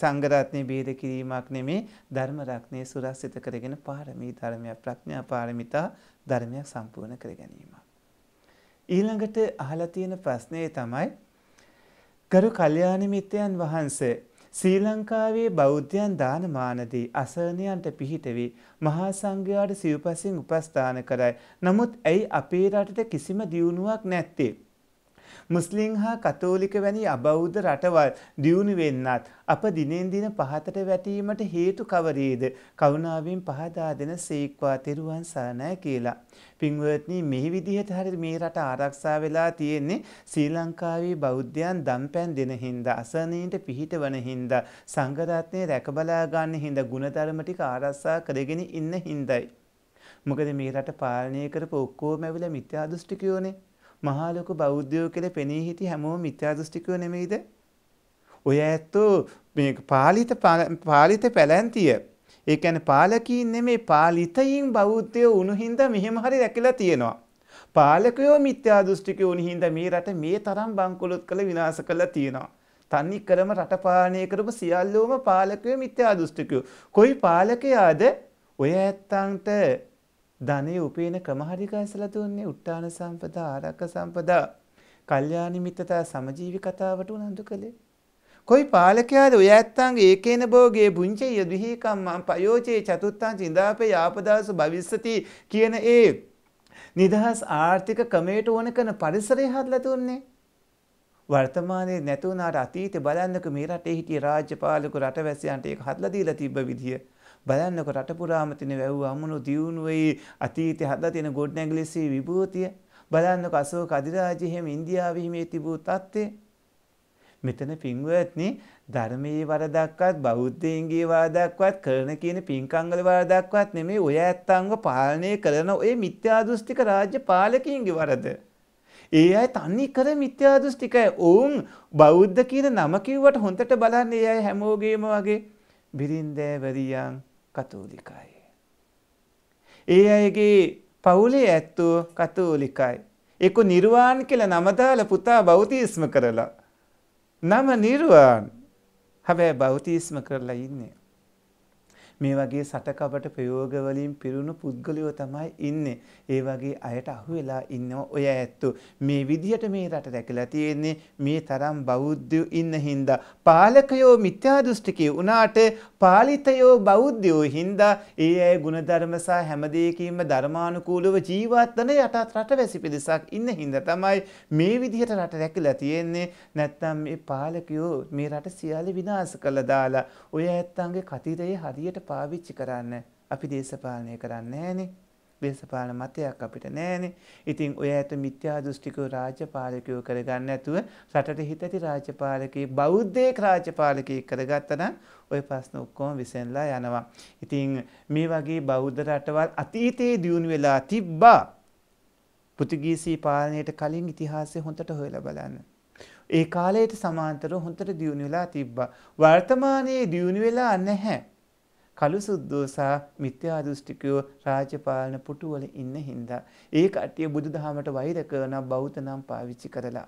සංගරත්නය බේද කිරීමක් නෙමේ ධර්ම රක්නය සුරක්ෂිත කරගෙන පාරමී ධර්මයක් ප්‍රඥා පාරමිතා ධර්මයක් සම්පූර්ණ කර ගැනීම. ඊළඟට අහලා තියෙන ප්‍රශ්නය තමයි ගරු කල්යාණ මිත්‍රයන් වහන්සේ ශ්‍රී ලංකාවේ බෞද්ධයන් දානමානදී අසරණයන්ට පිහිටවී මහා සංඝයාට සිව්පසින් උපස්ථාන කරයි. නමුත් ඇයි අපේ රටට කිසිම දියුණුවක් නැත්තේ? මුස්ලිම් හා කතෝලික වැනි අබෞද්ධ රටවල් දියුණු වෙන්නත් අප දිනෙන් දින පහතට වැටීමට හේතු කවරේද? කරුණාවෙන් පහදා දෙන සීක්වා තෙරුවන් සරණයි කියලා. පින්වත්නි මේ විදිහට හරි මේ රට ආරක්ෂා වෙලා තියෙන්නේ ශ්‍රී ලංකාවේ බෞද්ධයන් දම්පැන් දෙන හින්දා අසනීයට පිහිටවන හින්දා සංඝරත්නය රැකබලා ගන්න හින්දා ගුණධර්ම ටික ආරක්ෂා කරගෙන ඉන්න හින්දායි. මොකද මේ රට පාලනය කරපු ඔක්කොම ඇවිල්ලා මිත්‍යා දෘෂ්ටිකයෝනේ. මහා ලොකු බෞද්ධයෝ කියලා පෙනී හිටි හැමෝම මිත්‍යා දෘෂ්ටිකයෝ නෙමෙයිද? ඔය ඇත්තෝ මේ පාලිත පාලිත පැලැන්තිය. ඒ කියන්නේ පාලකීන් නෙමෙයි පාලිතයින් බෞද්ධයෝ වුණු හින්දා මෙහෙම හරි රැකිලා තියෙනවා. පාලකයෝ මිත්‍යා දෘෂ්ටිකයෝ වුණු හින්දා මේ රට මේ තරම් බංකොලොත් කළ විනාශ කළා තියෙනවා. තනි ක්‍රම රට පාලනය කරපු සියල්ලෝම පාලකයෝ මිත්‍යා දෘෂ්ටිකයෝ. කොයි පාලකයාද ඔය ඇත්තන්ට ධනෙ උපේන ක්‍රමහරිකාසල දුන්නේ උට්ටාන සම්පදා ආරක්ක සම්පදා කල්යාණි මිත්‍රතා සමජීවි කතාවට උනන්දු කළේ කොයි පාලකයාද ඔය ඇත්තන්ගේ ඒකේන භෝගේ පුංචේ යදිහිකම් මං පයෝචේ චතුත්තං චින්දාපේ ආපදාස භවිස්සති කියන ඒ නිදහස් ආර්ථික ක්‍රමයට ඕන කරන පරිසරය හදලා දුන්නේ වර්තමානයේ නැතුණාට අතීතේ බලන්නක මේ රටේ හිටිය රාජ්‍ය පාලක රටවැසියන්ට ඒක හදලා දීලා තිබ්බ විදිය බලන්නකො රට පුරාම තියෙන වැව් අමුණු දියුණුවේ අතීතේ හදලා තියෙන ගොඩනැගිලිසේ විභූතිය බලන්නකො අශෝක අධිරාජ්‍ය හිම ඉන්දියාවේ හිමේ තිබූ தත්ත්වය මෙතන පින්වත්නි ධර්මයේ වරදක්වත් බෞද්ධයන්ගේ වරදක්වත් කරන කියන පින්කංගල වරදක්වත් නෙමෙයි ඔය ඇත්තන්ව පාලනය කරන ඔය මිත්‍යා දෘෂ්ටික රාජ්‍ය පාලකයන්ගේ වරද. ඒ අය තන්නේ කර මිත්‍යා දෘෂ්ටිකයි. ඔවුන් බෞද්ධ කියන නම කිව්වට හොඳට බලන්නේ ඒ අය හැමෝගේම වගේ බිරින්දෑවරියන් කතෝලිකයි. ඒ අයගේ පවුලේ ඇත්තෝ කතෝලිකයි. එක නිර්වාන් කියල නමදාල පුතා බෞතිස්ම කරලා. නම නිර්වාන් හැබැයි බෞතිස්ම කරලා ඉන්නේ. මේ වගේ සටකපට ප්‍රයෝග වලින් පිරුණු පුද්ගලයෝ තමයි ඉන්නේ. ඒ වගේ අයට අහු වෙලා ඉන්නවා ඔය ඇත්තෝ. මේ විදිහට මේ රට දැකලා තියෙන්නේ මේ තරම් බෞද්ධයෝ ඉන්න හින්දා. පාලකයෝ මිත්‍යා දෘෂ්ටිකයෝ වුණාට පාලිතයෝ බෞද්ධයෝ හින්දා ඒ අය ಗುಣධර්ම සහ හැම දෙයකින්ම ධර්මානුකූලව ජීවත් වන යටත් රටවැසි පිරිසක් ඉන්න හින්දා තමයි මේ විදිහට රට දැකලා තියෙන්නේ. නැත්නම් මේ පාලකයෝ මේ රට සියල්ල විනාශ කළා දාලා ඔය ඇත්තන්ගේ කතිරේ හරියට පාවිච්චි කරන්න අපි දේශපාලනය කරන්න ෑනේ දේශපාලන මතයක් අපිට නෑනේ ඉතින් ඔය ඇත මිත්‍යා දෘෂ්ටිකෝ රාජපාලකයෝ කරගන්න ඇතුව රටට හිතති රාජපාලකයේ බෞද්ධයෙක් රාජපාලකයෙක් කරගත්තනම් ඔය ප්‍රශ්න ඔක්කොම විසඳලා යනවා. ඉතින් මේ වගේ බෞද්ධ රටවල් අතීතයේ දියුණු වෙලා තිබ්බා. පෘතුගීසි පාලනයට කලින් ඉතිහාසය හොඳට හොයලා බලන්න. ඒ කාලයට සමාන්තරව හොඳට දියුණු වෙලා තිබ්බා. වර්තමානයේ දියුණු වෙලා නැහැ. කළු සුද්දෝ සහ මිත්‍යා දෘෂ්ටිකයෝ රාජපාලන පුටුවල ඉන්න හින්දා ඒ කට්ටිය බුදුදහමට වෛර කරන බෞද්ධ නම් පාවිච්චි කරලා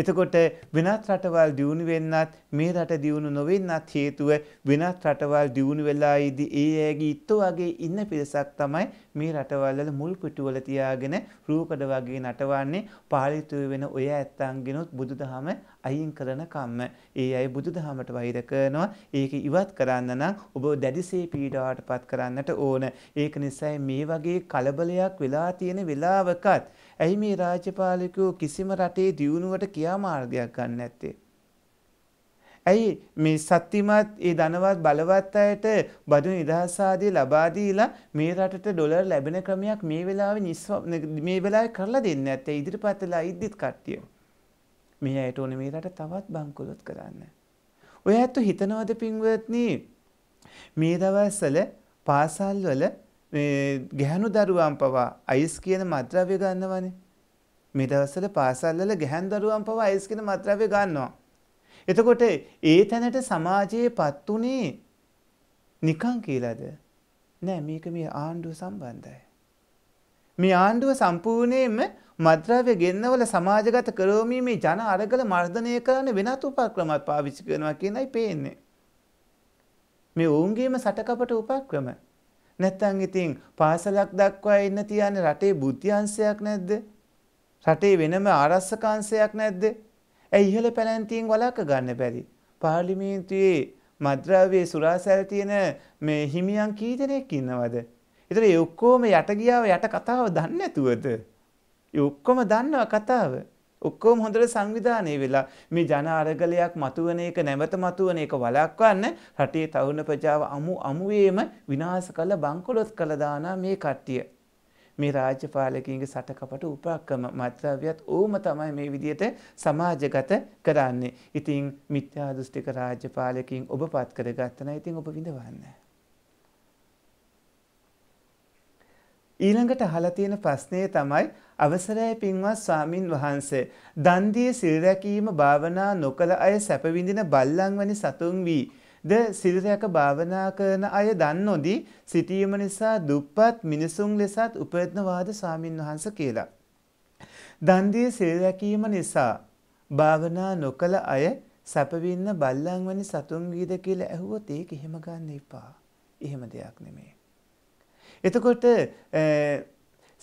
එතකොට වෙනත් රටවල් දියුණු වෙන්නත් මේ රට දියුණු නොවෙන්නත් හේතුව වෙනත් රටවල් දියුණු වෙලා ඉදි ඒ ඇගේ ඉත්තෝ වගේ ඉන්න පිරිසක් තමයි මේ රටවල්වල මුල් පිටුවල තියාගෙන රූකඩ වගේ නටවන්නේ පාලිතුව වෙන ඔය ඇත්තන්ගෙනුත් බුදුදහම අයින් කරන කම්ම. ඒ අය බුදුදහමට වෛර කරනවා. ඒක ඉවත් කරන්න නම් ඔබ දැඩිසේ පීඩාවටපත් කරන්නට ඕන. ඒක නිසා මේ වගේ කලබලයක් වෙලා තියෙන වෙලාවකත් ඇයි මේ රාජ්‍යපාලකෝ කිසිම රටේ දියුණුවට කියා මාර්ගයක් ගන්න නැත්තේ? ඇයි මේ සත්‍යමත් ඒ ධනවත් බලවත් අයට බදු නිදහස ආදී ලබා දීලා මේ රටට ඩොලර් ලැබෙන ක්‍රමයක් මේ වෙලාවේ මේ වෙලාවේ කරලා දෙන්නේ නැත්තේ ඉදිරිපත් වෙලා ඉද්දිත් කට්ටිය. මේ ඇයට ඕනේ මේ රට තවත් බංකොලොත් කරන්න. ඔය ඇත්ත හිතනවද පින්වත්නි මේ දවස්වල පාසල්වල ගැහැණු දරුවන් පවා අයිස් කියන මත්ද්‍රව්‍ය ගන්නවනේ. මේ දවස්වල පාසල්වල ගැහැණු දරුවන් පවා අයිස් කියන මත්ද්‍රව්‍ය ගන්නවා. එතකොට ඒ තැනට සමාජයේපත් උනේ නිකං කියලාද? නෑ මේක මේ ආණ්ඩුව සම්බන්ධයි. මේ ආණ්ඩුව සම්පූර්ණයෙන්ම මද්‍රව්‍ය ගෙන්නවල සමාජගත කරවමින් මේ ජන අරගල මර්ධනය කරන්න වෙනත් උපක්‍රමත් පාවිච්චි කරනවා කියනයි පේන්නේ. මේ ඔවුන්ගේම සටකපට උපක්‍රම නැත්තම් ඉතින් පාසලක් දක්වා ඉන්න තියන්නේ රටේ බුද්ධියංශයක් නැද්ද? රටේ වෙනම ආරක්ෂකංශයක් නැද්ද? ඇයි ඉහළ පැලැන්තියෙන් වළක්ව ගන්න බැරි? පාර්ලිමේන්තුවේ මද්‍රාවේ සුරාසැල් තියෙන මේ හිමියන් කී දෙනෙක් ඉන්නවද? ඒතර ඒ ඔක්කොම යට ගියාව යට කතාව දන්නේ නැතුවද? ඒ ඔක්කොම දන්නවා කතාව. ඔක්කොම හොඳට සංවිධානය වෙලා මේ ජන අරගලයක් මතුවන එක නැවත මතුවන එක වළක්වන්න රටේ තරුණ ප්‍රජාව අමු අමුවේම විනාශ කළ බංකොලොත් කළ දානා මේ කට්ටිය. මේ රාජ්‍යපාලකින්ගේ සටකපට උපක්‍රම මත්‍රව්‍යත් ඕම තමයි මේ විදියට සමාජගත කරන්නේ. ඉතින් මිත්‍යා දෘෂ්ටික රාජ්‍යපාලකින් ඔබ පත් කරගත්තන ඉතින් ඔබ විඳවන්න. ඊළඟට අහලා තියෙන ප්‍රශ්නය තමයි අවසරයි පින්වත් ස්වාමින් වහන්සේ දන්දිය සිල් රැකීම භාවනා නොකල අය සැප විඳින බල්ලන් වැනි සතුන් වී ද සිල් රැක භාවනා කරන අය දන් නොදී සිටීම නිසා දුප්පත් මිනිසුන් ලෙසත් උපයත්නවාද ස්වාමින් වහන්සේ කියලා. දන්දිය සිල් රැකීම නිසා භාවනා නොකල අය සැප විඳින බල්ලන් වැනි සතුන් වීද කියලා ඇහුවොත් ඒක එහෙම ගන්න එපා. එහෙම දෙයක් නෙමෙයි. එතකොට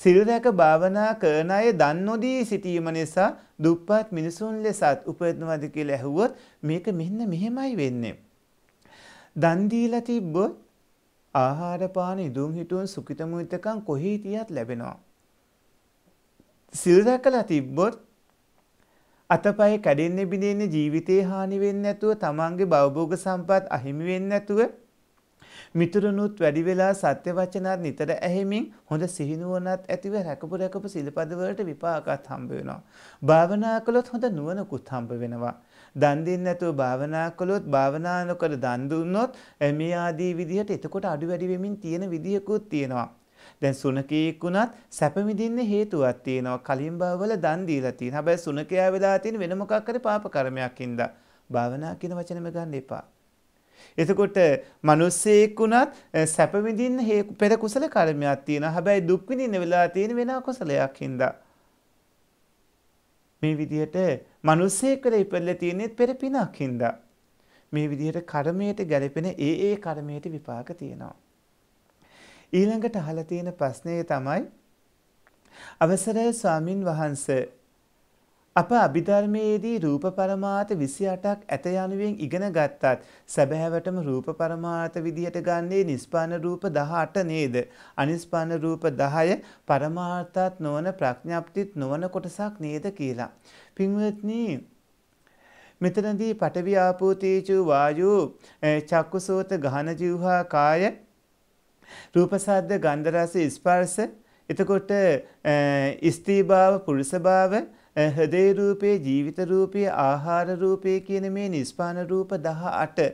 සිල්රැක භාවනා කරන අය දන් නොදී සිටීම නිසා දුප්පත් මිනිසුන් ලෙසත් උපයනවාද කියලා ඇහුවොත් මේක මෙන්න මෙහෙමයි වෙන්නේ. දන් දීලා තිබ්බොත් ආහාර පාන ඉදුම් හිටුන් සුඛිත මුිතකම් කොහේ තියත් ලැබෙනවා. සිල් රැකලා තිබ්බොත් අතපය කැඩෙන්නේ බිඳෙන්නේ ජීවිතේ හානි වෙන්නේ නැතුව තමන්ගේ භවභෝග සම්පත් අහිමි වෙන්නේ නැතුව මිතුරුනුත් වැඩි වෙලා සත්‍ය වචනත් නිතර ඇහෙමින් හොඳ සිහිනුවනත් ඇතිව රැකපු රැකපු සිල්පද වලට විපාකත් හම්බ වෙනවා. භාවනා කළොත් හොඳ නුවණකුත් හම්බ වෙනවා. දන් දෙන්නේ නැතුව භාවනා කළොත් භාවනා නොකර දන් දුන්නොත් මේ ආදී විදිහට එතකොට අඩු වැඩි වෙමින් තියෙන විදිහකුත් තියෙනවා. දැන් සුනකීක් වුණත් සැප විඳින්න හේතුවක් තියෙනවා. කලින් භවවල දන් දීලා තියෙන. හැබැයි සුනකයා වෙලා තියෙන වෙන මොකක් හරි පාප කර්මයක් හින්දා භාවනා කියන වචනෙම ගන්න එපා. එතකොට මිනිස්සෙක් වුණත් සැප විඳින්න පෙර කුසල කර්මයක් තියෙනවා. හැබැයි දුක් විඳින්න වෙලා තියෙන වෙන කුසලයක් හින්දා. මේ විදිහට මිනිස්සෙක් වෙලා ඉපදලා තියෙන්නේ පෙර පිනක් හින්දා. මේ විදිහට කර්මයට ගැලපෙන ඒ ඒ කර්මයට විපාක තියෙනවා. ඊළඟට අහලා තියෙන ප්‍රශ්නේ තමයි අවසරයි ස්වාමින් වහන්සේ අප අභිධර්මයේදී රූප පරමාර්ථ 28ක් ඇත යනුවෙන් ඉගෙන ගත්තත් සැබෑවටම රූප පරමාර්ථ විදියට ගන්නේ නිස්පාන රූප 18 නේද? අනිස්පාන රූප 10 පරමාර්ථات නොවන ප්‍රඥාප්තිත් නොවන කොටසක් නේද කියලා. පින්වත්නි මෙතනදී පඨවි ආපෝ තේජෝ වායෝ චක්කුසෝත ගහන ජීවහා කාය රූප සද්ද ගන්ධ රස ස්පර්ශ එතකොට ස්ත්‍රී භාව පුරුෂ භාව හදේ රූපේ ජීවිත රූපේ ආහාර රූපේ කියන මේ නිස්පාන රූප 18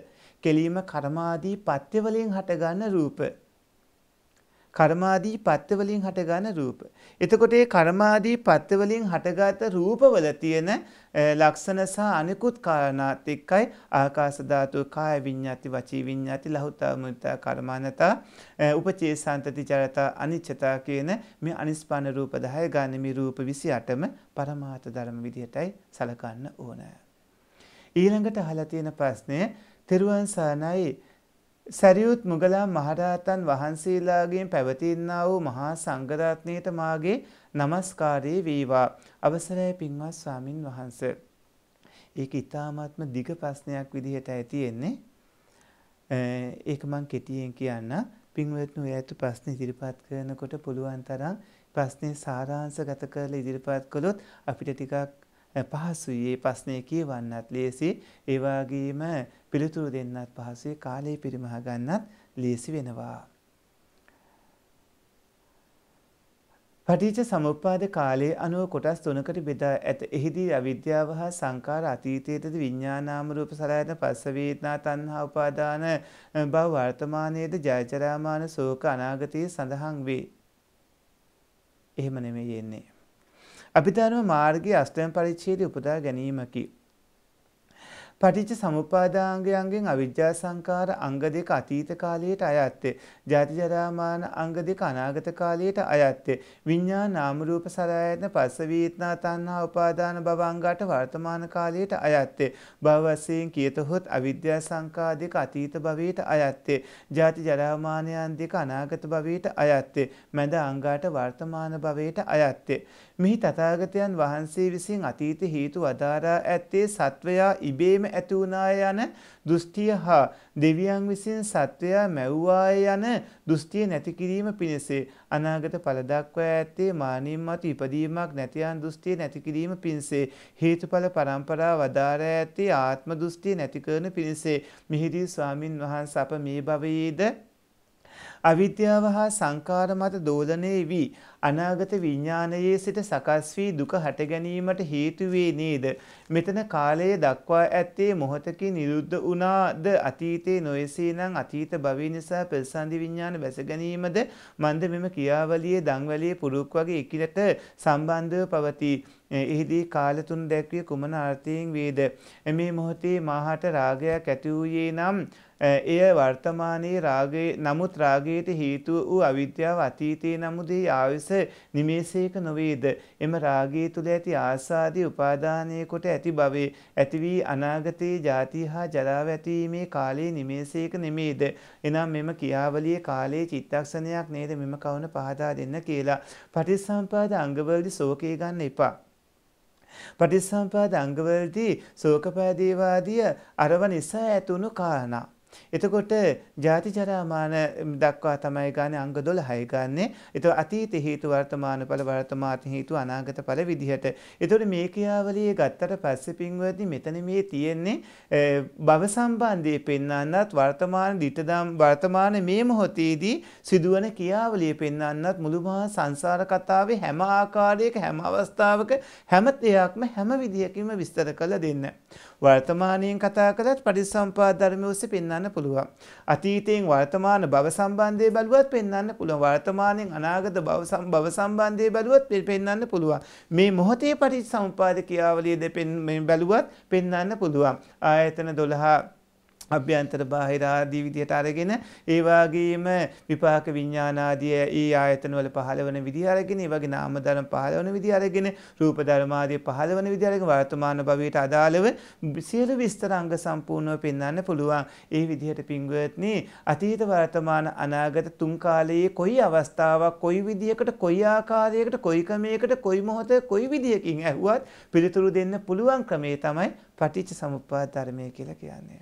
කෙලීම කර්මාදී පත්‍යවලින් හටගන්න රූප කර්මාදී පත්වලින් හටගන රූප. එතකොට ඒ කර්මාදී පත්වලින් හටගත රූපවල තියෙන ලක්ෂණ සහ අනිකුත් කාරණාත් එක්කයි ආකාශ ධාතු කාය විඤ්ඤාති වචී විඤ්ඤාති ලහුතා මුත්තා කර්මානතා උපචේසාන්තති ජරතා අනිච්චතා කියන මේ අනිස්පන රූප 10 ගන්න මේ රූප 28ම පරමාර්ථ ධර්ම විදිහටයි සලකන්න ඕන. ඊළඟට අහලා තියෙන ප්‍රශ්නය තෙරුවන් සානයි සැරියුත් මුගලා මහරහතන් වහන්සේලාගෙන් පැවතින්නා වූ මහා සංඝරත්නයට මාගේ নমස්කාරය වේවා. අවසරයි පින්වත් ස්වාමින් වහන්සේ. ඒක ඊ타මාත්ම දිග ප්‍රශ්නයක් විදිහට ඇතියෙන්නේ. ඒක මම කෙටියෙන් කියන්න. පින්වත්නි ඔය ඇතු ප්‍රශ්න ඉදිරිපත් කරනකොට පුළුවන් තරම් ප්‍රශ්නේ සාරාංශගත කරලා ඉදිරිපත් කළොත් අපිට ටිකක් පහසුයි ඒ ප්‍රශ්නය කියවන්නත් ලේසි ඒ වගේම පිළිතුරු දෙන්නත් පහසුයි කාලය පරිමහ ගන්නත් ලේසි වෙනවා. පටිච්ච සමුප්පාද කාලයේ අනුව කොටස් තුනකට බෙදා ඇත. එහිදී අවිද්‍යාව හා සංකාර අතීතයේද විඤ්ඤාණාම රූප සලයන පස්ස වේදනා තණ්හා උපාදාන භව වර්තමානයේද ජයචරාමාන ශෝක අනාගතයේ සඳහන් වේ. එහෙම නෙමෙයි යන්නේ. අපි දන්නවා මාර්ගයේ අෂ්ටම පරිච්ඡේදය උපදා ගැනීමකි. පටිච්ච සමුපාදාංගයන්ගෙන් අවිද්‍යා සංකාර අංග දෙක අතීත කාලයට අයත්තේ ජාති ජරා මරණ අංග දෙක අනාගත කාලයට අයත්තේ විඤ්ඤාණ නාම රූප සලආයතන පස්ස වේතනා තණ්හා උපාදාන භව අංගට වර්තමාන කාලයට අයත්තේ භව වශයෙන් කියතොත් අවිද්‍යා සංකා දෙක අතීත භවයට අයත්තේ ජාති ජරා මරණයන් දෙක අනාගත භවයට අයත්තේ මැද අංගට වර්තමාන භවයට අයත්තේ මෙහි තථාගතයන් වහන්සේ විසින් අතීත හේතු අදාරා ඇත්තේ සත්වයා ඉබේම ඇති යන දෘෂ්ටිය හා දෙවියන් විසින් සත්වයා මැව්වාය යන දෘෂ්ටිය නැති කිරීම පිණිසේ අනාගත ඵල දක්වා ඇත්තේ මානින් මත ඉපදීමක් නැතියන් දෘෂ්ටිය නැති කිරීම පිණිසේ හේතුඵල පරම්පරා වදාරා ඇත්තේ ආත්ම දෘෂ්ටිය නැති කරන පිණිසේ මිහිදී ස්වාමින් වහන්සේ අප මේ භවයේද අවිද්‍යාව හා සංකාර මත දෝලණය වී අනාගත විඥානයේ සිට සකස් වී දුක හට ගැනීමට හේතු වේ නේද? මෙතන කාලය දක්වා ඇත්තේ මොහතකින් නිරුද්ධ වුණාද අතීතේ නොයසේනම් අතීත භවී නිසා ප්‍රසන්දි විඥාන බැස ගැනීමද මන්ද මෙම ක්‍රියාවලියේ දන්වැලියේ පුරුක් වගේ එකිනෙකට සම්බන්ධව පවතී. එහිදී කාල තුන දැක්විය කුමන අර්ථයෙන් වේද? මේ මොහොතේ මාහට රාගයක් ඇති වූයේ නම් එය වර්තමානයේ රාගයේ නමුත් රාගයට හේතුව වූ අවිද්‍යාව අතීතයේ නමුදේ ආයස නිමේෂයක නොවේද එම රාගයේ තුල ඇති ආසාදී උපාදානයේ කොට ඇති භවයේ ඇති වී අනාගතයේ ජාති හා ජරාව ඇතිීමේ කාලයේ නිමේෂයක නෙමේද එනම් මෙම කියාවලියේ කාලයේ චිත්තක්ෂණයක් නේද මෙම කවුන පහදා දෙන්න කියලා පටිච්චසම්පාද අංගවලදී ශෝකේ ගන්න එපා පටිච්චසම්පාද අංගවලදී ශෝකපෑදේවාදී අරව නිසා ඇතුණු කාරණා එතකොට ජාති ජරාමාන දක්වා තමයි ගන්නේ අංග 12යි ගන්නෙ. ඒතකොට අතීත හේතු වර්තමාන ඵල වර්තමාන හේතු අනාගත ඵල විදිහට. ඒතකොට මේ ක්‍රියාවලිය ගත්තට පස්සේ පින්වත්නි මෙතන මේ තියෙන්නේ භව සම්බන්ධයේ පෙන්වන්නත් වර්තමාන ditadam වර්තමාන මේ මොහොතේදී සිදුවන ක්‍රියාවලිය පෙන්වන්නත් මුළු මහා සංසාර කතාවේ හැම ආකාරයක හැම අවස්ථාවක හැම දෙයක්ම හැම විදියකින්ම විස්තර කළ දෙන්න. වර්තමානයෙන් කතා කළත් පටිසම්පාද ධර්මය ඔස්සේ පෙන්වන්න පුළුවන්. අතීතයෙන් වර්තමාන භව සම්බන්ධය බැලුවත් පෙන්වන්න පුළුවන්. වර්තමානයෙන් අනාගත භව භව සම්බන්ධය බැලුවත් පෙන්වන්න පුළුවන්. මේ මොහොතේ පටිසම්පාද ක්‍රියාවලිය දෙපෙන් බැලුවත් පෙන්වන්න පුළුවන්. ආයතන 12 අභ්‍යන්තර බාහිර ආදී විදිහට අරගෙන ඒ වගේම විපාක විඥාන ආදී ඒ ආයතන වල පහළ වෙන විදිහ අරගෙන ඒ වගේ නාම ධර්ම පහළ වෙන විදිහ අරගෙන රූප ධර්ම ආදී පහළ වෙන විදිහ අරගෙන වර්තමාන භවයට අදාළව සියලු විස්තර අංග සම්පූර්ණව පෙන්වන්න පුළුවන්. ඒ විදිහට පින්වත්නි අතීත වර්තමාන අනාගත තුන් කාලයේ කොයි අවස්ථාවක් කොයි විදිහකට කොයි ආකාරයකට කොයි ක්‍රමයකට කොයි මොහොතේ කොයි විදිහකින් ඇහුවත් පිළිතුරු දෙන්න පුළුවන් ක්‍රමේ තමයි පටිච්ච සමුප්පාද ධර්මය කියලා කියන්නේ.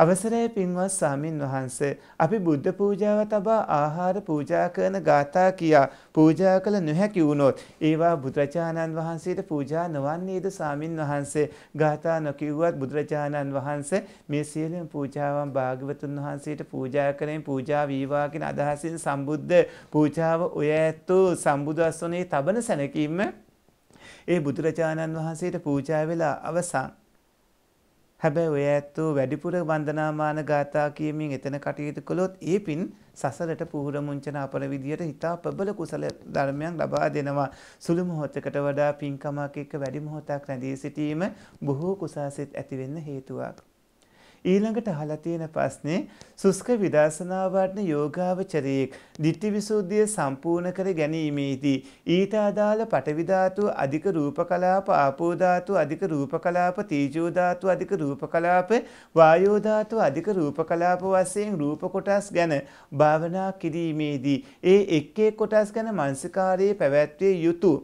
අවසරය පින්වත් සාමින් වහන්සේ අපි බුද්ධ පූජාව තබා ආහාර පූජා කරන ගාථා කියා පූජා කළ නොහැකි වුණොත් ඒවා බුදුරජාණන් වහන්සේට පූජා නොවන්නේද සාමින් වහන්සේ ගාථා නොකිව්වත් බුදුරජාණන් වහන්සේ මේ සියලුම පූජාවන් භාග්‍යවතුන් වහන්සේට පූජා කරමින් පූජා වීවා කියන අදහසින් සම්බුද්ධ පූජාව ඔය ඇත්තෝ සම්බුදස්සනේ තබන සැනකීම ඒ බුදුරජාණන් වහන්සේට පූජා වෙලා අවසන් හැබැයි ඔය ඇත්තෝ වැඩිපුර වන්දනාමාන ගාථා කියමින් එතන කටයුතු කළොත් ඒ පින් සසරට පූර්ව මුංචන අපර විදියට හිතා ප්‍රබල කුසල ධර්මයන් ලබා දෙනවා. සුළු මොහොතකට වඩා පින්කමක් එක්ක වැඩි මොහොතක් රැඳී සිටීම බොහෝ කුසාසිත ඇති වෙන්න හේතුවක්. ඊළඟට අහලා තියෙන ප්‍රශ්නේ සුස්ක විදර්ශනා වඩන යෝගාවචරයෙක් ditthi visuddhiය සම්පූර්ණ කර ගැනීමේදී ඊට අදාළ පටවි ධාතු අධික රූප කලාප ආපෝ ධාතු අධික රූප කලාප තීජෝ ධාතු අධික රූප කලාප වායෝ ධාතු අධික රූප කලාප වශයෙන් රූප කොටස් ගැන භාවනා කිරීමේදී ඒ එක් එක් කොටස් ගැන මානසිකාරයේ පැවැත්විය යුතුය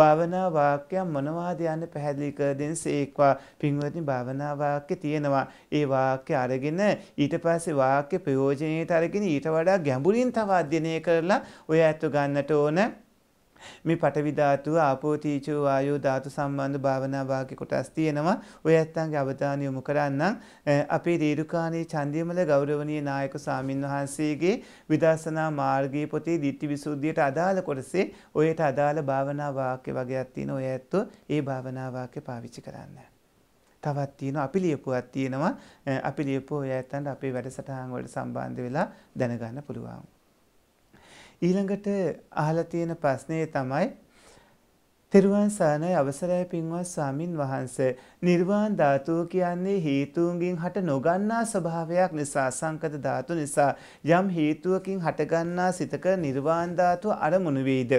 භාවනා වාක්‍යයක් මොනවාද යන්න පැහැදිලි කර දෙන සේක්වා පින්වත්නි භාවනා වාක්‍ය තියෙනවා. ඒ වාක්‍ය අරගෙන ඊට පස්සේ වාක්‍ය ප්‍රයෝජනයට අරගෙන ඊට වඩා ගැඹුරින් තව අධ්‍යයනය කරලා ඔය අත්ව ගන්නට ඕන මේ පටවි ධාතුව ආපෝ තීජෝ වායෝ ධාතු සම්බන්ධ භාවනා වාක්‍ය කොටස් තියෙනවා. ඔය ඇත්තන්ගේ අවධානය යොමු කරන්නම් අපේ දීර්ඝානී චන්දියමල ගෞරවනීය නායක ස්වාමින්වහන්සේගේ විදර්ශනා මාර්ගයේ පොතේ ditthi visuddhiyata අදාළ කොටසේ ඔයට අදාළ භාවනා වාක්‍ය වගේක් තියෙන ඔය ඇත්තෝ ඒ භාවනා වාක්‍ය පාවිච්චි කරන්න. තවත් තියෙනවා අපි ලියපුවක් තියෙනවා අපි ලියපුව ඔය ඇත්තන්ට අපේ වැඩසටහන් වලට සම්බන්ධ වෙලා දැනගන්න පුළුවන්. ඊළඟට අහලා තියෙන ප්‍රශ්නේ තමයි තෙරුවන් සරණයි අවසරයි පින්වත් ස්වාමින් වහන්ස නිර්වාණ ධාතුව කියන්නේ හේතුන්ගෙන් හට නොගන්නා ස්වභාවයක් නිසා සංකත ධාතු නිසා යම් හේතුවකින් හටගන්නා සිතක නිර්වාණ ධාතුව අරමුණු වෙයිද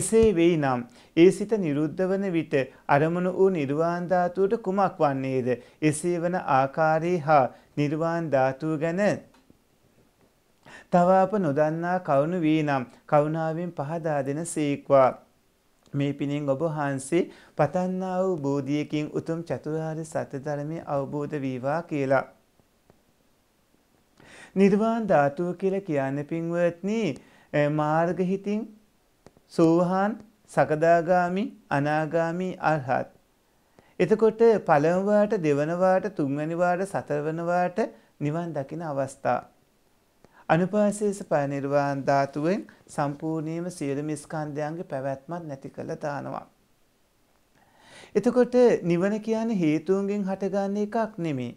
එසේ වෙයි නම් ඒ සිත නිරුද්ධ වන විට අරමුණු වූ නිර්වාණ ධාතුවට කුමක් වන්නේද එසේ වන ආකාරයේ හා නිර්වාණ ධාතුව ගැන තව අප නොදන්නා කවුණු වීනම් කරුණාවෙන් පහදා දෙන සීක්වා මේ පිණින් ඔබ වහන්සේ පතන්නා වූ බෝධියකින් උතුම් චතුරාර්ය සත්‍ය ධර්මයේ අවබෝධ වේවා කියලා. නිර්වාණ ධාතුව කියලා කියන්නේ පින්වත්නි මාර්ග හිතින් සෝහාන් සකදාගාමි අනාගාමි අරහත්. එතකොට පළවෙනි වාට දෙවෙනි වාට තුන්වෙනි වාට සතරවෙනි වාට නිවන් දකින අවස්ථාව අනුපාසේස පයනිර්වාණ ධාතුවෙන් සම්පූර්ණයෙන්ම සියලුම ස්කන්ධයන්ගේ පැවැත්මක් නැති කළ දානවා. එතකොට නිවන කියන්නේ හේතුන්ගෙන් හටගන්න එකක් නෙමෙයි.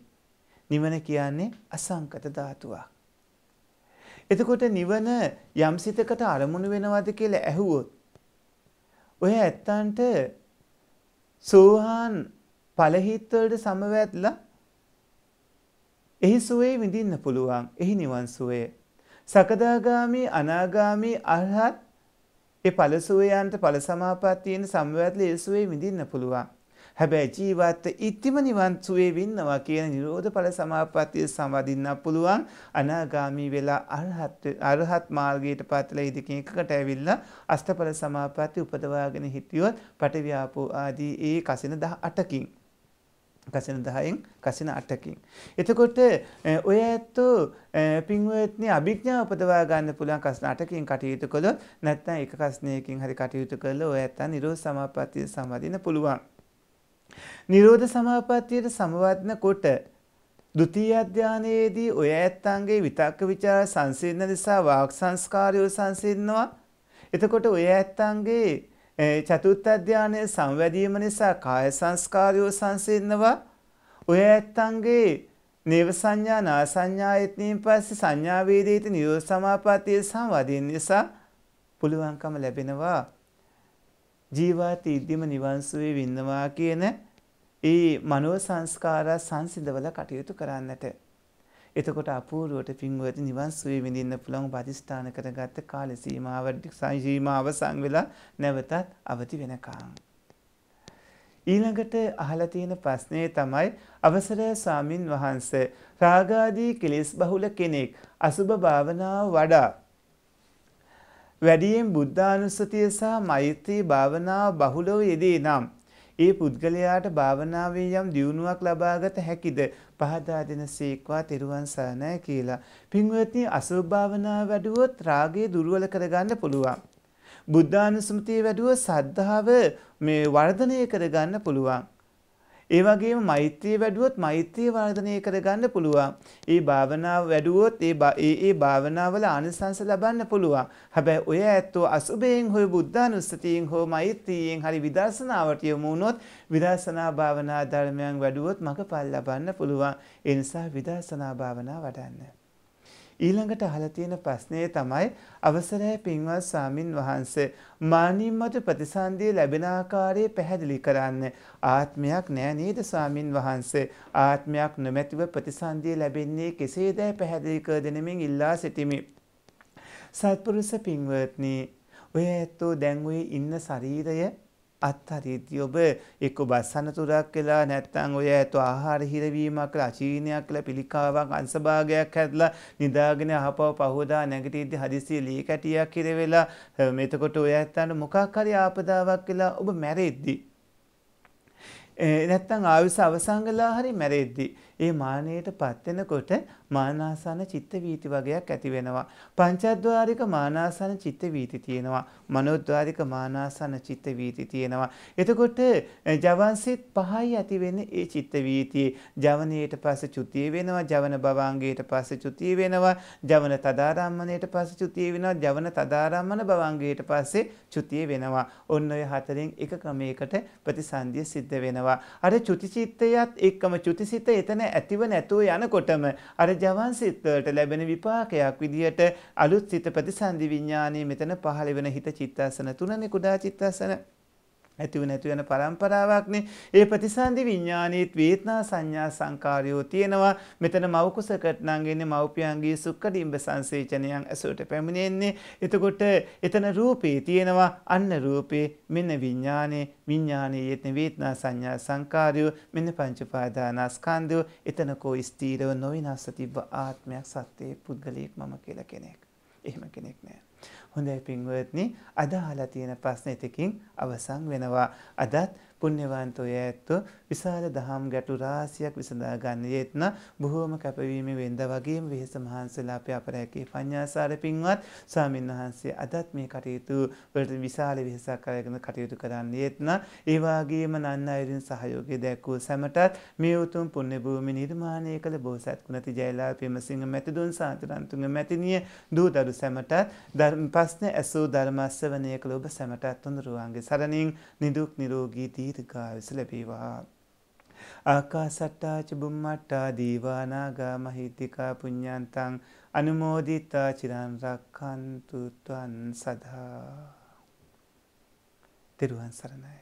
නිවන කියන්නේ අසංකත ධාතුවක්. එතකොට නිවන යම් සිතකට අරමුණු වෙනවද කියලා ඇහුවොත් ඔය ඇත්තන්ට සෝහාන් පළහිත් වලට සමවැදලා එහි සුවේ විඳින්න පුළුවන්. එහි නිවන් සුවේ. සකදාගාමී අනාගාමී අරහත් ඒ පලසෝයන්ට පල සමාපත්තියෙන් සම්වැත්ල ඒසුවේ විඳින්න පුළුවන්. හැබැයි ජීවත්ත ඉත්තිම නිවන් සුවේ වින්නවා කියන නිරෝධ ඵල සමාපත්තිය සම්වදින්න පුළුවන් අනාගාමී වෙලා අරහත් අරහත් මාර්ගයට පත්ලා ඉදකින් එකකට ඇවිල්ලා අෂ්ටඵල සමාපatti උපදවාගෙන හිටියොත් පටවියාපෝ ආදී ඒ කසින 18කින් කසින 10න් කසින 8කින්. එතකොට ඔය ඇත්තෝ පින්වත්නි අභිඥාව උපදවා ගන්න පුළුවන් කසින 8කින් කටයුතු කළොත් නැත්නම් එක කසිනයකින් හරි කටයුතු කළොත් ඔය ඇත්තන් නිරෝධ සමාපත්තිය සම්වදින්න පුළුවන්. නිරෝධ සමාපත්තියට සමවදින කොට ဒုတိ ය ධානයේදී ඔය ඇත්තන්ගේ විතක්ක ਵਿਚාර සංසිඳන නිසා වාක් සංස්කාරය සංසිඳනවා. එතකොට ඔය ඇත්තන්ගේ චතුත්ථ ධානය සංවැදීම නිසා කාය සංස්කාරයෝ සංසිඳනවා ඔය ඇත්තන්ගේ නේව සංඥා නා සංඥා යත්නින් පස්සේ සංඥා වේදේත නිරෝධ සමාපත්තිය සමවදින් නිසා පුළුවන්කම ලැබෙනවා ජීවාත ඉද්දිම නිවන්සුවේ වින්නවා කියන ඒ මනෝ සංස්කාර සංසිඳවල කටයුතු කරන්නට එතකොට අපූරුවට පින්වති නිවන් සුවේ විඳින්න පුළුවන් ප්‍රතිස්ථාන කරගත්ත කාල සීමාව සීමාව සංවිලා නැවතත් අවදි වෙනකම්. ඊළඟට අහලා තියෙන ප්‍රශ්නේ තමයි අවසර සාමින් වහන්සේ රාගාදී කෙලෙස් බහුල කෙනෙක් අසුබ භාවනාව වඩා වැඩියෙන් බුද්ධානුස්සතිය සහ මෛත්‍රී භාවනාව බහුලව යෙදී නම් ඒ පුද්ගලයාට භාවනාවේ යම් දියුණුවක් ලබාගත හැකිද පහදා දෙන සීක්වා තෙරුවන් සරණයි කියලා. පින්වත්නි අසුභ භාවනාව වැඩුවොත් රාගය දුර්වල කරගන්න පුළුවන්. බුද්ධානුස්මතිය වැඩුවොත් සද්ධාව මේ වර්ධනය කරගන්න පුළුවන්. ඒ වගේම මෛත්‍රිය වැඩුවොත් මෛත්‍රිය වර්ධනය කරගන්න පුළුවන්. ඒ භාවනාව වැඩුවොත් ඒ ඒ ඒ භාවනාවල ආනිසංස ලබන්න පුළුවන්. හැබැයි ඔය ඇත්තෝ අසුබයෙන් හොය බුද්ධානුස්සතියෙන් හෝ මෛත්‍රියෙන් හරි විදර්ශනාවට යොමු වුණොත් විදර්ශනා භාවනා ධර්මයන් වැඩුවොත් මගපල් ලබන්න පුළුවන්. ඒ නිසා විදර්ශනා භාවනා වඩන්න. ඊළඟට අහලා තියෙන ප්‍රශ්නය තමයි අවසරයි පින්වත් සාමින් වහන්සේ මානින් මත ප්‍රතිසන්දිය ලැබෙන ආකාරය පැහැදිලි කරන්න ආත්මයක් නෑ නේද සාමින් වහන්සේ ආත්මයක් නොමැතිව ප්‍රතිසන්දිය ලැබෙන්නේ කෙසේදයි පැහැදිලි කර දෙනමින් ඉල්ලා සිටිමි සත්පුරුෂ පින්වත්නි ඔය ඇත්තෝ දැන් ඉන්න ශරීරය අත්හරීති ඔබ එක්ක බස්සනතුරක් වෙලා නැත්නම් ඔය ඇතු ආහාර හිරවීමක් කළා චීනයක් කළා පිළිකාවක් අංශභාගයක් හැදලා නිදාගෙන අහපව පහෝදා නැගිටිද්දි හදිසිය ලී කැටියක් හිර වෙලා එතකොට ඔය ඇත්තන්ට මොකක් හරි ආපදාවක් වෙලා ඔබ මැරෙද්දී නැත්තං ආයුස අවසංගලා හරි මැරෙද්දි. ඒ මානයට පත්වෙනකොට මානාසන චිත්ත වීති වගේයක් ඇති වෙනවා. පංචද්වාරික මානාසන චිත්ත වීති තියෙනවා. මනෝද්වාරික මානාසන චිත්ත වීති තියෙනවා. එතකොට ජවන්සිත පහයි ඇති වෙන්නේ ඒ චිත්ත වීතියේ. ජවනයේට පස්සේ චුතිය වෙනවා. ජවන භවංගයට පස්සේ චුතිය වෙනවා. ජවන තදාරම්මණයට පස්සේ චුතිය වෙනවා. ජවන තදාරම්මන භවංගයට පස්සේ චුතිය වෙනවා. ඔන්න ඔය හතරෙන් එක ක්‍රමයකට ප්‍රතිසන්දිය සිද්ධ වෙනවා. අර චුති චිත්තයත් එක්කම චුතිසිත එතන ඇතිව නැතුව යනකොටම අර ජවන් සිත්වලට ලැබෙන විපාකයක් විදිහට අලුත් සිත ප්‍රතිසන්ධි විඥානයේ මෙතන පහළ වෙන හිත චිත්තසන තුනනේ කුඩා චිත්තසන ඇතිව නැති වෙන પરම්පරාවක්නේ. ඒ ප්‍රතිසන්දි විඥානීත් වේදනා සංඥා සංකාරයෝ තියෙනවා. මෙතන මව කුසකට නංගින්නේ මව්පියන්ගේ සුක්ඛ ඩිම්බ සංසේචනයන් ඇසුරට පැමිණෙන්නේ. එතකොට එතන රූපේ තියෙනවා. අන්න රූපේ මෙන්න විඥානේ විඥානයේ යත්න වේදනා සංඥා සංකාරයෝ මෙන්න පංච පාදානස්කන්ධය එතනකෝ ස්ථීරව නොවිනාස තිබ්බ ආත්මයක් සත්‍යයේ පුද්ගලයෙක් මම කියලා කෙනෙක්. එහෙම කෙනෙක් නෑ. හොඳයි පින්වත්නි අද අහලා තියෙන ප්‍රශ්න ටිකකින් අවසන් වෙනවා. අදත් පුණ්‍යවන්තෝ ඈත්තෝ විශාල දහම් ගැටු රාශියක් විසඳා ගන්න යෙත්න බොහෝම කැපවීමේ වෙන්ද වගේම වෙහෙස මහන්සලා අපේ අපරැකේ පඤ්ඤාසාර පින්වත් ස්වාමීන් වහන්සේ අදත් මේ කටයුතු වලට විශාල වෙහෙසක් අරගෙන කටයුතු කරන්න යෙත්න ඒ වගේම නන්න අයරින් සහයෝගය දැක්වූ සැමටත් මේ උතුම් පුණ්‍ය භූමි නිර්මාණය කළ බෝසත් කුණති ජයලාල් පෙමසිංහ මැතිදුන් සාන්තරන්තුංග මැතිණිය දූදරු සැමටත් ධර්ම ප්‍රශ්න ඇසූ ධර්මස්සවණය කළ ඔබ සැමටත් තුන් රුවන්ගේ සරණින් නිදුක් නිරෝගී දීර්ඝායුෂ ලැබේවා ආකාසට්ටා චුම්මට්ටා දීවානාගා මහිත්‍තිකා පුඤ්ඤන්තං අනුමෝදිතා චිරන් රක්ඛන්තු ත්වං සදා තෙරුවන් සරණයි